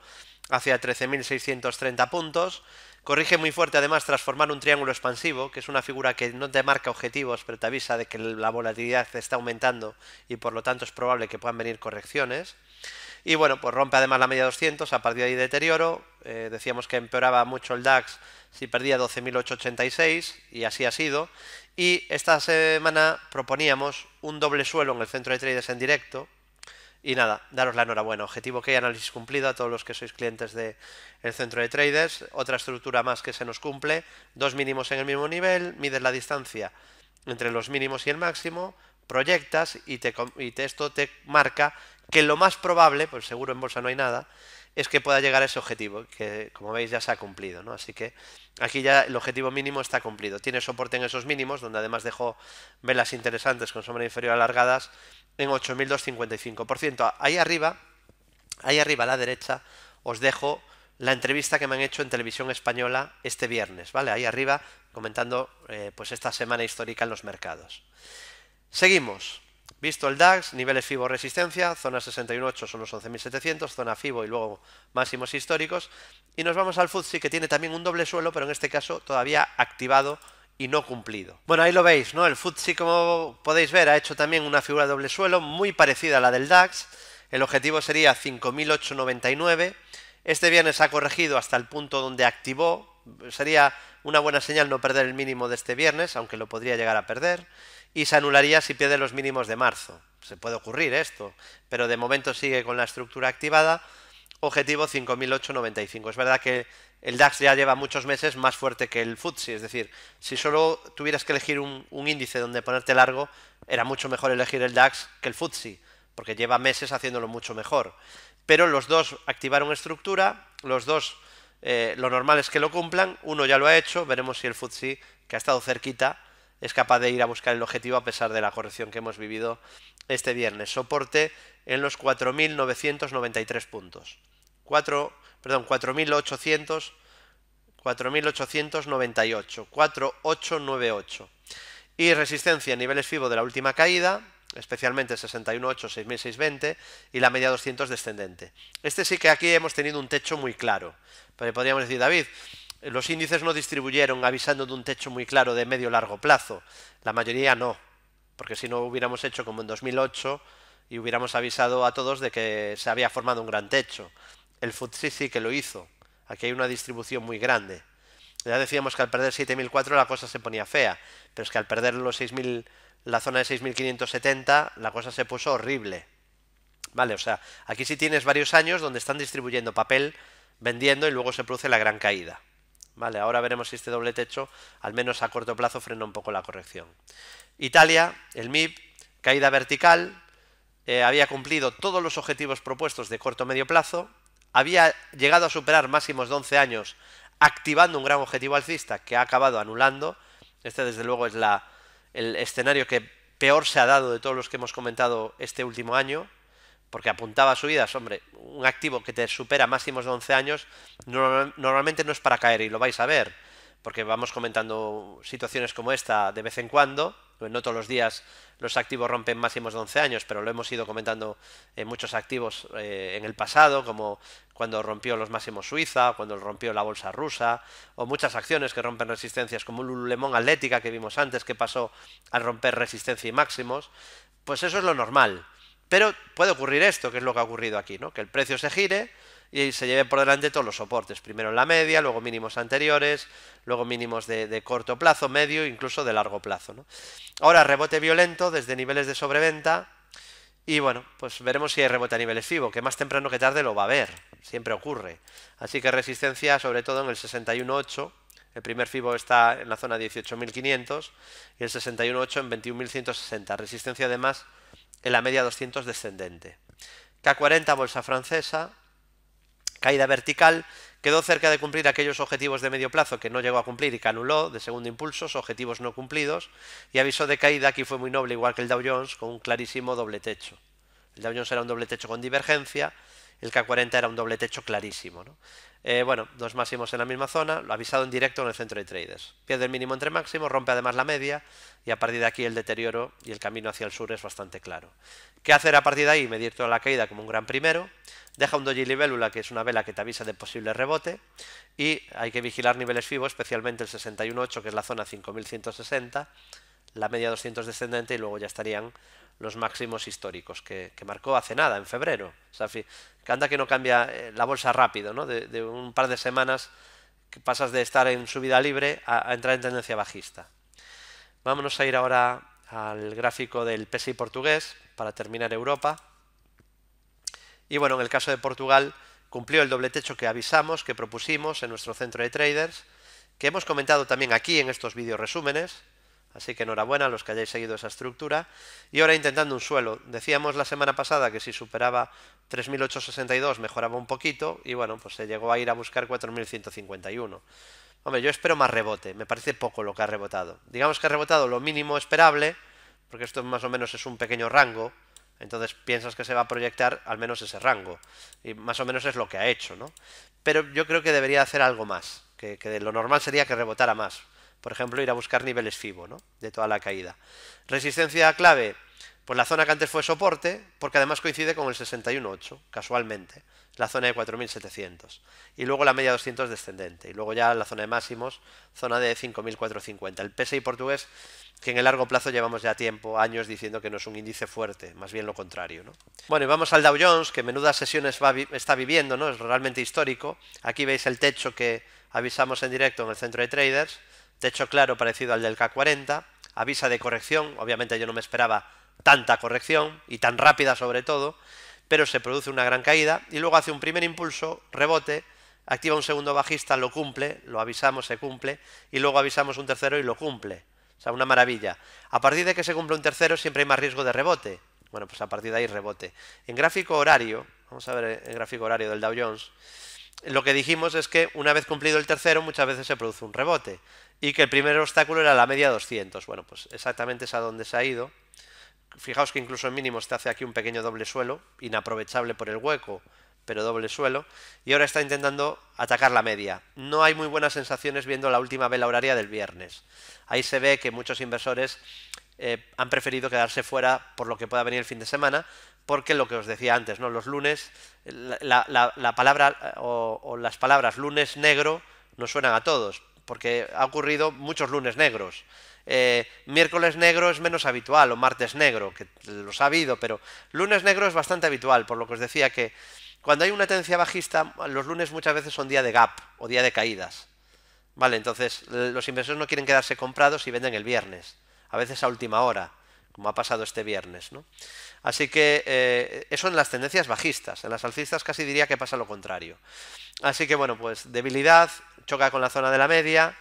hacia 13.630 puntos. Corrige muy fuerte además transformar un triángulo expansivo, que es una figura que no te marca objetivos, pero te avisa de que la volatilidad está aumentando y por lo tanto es probable que puedan venir correcciones. Y bueno, pues rompe además la media 200, a partir de ahí deterioro. Eh, decíamos que empeoraba mucho el DAX si perdía 12.886 y así ha sido. Y esta semana proponíamos un doble suelo en el centro de traders en directo, y nada, daros la enhorabuena. Objetivo que hay análisis cumplido a todos los que sois clientes del el centro de traders. Otra estructura más que se nos cumple. Dos mínimos en el mismo nivel. Mides la distancia entre los mínimos y el máximo. Proyectas y, te, esto te marca que lo más probable, pues seguro en bolsa no hay nada, es que pueda llegar a ese objetivo, que como veis ya se ha cumplido, ¿no? Así que aquí ya el objetivo mínimo está cumplido. Tiene soporte en esos mínimos, donde además dejó velas interesantes con sombra inferior alargadas en 8.255%. Ahí arriba, ahí arriba a la derecha, os dejo la entrevista que me han hecho en televisión española este viernes, ¿vale? Ahí arriba comentando eh, pues esta semana histórica en los mercados. Seguimos. Visto el DAX, niveles FIBO resistencia, zona 61.8 son los 11.700, zona FIBO y luego máximos históricos. Y nos vamos al Futsi que tiene también un doble suelo, pero en este caso todavía activado y no cumplido. Bueno, ahí lo veis, ¿no? El FTSE, como podéis ver, ha hecho también una figura de doble suelo muy parecida a la del DAX. El objetivo sería 5.899. Este viernes ha corregido hasta el punto donde activó. Sería una buena señal no perder el mínimo de este viernes, aunque lo podría llegar a perder. Y se anularía si pierde los mínimos de marzo. Se puede ocurrir esto, pero de momento sigue con la estructura activada objetivo 5.895. Es verdad que el DAX ya lleva muchos meses más fuerte que el Futsi es decir, si solo tuvieras que elegir un, índice donde ponerte largo, era mucho mejor elegir el DAX que el Futsi porque lleva meses haciéndolo mucho mejor. Pero los dos activaron estructura, los dos eh, lo normal es que lo cumplan, uno ya lo ha hecho, veremos si el Futsi que ha estado cerquita, es capaz de ir a buscar el objetivo a pesar de la corrección que hemos vivido este viernes. Soporte en los 4.993 puntos. 4, perdón, 4.800, 4.898, 4.898. Y resistencia en niveles FIBO de la última caída, especialmente 61.8, 6.620 y la media 200 descendente. Este sí que aquí hemos tenido un techo muy claro. Pero podríamos decir, David, los índices no distribuyeron avisando de un techo muy claro de medio-largo plazo. La mayoría no, porque si no hubiéramos hecho como en 2008 y hubiéramos avisado a todos de que se había formado un gran techo. El FTSE sí que lo hizo. Aquí hay una distribución muy grande. Ya decíamos que al perder 7.004 la cosa se ponía fea, pero es que al perder los 6.000, la zona de 6.570 la cosa se puso horrible. Vale, o sea, aquí sí tienes varios años donde están distribuyendo papel, vendiendo y luego se produce la gran caída. Vale, ahora veremos si este doble techo, al menos a corto plazo, frena un poco la corrección. Italia, el MIB, caída vertical, eh, había cumplido todos los objetivos propuestos de corto medio plazo, había llegado a superar máximos de 11 años activando un gran objetivo alcista que ha acabado anulando. Este desde luego es el escenario que peor se ha dado de todos los que hemos comentado este último año porque apuntaba subidas, hombre, un activo que te supera máximos de 11 años normalmente no es para caer y lo vais a ver, porque vamos comentando situaciones como esta de vez en cuando, pues no todos los días los activos rompen máximos de 11 años, pero lo hemos ido comentando en muchos activos eh, en el pasado, como cuando rompió los máximos Suiza, cuando rompió la bolsa rusa, o muchas acciones que rompen resistencias, como Lululemon Atlética que vimos antes, que pasó al romper resistencia y máximos. Pues eso es lo normal. Pero puede ocurrir esto, que es lo que ha ocurrido aquí, ¿no? Que el precio se gire y se lleve por delante todos los soportes. Primero en la media, luego mínimos anteriores, luego mínimos de, corto plazo, medio, incluso de largo plazo. Ahora rebote violento desde niveles de sobreventa. Y bueno, pues veremos si hay rebote a niveles FIBO, que más temprano que tarde lo va a haber, siempre ocurre. Así que resistencia sobre todo en el 61.8, el primer FIBO está en la zona 18.500 y el 61.8 en 21.160. Resistencia además en la media 200 descendente. K40 bolsa francesa, caída vertical, quedó cerca de cumplir aquellos objetivos de medio plazo que no llegó a cumplir y que anuló de segundo impulso, objetivos no cumplidos, y avisó de caída, aquí fue muy noble, igual que el Dow Jones, con un clarísimo doble techo. El Dow Jones era un doble techo con divergencia, el K40 era un doble techo clarísimo. Eh, bueno, dos máximos en la misma zona, lo avisado en directo en el centro de traders. Pierde el mínimo entre máximos, rompe además la media y a partir de aquí el deterioro y el camino hacia el sur es bastante claro. ¿Qué hacer a partir de ahí? Medir toda la caída como un gran primero, deja un doji libélula que es una vela que te avisa de posible rebote y hay que vigilar niveles FIBO, especialmente el 61.8 que es la zona 5160, la media 200 descendente y luego ya estarían los máximos históricos que, marcó hace nada, en febrero. O sea, que anda que no cambia eh, la bolsa rápido, ¿no? De, un par de semanas que pasas de estar en subida libre a, a entrar en tendencia bajista. Vámonos a ir ahora al gráfico del PSI portugués para terminar Europa. Y bueno, en el caso de Portugal cumplió el doble techo que avisamos, que propusimos en nuestro centro de traders, que hemos comentado también aquí en estos vídeos resúmenes. Así que enhorabuena a los que hayáis seguido esa estructura. Y ahora intentando un suelo. Decíamos la semana pasada que si superaba 3.862 mejoraba un poquito y bueno, pues se llegó a ir a buscar 4.151. Hombre, yo espero más rebote. Me parece poco lo que ha rebotado. Digamos que ha rebotado lo mínimo esperable, porque esto más o menos es un pequeño rango. Entonces piensas que se va a proyectar al menos ese rango. Y más o menos es lo que ha hecho, ¿no? Pero yo creo que debería hacer algo más. Que, que lo normal sería que rebotara más por ejemplo, ir a buscar niveles FIBO ¿no? de toda la caída. Resistencia clave, pues la zona que antes fue soporte, porque además coincide con el 61.8, casualmente, la zona de 4.700. Y luego la media 200 descendente. Y luego ya la zona de máximos, zona de 5.450. El PSI portugués, que en el largo plazo llevamos ya tiempo, años diciendo que no es un índice fuerte, más bien lo contrario. ¿no? Bueno, y vamos al Dow Jones, que menudas sesiones está viviendo, ¿no? es realmente histórico. Aquí veis el techo que avisamos en directo en el centro de traders Hecho claro parecido al del K40, avisa de corrección, obviamente yo no me esperaba tanta corrección y tan rápida sobre todo, pero se produce una gran caída y luego hace un primer impulso, rebote, activa un segundo bajista, lo cumple, lo avisamos, se cumple, y luego avisamos un tercero y lo cumple. O sea, una maravilla. A partir de que se cumple un tercero siempre hay más riesgo de rebote. Bueno, pues a partir de ahí rebote. En gráfico horario, vamos a ver el gráfico horario del Dow Jones, lo que dijimos es que una vez cumplido el tercero muchas veces se produce un rebote y que el primer obstáculo era la media 200. Bueno, pues exactamente es a donde se ha ido. Fijaos que incluso en mínimo se hace aquí un pequeño doble suelo, inaprovechable por el hueco, pero doble suelo, y ahora está intentando atacar la media. No hay muy buenas sensaciones viendo la última vela horaria del viernes. Ahí se ve que muchos inversores eh, han preferido quedarse fuera por lo que pueda venir el fin de semana, porque lo que os decía antes, ¿no? Los lunes, la, palabra o, las palabras lunes negro ...no suenan a todos, porque ha ocurrido muchos lunes negros. Eh, miércoles negro es menos habitual, o martes negro, que los ha habido, pero lunes negro es bastante habitual, por lo que os decía que cuando hay una tendencia bajista, los lunes muchas veces son día de gap o día de caídas. Vale, entonces los inversores no quieren quedarse comprados y venden el viernes, a veces a última hora, como ha pasado este viernes. ¿no? Así que eh, eso en las tendencias bajistas, en las alcistas casi diría que pasa lo contrario. Así que bueno, pues debilidad, choca con la zona de la media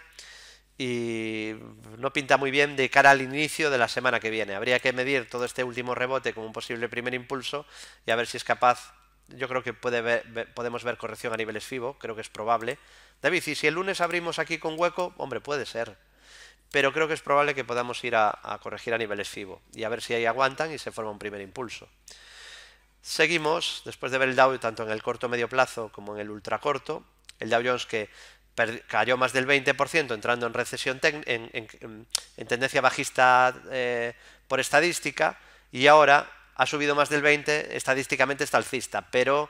y no pinta muy bien de cara al inicio de la semana que viene. Habría que medir todo este último rebote como un posible primer impulso y a ver si es capaz yo creo que podemos ver corrección a niveles FIBO, creo que es probable. David, ¿y si el lunes abrimos aquí con hueco? Hombre, puede ser pero creo que es probable que podamos ir a, corregir a niveles FIBO y a ver si ahí aguantan y se forma un primer impulso. Seguimos, después de ver el Dow tanto en el corto medio plazo como en el ultracorto, el Dow Jones que cayó más del 20% entrando en recesión en, tendencia bajista eh, por estadística y ahora ha subido más del 20 estadísticamente está alcista pero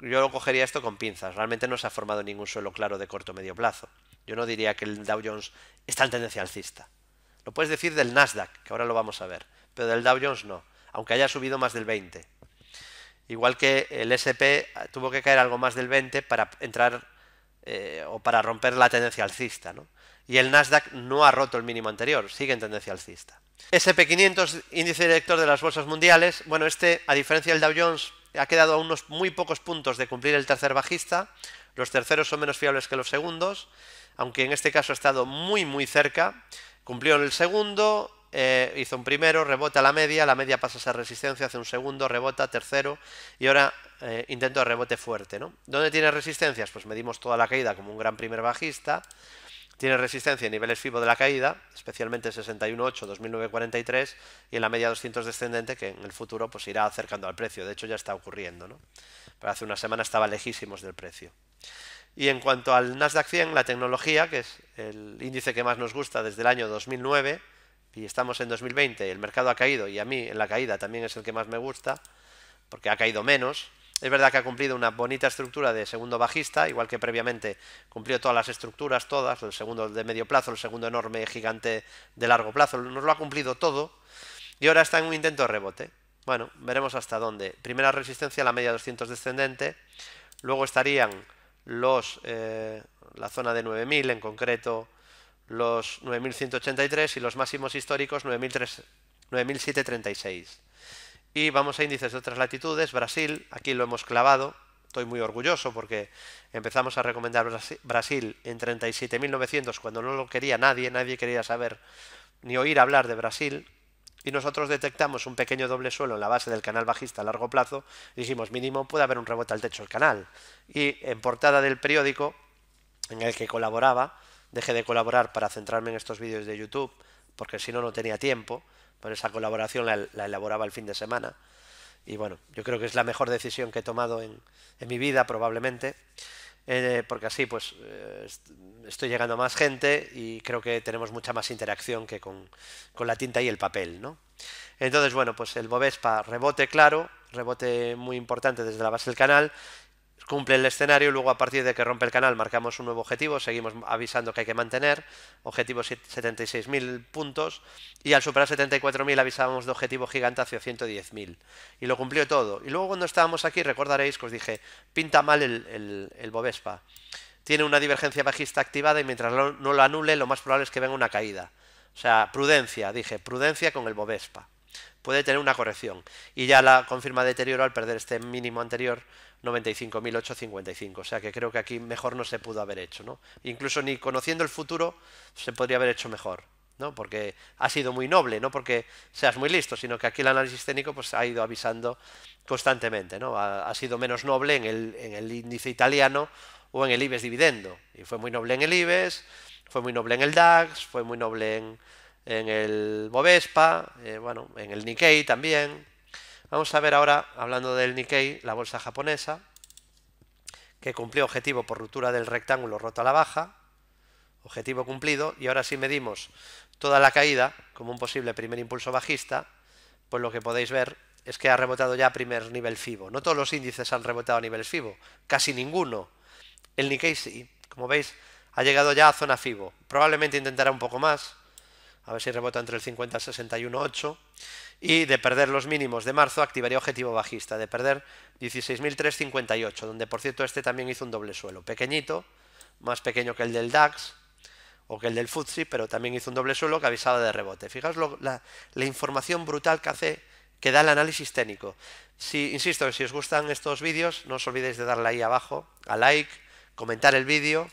yo lo cogería esto con pinzas realmente no se ha formado ningún suelo claro de corto medio plazo yo no diría que el Dow Jones está en tendencia alcista. Lo puedes decir del Nasdaq, que ahora lo vamos a ver, pero del Dow Jones no, aunque haya subido más del 20. Igual que el SP ah, tuvo que caer algo más del 20 para entrar eh, o para romper la tendencia alcista. Y el Nasdaq no ha roto el mínimo anterior, sigue en tendencia alcista. SP500, índice director de las bolsas mundiales, bueno, este, a diferencia del Dow Jones, ha quedado a unos muy pocos puntos de cumplir el tercer bajista, los terceros son menos fiables que los segundos, aunque en este caso ha estado muy muy cerca, cumplió en el segundo, eh, hizo un primero, rebota la media, la media pasa a resistencia, hace un segundo, rebota, tercero y ahora eh, intento de rebote fuerte. ¿no? ¿Dónde tiene resistencias? Pues medimos toda la caída como un gran primer bajista, tiene resistencia en niveles FIBO de la caída, especialmente 61.8, 2.943 y en la media 200 descendente que en el futuro pues irá acercando al precio, de hecho ya está ocurriendo, ¿no? pero hace una semana estaba lejísimos del precio. Y en cuanto al Nasdaq 100, la tecnología, que es el índice que más nos gusta desde el año 2009, y estamos en 2020, el mercado ha caído, y a mí en la caída también es el que más me gusta, porque ha caído menos. Es verdad que ha cumplido una bonita estructura de segundo bajista, igual que previamente cumplió todas las estructuras, todas, el segundo de medio plazo, el segundo enorme, gigante de largo plazo, nos lo ha cumplido todo, y ahora está en un intento de rebote. Bueno, veremos hasta dónde. Primera resistencia la media 200 descendente, luego estarían los, eh, la zona de 9000, en concreto los 9183 y los máximos históricos 9736. Y vamos a índices de otras latitudes, Brasil, aquí lo hemos clavado, estoy muy orgulloso porque empezamos a recomendar Brasil en 37.900 cuando no lo quería nadie, nadie quería saber ni oír hablar de Brasil, y nosotros detectamos un pequeño doble suelo en la base del canal bajista a largo plazo, dijimos mínimo puede haber un rebote al techo del canal. Y en portada del periódico en el que colaboraba, dejé de colaborar para centrarme en estos vídeos de YouTube, porque si no, no tenía tiempo, pero esa colaboración la, elaboraba el fin de semana. Y bueno, yo creo que es la mejor decisión que he tomado en mi vida probablemente. Eh, porque así pues eh, estoy llegando a más gente y creo que tenemos mucha más interacción que con, con la tinta y el papel. ¿no? Entonces, bueno, pues el Bovespa rebote claro, rebote muy importante desde la base del canal cumple el escenario, y luego a partir de que rompe el canal marcamos un nuevo objetivo, seguimos avisando que hay que mantener, objetivo 76.000 puntos, y al superar 74.000 avisábamos de objetivo gigante hacia 110.000, y lo cumplió todo. Y luego cuando estábamos aquí, recordaréis que os dije, pinta mal el, el, Bovespa, tiene una divergencia bajista activada y mientras no lo anule, lo más probable es que venga una caída. O sea, prudencia, dije, prudencia con el Bovespa puede tener una corrección. Y ya la confirma deterioro al perder este mínimo anterior 95.855. O sea que creo que aquí mejor no se pudo haber hecho, ¿no? Incluso ni conociendo el futuro se podría haber hecho mejor, ¿no? Porque ha sido muy noble, no porque seas muy listo, sino que aquí el análisis técnico pues ha ido avisando constantemente, ¿no? Ha, sido menos noble en el, índice italiano o en el IBEX dividendo. Y fue muy noble en el IBEX, fue muy noble en el DAX, fue muy noble en, en el Bovespa, eh, bueno, en el Nikkei también, Vamos a ver ahora, hablando del Nikkei, la bolsa japonesa, que cumplió objetivo por ruptura del rectángulo roto a la baja, objetivo cumplido, y ahora si medimos toda la caída como un posible primer impulso bajista, pues lo que podéis ver es que ha rebotado ya a primer nivel FIBO. No todos los índices han rebotado a niveles FIBO, casi ninguno. El Nikkei sí, como veis, ha llegado ya a zona FIBO. Probablemente intentará un poco más, a ver si rebota entre el 50 y el 61.8 y de perder los mínimos de marzo activaría objetivo bajista, de perder 16.358, donde por cierto este también hizo un doble suelo, pequeñito, más pequeño que el del DAX o que el del Futsi pero también hizo un doble suelo que avisaba de rebote. Fijaos la, información brutal que hace que da el análisis técnico. Si, insisto, si os gustan estos vídeos, no os olvidéis de darle ahí abajo, a like, comentar el vídeo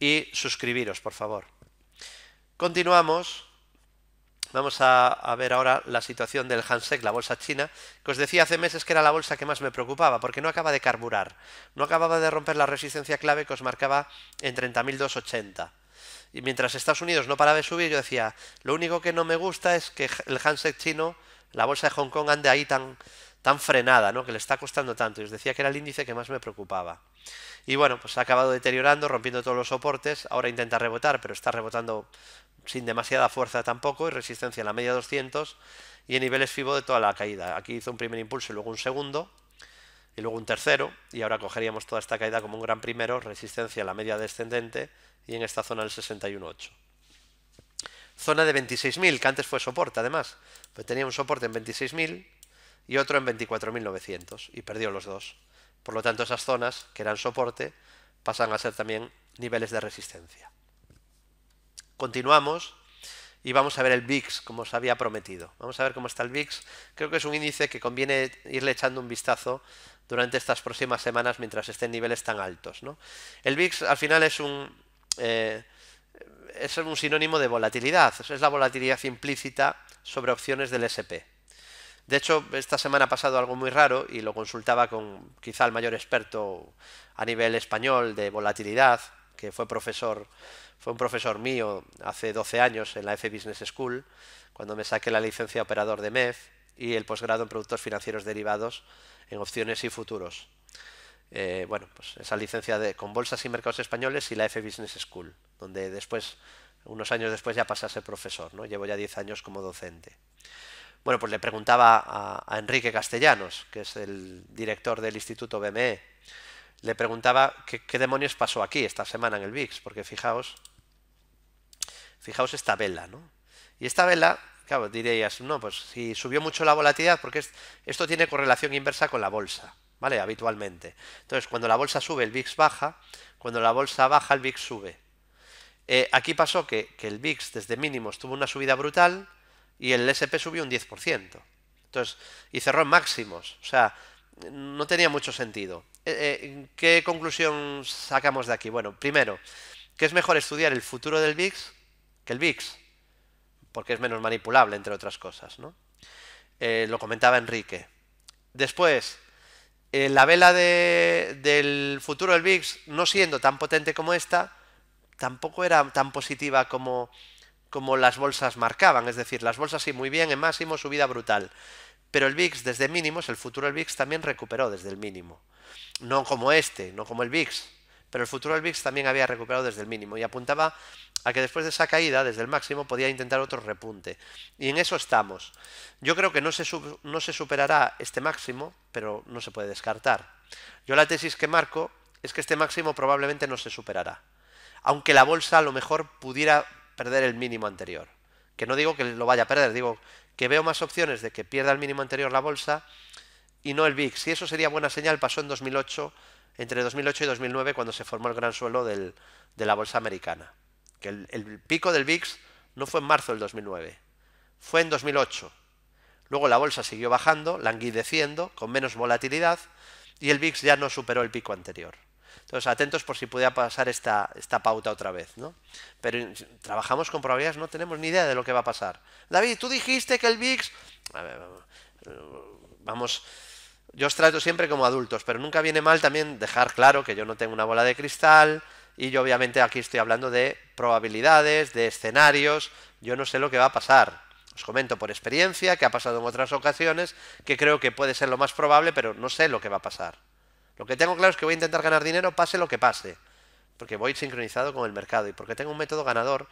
y suscribiros, por favor. Continuamos Vamos a, ver ahora la situación del Hansec, la bolsa china, que os decía hace meses que era la bolsa que más me preocupaba, porque no acaba de carburar, no acababa de romper la resistencia clave que os marcaba en 30.280. Y mientras Estados Unidos no paraba de subir, yo decía, lo único que no me gusta es que el Hansec chino, la bolsa de Hong Kong, ande ahí tan, tan frenada, ¿no? que le está costando tanto. Y os decía que era el índice que más me preocupaba. Y bueno, pues ha acabado deteriorando, rompiendo todos los soportes. Ahora intenta rebotar, pero está rebotando sin demasiada fuerza tampoco y resistencia en la media 200 y en niveles FIBO de toda la caída. Aquí hizo un primer impulso y luego un segundo y luego un tercero y ahora cogeríamos toda esta caída como un gran primero, resistencia en la media descendente y en esta zona del 61.8. Zona de 26.000, que antes fue soporte además, pues tenía un soporte en 26.000 y otro en 24.900 y perdió los dos. Por lo tanto, esas zonas que eran soporte pasan a ser también niveles de resistencia. Continuamos y vamos a ver el VIX, como os había prometido. Vamos a ver cómo está el VIX. Creo que es un índice que conviene irle echando un vistazo durante estas próximas semanas mientras estén niveles tan altos. ¿no? El VIX al final es un, eh, es un sinónimo de volatilidad, es la volatilidad implícita sobre opciones del SP. De hecho, esta semana ha pasado algo muy raro y lo consultaba con quizá el mayor experto a nivel español de volatilidad, que fue profesor fue un profesor mío hace 12 años en la F Business School, cuando me saqué la licencia operador de MEF y el posgrado en productos financieros derivados en opciones y futuros. Eh, bueno, pues esa licencia de, con bolsas y mercados españoles y la F Business School, donde después, unos años después ya pasé a ser profesor, ¿no? Llevo ya 10 años como docente. Bueno, pues le preguntaba a, Enrique Castellanos, que es el director del Instituto BME, le preguntaba qué, demonios pasó aquí esta semana en el Bix, porque fijaos, Fijaos esta vela, ¿no? Y esta vela, claro, dirías, no, pues si subió mucho la volatilidad, porque esto tiene correlación inversa con la bolsa, ¿vale? Habitualmente. Entonces, cuando la bolsa sube, el VIX baja, cuando la bolsa baja, el VIX sube. Eh, aquí pasó que, el VIX desde mínimos tuvo una subida brutal y el SP subió un 10%. Entonces, y cerró en máximos. O sea, no tenía mucho sentido. Eh, eh, ¿Qué conclusión sacamos de aquí? Bueno, primero, que es mejor estudiar el futuro del VIX que el VIX, porque es menos manipulable, entre otras cosas. ¿no? Eh, lo comentaba Enrique. Después, eh, la vela de, del futuro del VIX, no siendo tan potente como esta, tampoco era tan positiva como, como las bolsas marcaban. Es decir, las bolsas sí, muy bien, en máximo, subida brutal. Pero el VIX desde mínimos, el futuro del VIX también recuperó desde el mínimo. No como este, no como el VIX, pero el futuro del VIX también había recuperado desde el mínimo y apuntaba a que después de esa caída, desde el máximo, podía intentar otro repunte. Y en eso estamos. Yo creo que no se, no se superará este máximo, pero no se puede descartar. Yo la tesis que marco es que este máximo probablemente no se superará. Aunque la bolsa a lo mejor pudiera perder el mínimo anterior. Que no digo que lo vaya a perder, digo que veo más opciones de que pierda el mínimo anterior la bolsa y no el VIX. Si eso sería buena señal, pasó en 2008, entre 2008 y 2009, cuando se formó el gran suelo de la bolsa americana que el, pico del VIX no fue en marzo del 2009, fue en 2008. Luego la bolsa siguió bajando, languideciendo, con menos volatilidad, y el VIX ya no superó el pico anterior. Entonces, atentos por si pudiera pasar esta, esta pauta otra vez, ¿no? Pero trabajamos con probabilidades, no tenemos ni idea de lo que va a pasar. David, tú dijiste que el VIX... Eh, vamos, yo os trato siempre como adultos, pero nunca viene mal también dejar claro que yo no tengo una bola de cristal, y yo obviamente aquí estoy hablando de probabilidades, de escenarios, yo no sé lo que va a pasar. Os comento por experiencia que ha pasado en otras ocasiones, que creo que puede ser lo más probable, pero no sé lo que va a pasar. Lo que tengo claro es que voy a intentar ganar dinero pase lo que pase, porque voy sincronizado con el mercado y porque tengo un método ganador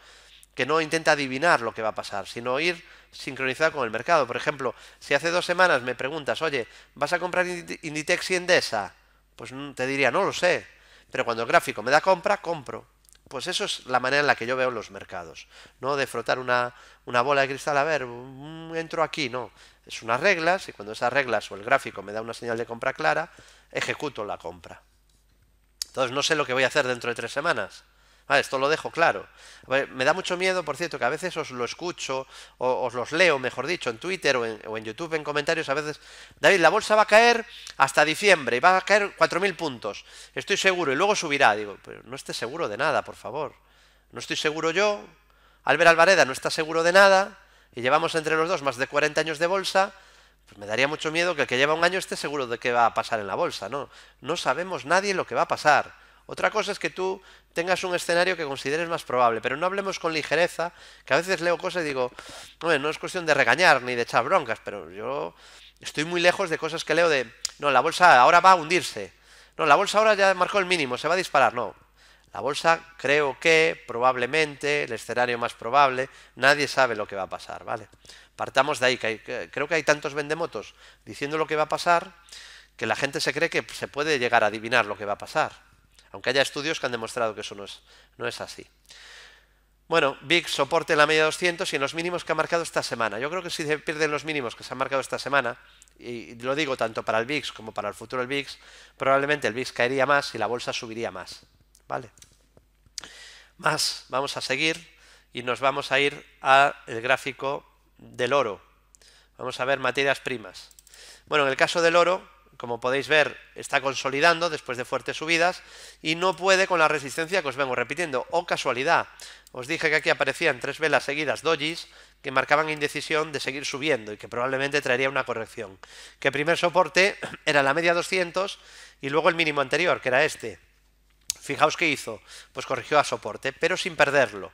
que no intenta adivinar lo que va a pasar, sino ir sincronizado con el mercado. Por ejemplo, si hace dos semanas me preguntas, oye, ¿vas a comprar Inditex y Endesa? Pues te diría, no lo sé pero cuando el gráfico me da compra, compro. Pues eso es la manera en la que yo veo los mercados. No de frotar una, una bola de cristal, a ver, mm, entro aquí, no. Es unas reglas y cuando esas reglas o el gráfico me da una señal de compra clara, ejecuto la compra. Entonces no sé lo que voy a hacer dentro de tres semanas. Ah, esto lo dejo claro. me da mucho miedo, por cierto, que a veces os lo escucho, o os los leo, mejor dicho, en Twitter o en, YouTube, en comentarios, a veces, David, la bolsa va a caer hasta diciembre, y va a caer 4.000 puntos, estoy seguro, y luego subirá. Digo, pero no esté seguro de nada, por favor. No estoy seguro yo, Albert Alvareda no está seguro de nada, y llevamos entre los dos más de 40 años de bolsa, pues me daría mucho miedo que el que lleva un año esté seguro de qué va a pasar en la bolsa, ¿no? No sabemos nadie lo que va a pasar. Otra cosa es que tú tengas un escenario que consideres más probable, pero no hablemos con ligereza, que a veces leo cosas y digo, no es cuestión de regañar ni de echar broncas, pero yo estoy muy lejos de cosas que leo de, no, la bolsa ahora va a hundirse, no, la bolsa ahora ya marcó el mínimo, se va a disparar, no. La bolsa creo que, probablemente, el escenario más probable, nadie sabe lo que va a pasar, ¿vale? Partamos de ahí, que, creo que hay tantos vendemotos diciendo lo que va a pasar, que la gente se cree que se puede llegar a adivinar lo que va a pasar aunque haya estudios que han demostrado que eso no es, así. Bueno, VIX soporte en la media 200 y en los mínimos que ha marcado esta semana. Yo creo que si se pierden los mínimos que se han marcado esta semana, y lo digo tanto para el VIX como para el futuro del VIX, probablemente el VIX caería más y la bolsa subiría más. ¿Vale? Más, vamos a seguir y nos vamos a ir al gráfico del oro. Vamos a ver materias primas. Bueno, en el caso del oro, como podéis ver, está consolidando después de fuertes subidas y no puede con la resistencia que os vengo repitiendo. O oh, casualidad, os dije que aquí aparecían tres velas seguidas dojis que marcaban indecisión de seguir subiendo y que probablemente traería una corrección. Que el primer soporte era la media 200 y luego el mínimo anterior, que era este. Fijaos qué hizo, pues corrigió a soporte, pero sin perderlo.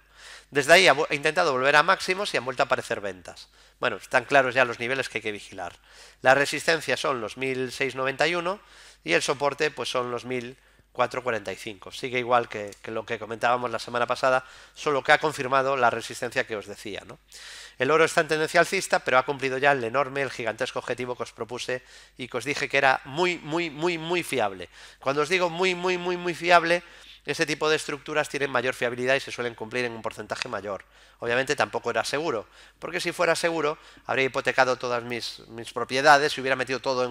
Desde ahí ha intentado volver a máximos y han vuelto a aparecer ventas. Bueno, están claros ya los niveles que hay que vigilar. La resistencia son los 1691 y el soporte pues son los 1445. Sigue igual que, lo que comentábamos la semana pasada, solo que ha confirmado la resistencia que os decía. ¿no? El oro está en tendencia alcista, pero ha cumplido ya el enorme, el gigantesco objetivo que os propuse y que os dije que era muy, muy, muy, muy fiable. Cuando os digo muy, muy, muy, muy fiable, este tipo de estructuras tienen mayor fiabilidad y se suelen cumplir en un porcentaje mayor. Obviamente tampoco era seguro, porque si fuera seguro habría hipotecado todas mis, propiedades y hubiera metido todo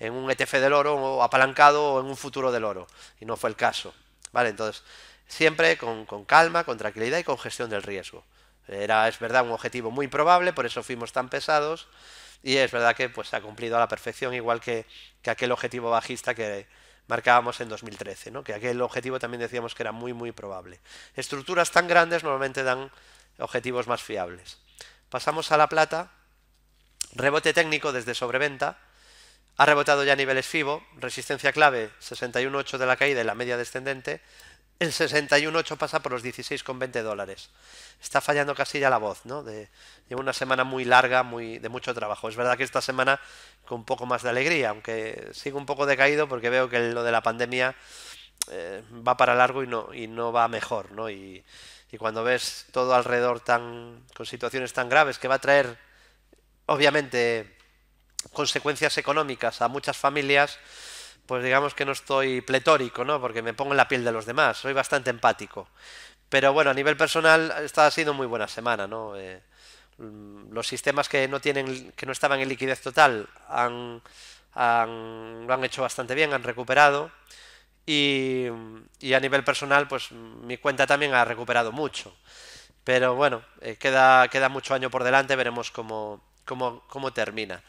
en un, ETF e del oro o apalancado o en un futuro del oro. Y no fue el caso. ¿Vale? Entonces, siempre con, calma, con tranquilidad y con gestión del riesgo. Era, es verdad, un objetivo muy probable, por eso fuimos tan pesados. Y es verdad que pues, se ha cumplido a la perfección, igual que aquel objetivo bajista que, marcábamos en 2013, que aquel objetivo también decíamos que era muy, muy probable. Estructuras tan grandes normalmente dan objetivos más fiables. Pasamos a la plata, rebote técnico desde sobreventa, ha rebotado ya a niveles FIBO, resistencia clave 61.8 de la caída y la media descendente, el 61.8 pasa por los 16,20 dólares. Está fallando casi ya la voz, ¿no? De, una semana muy larga, muy de mucho trabajo. Es verdad que esta semana con un poco más de alegría, aunque sigo un poco decaído porque veo que lo de la pandemia eh, va para largo y no, y no va mejor, Y, y cuando ves todo alrededor tan con situaciones tan graves que va a traer, obviamente, consecuencias económicas a muchas familias, pues digamos que no estoy pletórico, ¿no? Porque me pongo en la piel de los demás, soy bastante empático. Pero bueno, a nivel personal, esta ha sido muy buena semana, ¿no? Eh, mm, los sistemas que no tienen, que no estaban en liquidez total han, lo han hecho bastante bien, han recuperado. Y, a nivel personal, pues mi cuenta también ha recuperado mucho. Pero bueno, eh, queda, queda mucho año por delante, veremos cómo, cómo termina.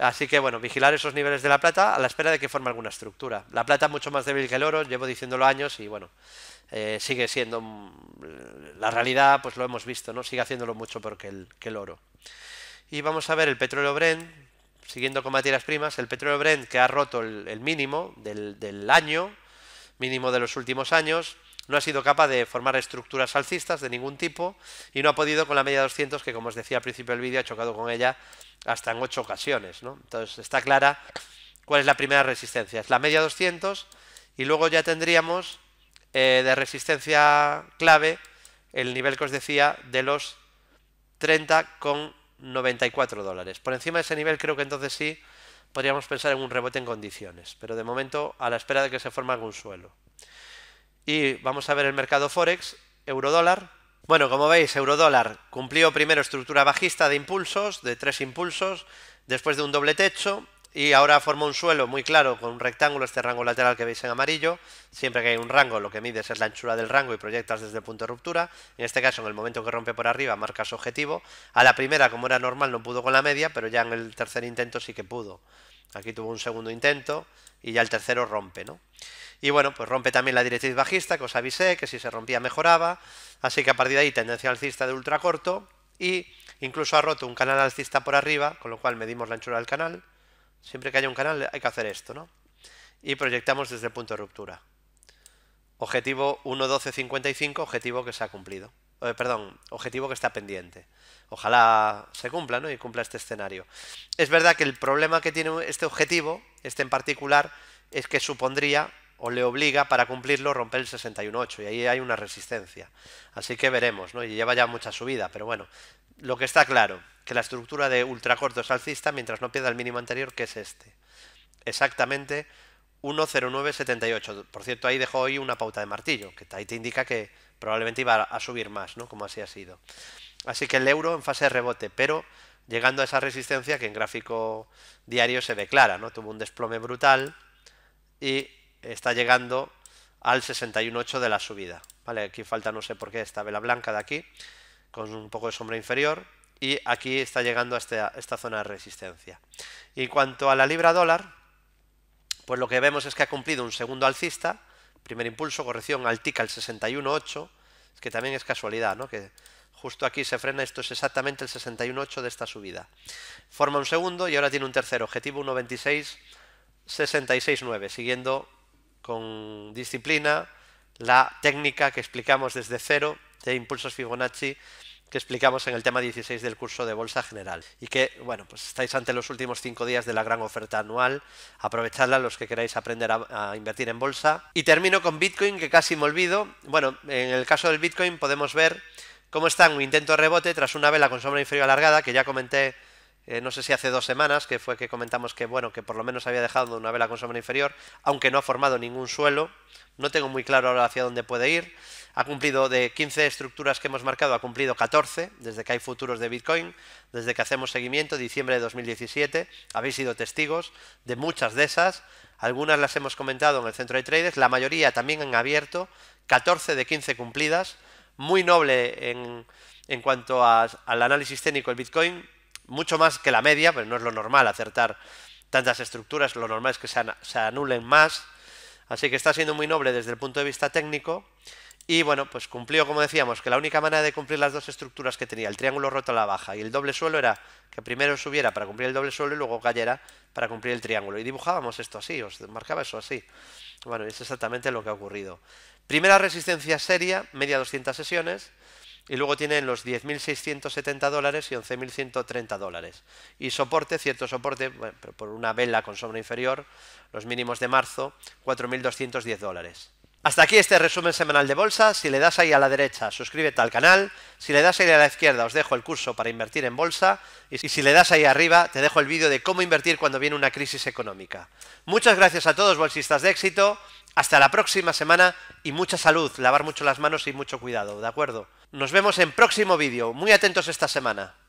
Así que bueno, vigilar esos niveles de la plata a la espera de que forme alguna estructura. La plata es mucho más débil que el oro, llevo diciéndolo años y bueno, eh, sigue siendo la realidad, pues lo hemos visto, ¿no? Sigue haciéndolo mucho porque el, que el oro. Y vamos a ver el petróleo Brent, siguiendo con materias primas, el petróleo Brent que ha roto el, el mínimo del, del año, mínimo de los últimos años, no ha sido capaz de formar estructuras alcistas de ningún tipo y no ha podido con la media 200 que como os decía al principio del vídeo ha chocado con ella hasta en ocho ocasiones. Entonces está clara cuál es la primera resistencia. Es la media 200 y luego ya tendríamos eh, de resistencia clave el nivel que os decía de los 30,94 dólares. Por encima de ese nivel creo que entonces sí podríamos pensar en un rebote en condiciones, pero de momento a la espera de que se forme algún suelo. Y vamos a ver el mercado Forex, eurodólar. Bueno, como veis, eurodólar cumplió primero estructura bajista de impulsos, de tres impulsos, después de un doble techo, y ahora forma un suelo muy claro con un rectángulo, este rango lateral que veis en amarillo. Siempre que hay un rango, lo que mides es la anchura del rango y proyectas desde el punto de ruptura. En este caso, en el momento que rompe por arriba, marcas objetivo. A la primera, como era normal, no pudo con la media, pero ya en el tercer intento sí que pudo. Aquí tuvo un segundo intento y ya el tercero rompe, ¿no? Y bueno, pues rompe también la directriz bajista, que os avisé, que si se rompía mejoraba. Así que a partir de ahí tendencia alcista de ultra corto y incluso ha roto un canal alcista por arriba, con lo cual medimos la anchura del canal. Siempre que haya un canal hay que hacer esto, ¿no? Y proyectamos desde el punto de ruptura. Objetivo 1.12.55, objetivo que se ha cumplido. Eh, perdón, objetivo que está pendiente. Ojalá se cumpla, ¿no? Y cumpla este escenario. Es verdad que el problema que tiene este objetivo, este en particular, es que supondría o le obliga para cumplirlo romper el 61.8 y ahí hay una resistencia. Así que veremos, ¿no? Y lleva ya mucha subida, pero bueno, lo que está claro, que la estructura de ultracorto es alcista mientras no pierda el mínimo anterior, que es este. Exactamente 1.0978. Por cierto, ahí dejó hoy una pauta de martillo, que ahí te indica que probablemente iba a subir más, ¿no? Como así ha sido. Así que el euro en fase de rebote, pero llegando a esa resistencia que en gráfico diario se ve clara, ¿no? Tuvo un desplome brutal y está llegando al 61.8 de la subida. ¿vale? Aquí falta no sé por qué esta vela blanca de aquí, con un poco de sombra inferior, y aquí está llegando a esta, zona de resistencia. Y en cuanto a la libra dólar, pues lo que vemos es que ha cumplido un segundo alcista, primer impulso, corrección altica al 61.8, que también es casualidad, ¿no? que justo aquí se frena, esto es exactamente el 61.8 de esta subida. Forma un segundo y ahora tiene un tercer objetivo 1.26, 66.9, siguiendo con disciplina la técnica que explicamos desde cero de impulsos Fibonacci que explicamos en el tema 16 del curso de Bolsa General. Y que, bueno, pues estáis ante los últimos cinco días de la gran oferta anual. Aprovechadla los que queráis aprender a, invertir en bolsa. Y termino con Bitcoin, que casi me olvido. Bueno, en el caso del Bitcoin podemos ver cómo está un intento de rebote tras una vela con sombra inferior alargada, que ya comenté eh, no sé si hace dos semanas, que fue que comentamos que, bueno, que por lo menos había dejado una vela con sombra inferior, aunque no ha formado ningún suelo, no tengo muy claro ahora hacia dónde puede ir, ha cumplido de 15 estructuras que hemos marcado, ha cumplido 14, desde que hay futuros de Bitcoin, desde que hacemos seguimiento, diciembre de 2017, habéis sido testigos de muchas de esas, algunas las hemos comentado en el centro de traders, la mayoría también han abierto, 14 de 15 cumplidas, muy noble en, cuanto al análisis técnico el Bitcoin, mucho más que la media, pero no es lo normal acertar tantas estructuras, lo normal es que se, anulen más. Así que está siendo muy noble desde el punto de vista técnico. Y bueno, pues cumplió, como decíamos, que la única manera de cumplir las dos estructuras que tenía, el triángulo roto a la baja y el doble suelo, era que primero subiera para cumplir el doble suelo y luego cayera para cumplir el triángulo. Y dibujábamos esto así, os marcaba eso así. Bueno, es exactamente lo que ha ocurrido. Primera resistencia seria, media 200 sesiones. Y luego tienen los 10.670 dólares y 11.130 dólares. Y soporte, cierto soporte, por una vela con sombra inferior, los mínimos de marzo, 4.210 dólares. Hasta aquí este resumen semanal de bolsa. Si le das ahí a la derecha, suscríbete al canal. Si le das ahí a la izquierda, os dejo el curso para invertir en bolsa. Y si le das ahí arriba, te dejo el vídeo de cómo invertir cuando viene una crisis económica. Muchas gracias a todos, bolsistas de éxito. Hasta la próxima semana y mucha salud. Lavar mucho las manos y mucho cuidado, ¿de acuerdo? Nos vemos en próximo vídeo. Muy atentos esta semana.